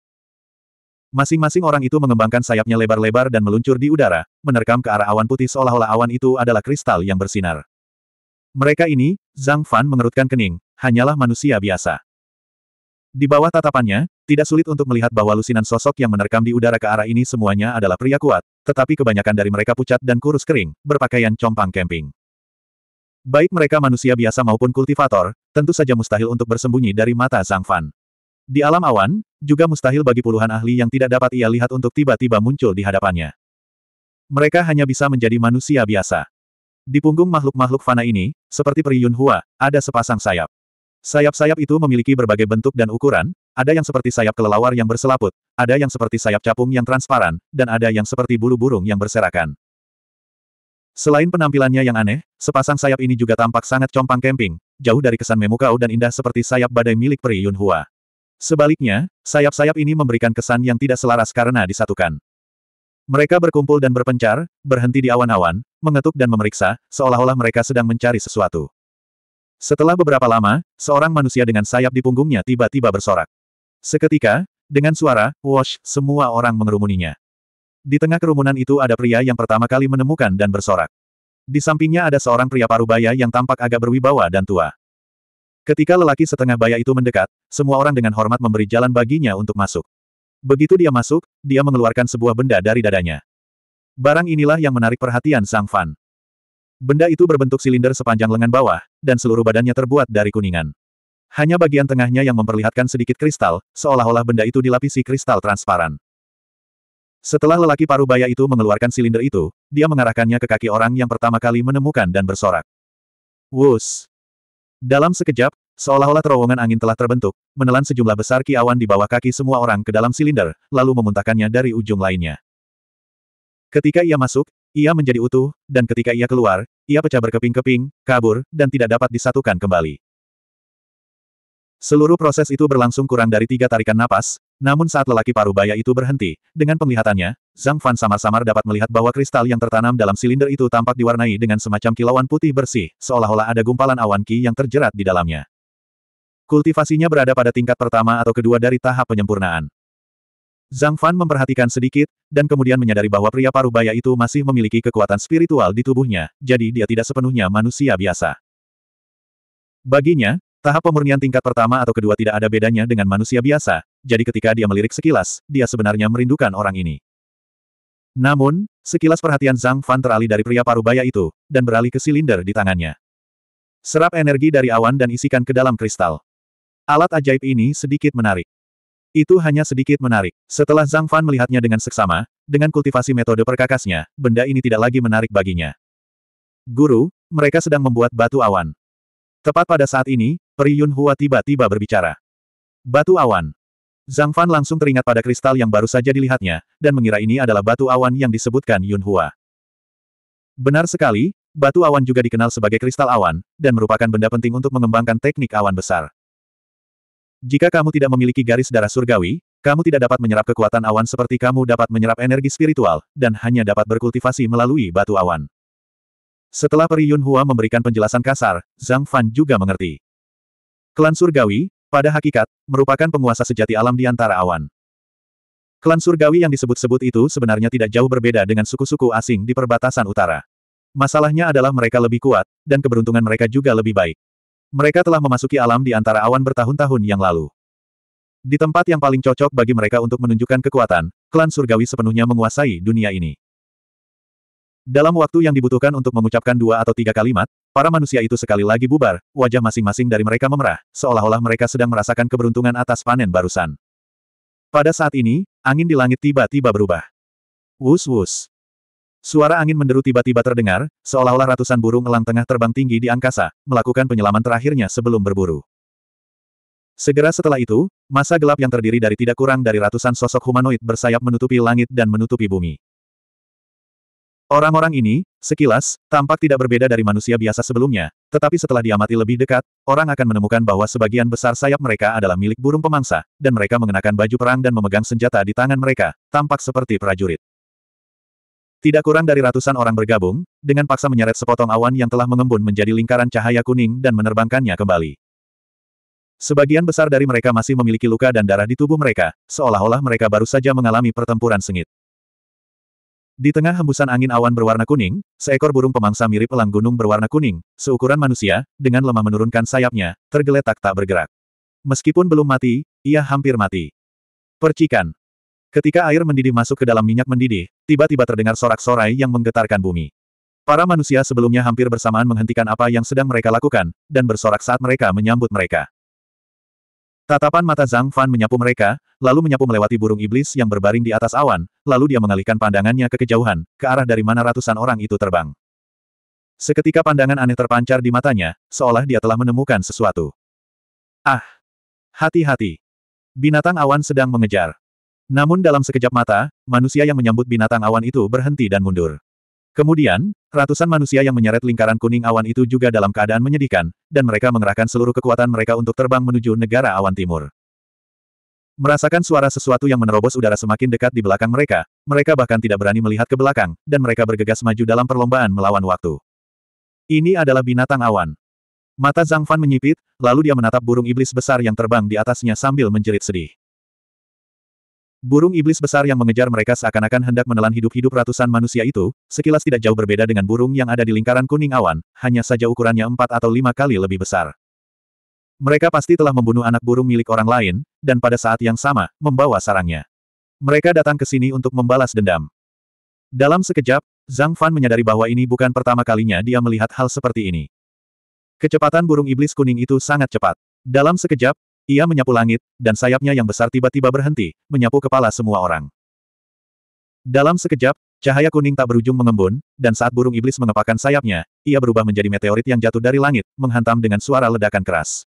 A: Masing-masing orang itu mengembangkan sayapnya lebar-lebar dan meluncur di udara, menerkam ke arah awan putih seolah-olah awan itu adalah kristal yang bersinar. Mereka ini, Zhang Fan mengerutkan kening, hanyalah manusia biasa. Di bawah tatapannya, tidak sulit untuk melihat bahwa lusinan sosok yang menerkam di udara ke arah ini semuanya adalah pria kuat, tetapi kebanyakan dari mereka pucat dan kurus kering, berpakaian compang camping. Baik mereka manusia biasa maupun kultivator, tentu saja mustahil untuk bersembunyi dari mata Zhang Fan. Di alam awan, juga mustahil bagi puluhan ahli yang tidak dapat ia lihat untuk tiba-tiba muncul di hadapannya. Mereka hanya bisa menjadi manusia biasa. Di punggung makhluk-makhluk fana ini, seperti peri Yunhua, ada sepasang sayap. Sayap-sayap itu memiliki berbagai bentuk dan ukuran, ada yang seperti sayap kelelawar yang berselaput, ada yang seperti sayap capung yang transparan, dan ada yang seperti bulu burung yang berserakan. Selain penampilannya yang aneh, sepasang sayap ini juga tampak sangat compang kemping jauh dari kesan memukau dan indah seperti sayap badai milik peri Yunhua. Sebaliknya, sayap-sayap ini memberikan kesan yang tidak selaras karena disatukan. Mereka berkumpul dan berpencar, berhenti di awan-awan, mengetuk dan memeriksa, seolah-olah mereka sedang mencari sesuatu. Setelah beberapa lama, seorang manusia dengan sayap di punggungnya tiba-tiba bersorak. Seketika, dengan suara, wash, semua orang mengerumuninya. Di tengah kerumunan itu ada pria yang pertama kali menemukan dan bersorak. Di sampingnya ada seorang pria parubaya yang tampak agak berwibawa dan tua. Ketika lelaki setengah baya itu mendekat, semua orang dengan hormat memberi jalan baginya untuk masuk. Begitu dia masuk, dia mengeluarkan sebuah benda dari dadanya. Barang inilah yang menarik perhatian Sang Fan. Benda itu berbentuk silinder sepanjang lengan bawah, dan seluruh badannya terbuat dari kuningan. Hanya bagian tengahnya yang memperlihatkan sedikit kristal, seolah-olah benda itu dilapisi kristal transparan. Setelah lelaki paruh baya itu mengeluarkan silinder itu, dia mengarahkannya ke kaki orang yang pertama kali menemukan dan bersorak. Wus! Dalam sekejap, seolah-olah terowongan angin telah terbentuk, menelan sejumlah besar kiawan di bawah kaki semua orang ke dalam silinder, lalu memuntahkannya dari ujung lainnya. Ketika ia masuk, ia menjadi utuh, dan ketika ia keluar, ia pecah berkeping-keping, kabur, dan tidak dapat disatukan kembali. Seluruh proses itu berlangsung kurang dari tiga tarikan napas, namun saat lelaki paruh baya itu berhenti, dengan penglihatannya, Zhang Fan samar-samar dapat melihat bahwa kristal yang tertanam dalam silinder itu tampak diwarnai dengan semacam kilauan putih bersih, seolah-olah ada gumpalan awan ki yang terjerat di dalamnya. Kultivasinya berada pada tingkat pertama atau kedua dari tahap penyempurnaan. Zhang Fan memperhatikan sedikit, dan kemudian menyadari bahwa pria paruh baya itu masih memiliki kekuatan spiritual di tubuhnya, jadi dia tidak sepenuhnya manusia biasa. Baginya, Tahap pemurnian tingkat pertama atau kedua tidak ada bedanya dengan manusia biasa, jadi ketika dia melirik sekilas, dia sebenarnya merindukan orang ini. Namun, sekilas perhatian Zhang Fan teralih dari pria parubaya itu, dan beralih ke silinder di tangannya. Serap energi dari awan dan isikan ke dalam kristal. Alat ajaib ini sedikit menarik. Itu hanya sedikit menarik. Setelah Zhang Fan melihatnya dengan seksama, dengan kultivasi metode perkakasnya, benda ini tidak lagi menarik baginya. Guru, mereka sedang membuat batu awan. Tepat pada saat ini, Yun Hua tiba-tiba berbicara. Batu awan. Zhang Fan langsung teringat pada kristal yang baru saja dilihatnya, dan mengira ini adalah batu awan yang disebutkan Yun Hua. Benar sekali, batu awan juga dikenal sebagai kristal awan, dan merupakan benda penting untuk mengembangkan teknik awan besar. Jika kamu tidak memiliki garis darah surgawi, kamu tidak dapat menyerap kekuatan awan seperti kamu dapat menyerap energi spiritual, dan hanya dapat berkultivasi melalui batu awan. Setelah Peri Yun Hua memberikan penjelasan kasar, Zhang Fan juga mengerti. Klan Surgawi, pada hakikat, merupakan penguasa sejati alam di antara awan. Klan Surgawi yang disebut-sebut itu sebenarnya tidak jauh berbeda dengan suku-suku asing di perbatasan utara. Masalahnya adalah mereka lebih kuat, dan keberuntungan mereka juga lebih baik. Mereka telah memasuki alam di antara awan bertahun-tahun yang lalu. Di tempat yang paling cocok bagi mereka untuk menunjukkan kekuatan, klan surgawi sepenuhnya menguasai dunia ini. Dalam waktu yang dibutuhkan untuk mengucapkan dua atau tiga kalimat, para manusia itu sekali lagi bubar, wajah masing-masing dari mereka memerah, seolah-olah mereka sedang merasakan keberuntungan atas panen barusan. Pada saat ini, angin di langit tiba-tiba berubah. Wus-wus. Suara angin menderu tiba-tiba terdengar, seolah-olah ratusan burung elang tengah terbang tinggi di angkasa, melakukan penyelaman terakhirnya sebelum berburu. Segera setelah itu, masa gelap yang terdiri dari tidak kurang dari ratusan sosok humanoid bersayap menutupi langit dan menutupi bumi. Orang-orang ini, sekilas, tampak tidak berbeda dari manusia biasa sebelumnya, tetapi setelah diamati lebih dekat, orang akan menemukan bahwa sebagian besar sayap mereka adalah milik burung pemangsa, dan mereka mengenakan baju perang dan memegang senjata di tangan mereka, tampak seperti prajurit. Tidak kurang dari ratusan orang bergabung, dengan paksa menyeret sepotong awan yang telah mengembun menjadi lingkaran cahaya kuning dan menerbangkannya kembali. Sebagian besar dari mereka masih memiliki luka dan darah di tubuh mereka, seolah-olah mereka baru saja mengalami pertempuran sengit. Di tengah hembusan angin awan berwarna kuning, seekor burung pemangsa mirip elang gunung berwarna kuning, seukuran manusia, dengan lemah menurunkan sayapnya, tergeletak tak bergerak. Meskipun belum mati, ia hampir mati. Percikan. Ketika air mendidih masuk ke dalam minyak mendidih, tiba-tiba terdengar sorak-sorai yang menggetarkan bumi. Para manusia sebelumnya hampir bersamaan menghentikan apa yang sedang mereka lakukan, dan bersorak saat mereka menyambut mereka. Tatapan mata Zhang Fan menyapu mereka, lalu menyapu melewati burung iblis yang berbaring di atas awan, lalu dia mengalihkan pandangannya ke kejauhan, ke arah dari mana ratusan orang itu terbang. Seketika pandangan aneh terpancar di matanya, seolah dia telah menemukan sesuatu. Ah! Hati-hati! Binatang awan sedang mengejar. Namun dalam sekejap mata, manusia yang menyambut binatang awan itu berhenti dan mundur. Kemudian, ratusan manusia yang menyeret lingkaran kuning awan itu juga dalam keadaan menyedihkan, dan mereka mengerahkan seluruh kekuatan mereka untuk terbang menuju negara awan timur. Merasakan suara sesuatu yang menerobos udara semakin dekat di belakang mereka, mereka bahkan tidak berani melihat ke belakang, dan mereka bergegas maju dalam perlombaan melawan waktu. Ini adalah binatang awan. Mata Zhang Fan menyipit, lalu dia menatap burung iblis besar yang terbang di atasnya sambil menjerit sedih. Burung iblis besar yang mengejar mereka seakan-akan hendak menelan hidup-hidup ratusan manusia itu, sekilas tidak jauh berbeda dengan burung yang ada di lingkaran kuning awan, hanya saja ukurannya empat atau lima kali lebih besar. Mereka pasti telah membunuh anak burung milik orang lain, dan pada saat yang sama, membawa sarangnya. Mereka datang ke sini untuk membalas dendam. Dalam sekejap, Zhang Fan menyadari bahwa ini bukan pertama kalinya dia melihat hal seperti ini. Kecepatan burung iblis kuning itu sangat cepat. Dalam sekejap, ia menyapu langit, dan sayapnya yang besar tiba-tiba berhenti, menyapu kepala semua orang. Dalam sekejap, cahaya kuning tak berujung mengembun, dan saat burung iblis mengepakkan sayapnya, ia berubah menjadi meteorit yang jatuh dari langit, menghantam dengan suara ledakan keras.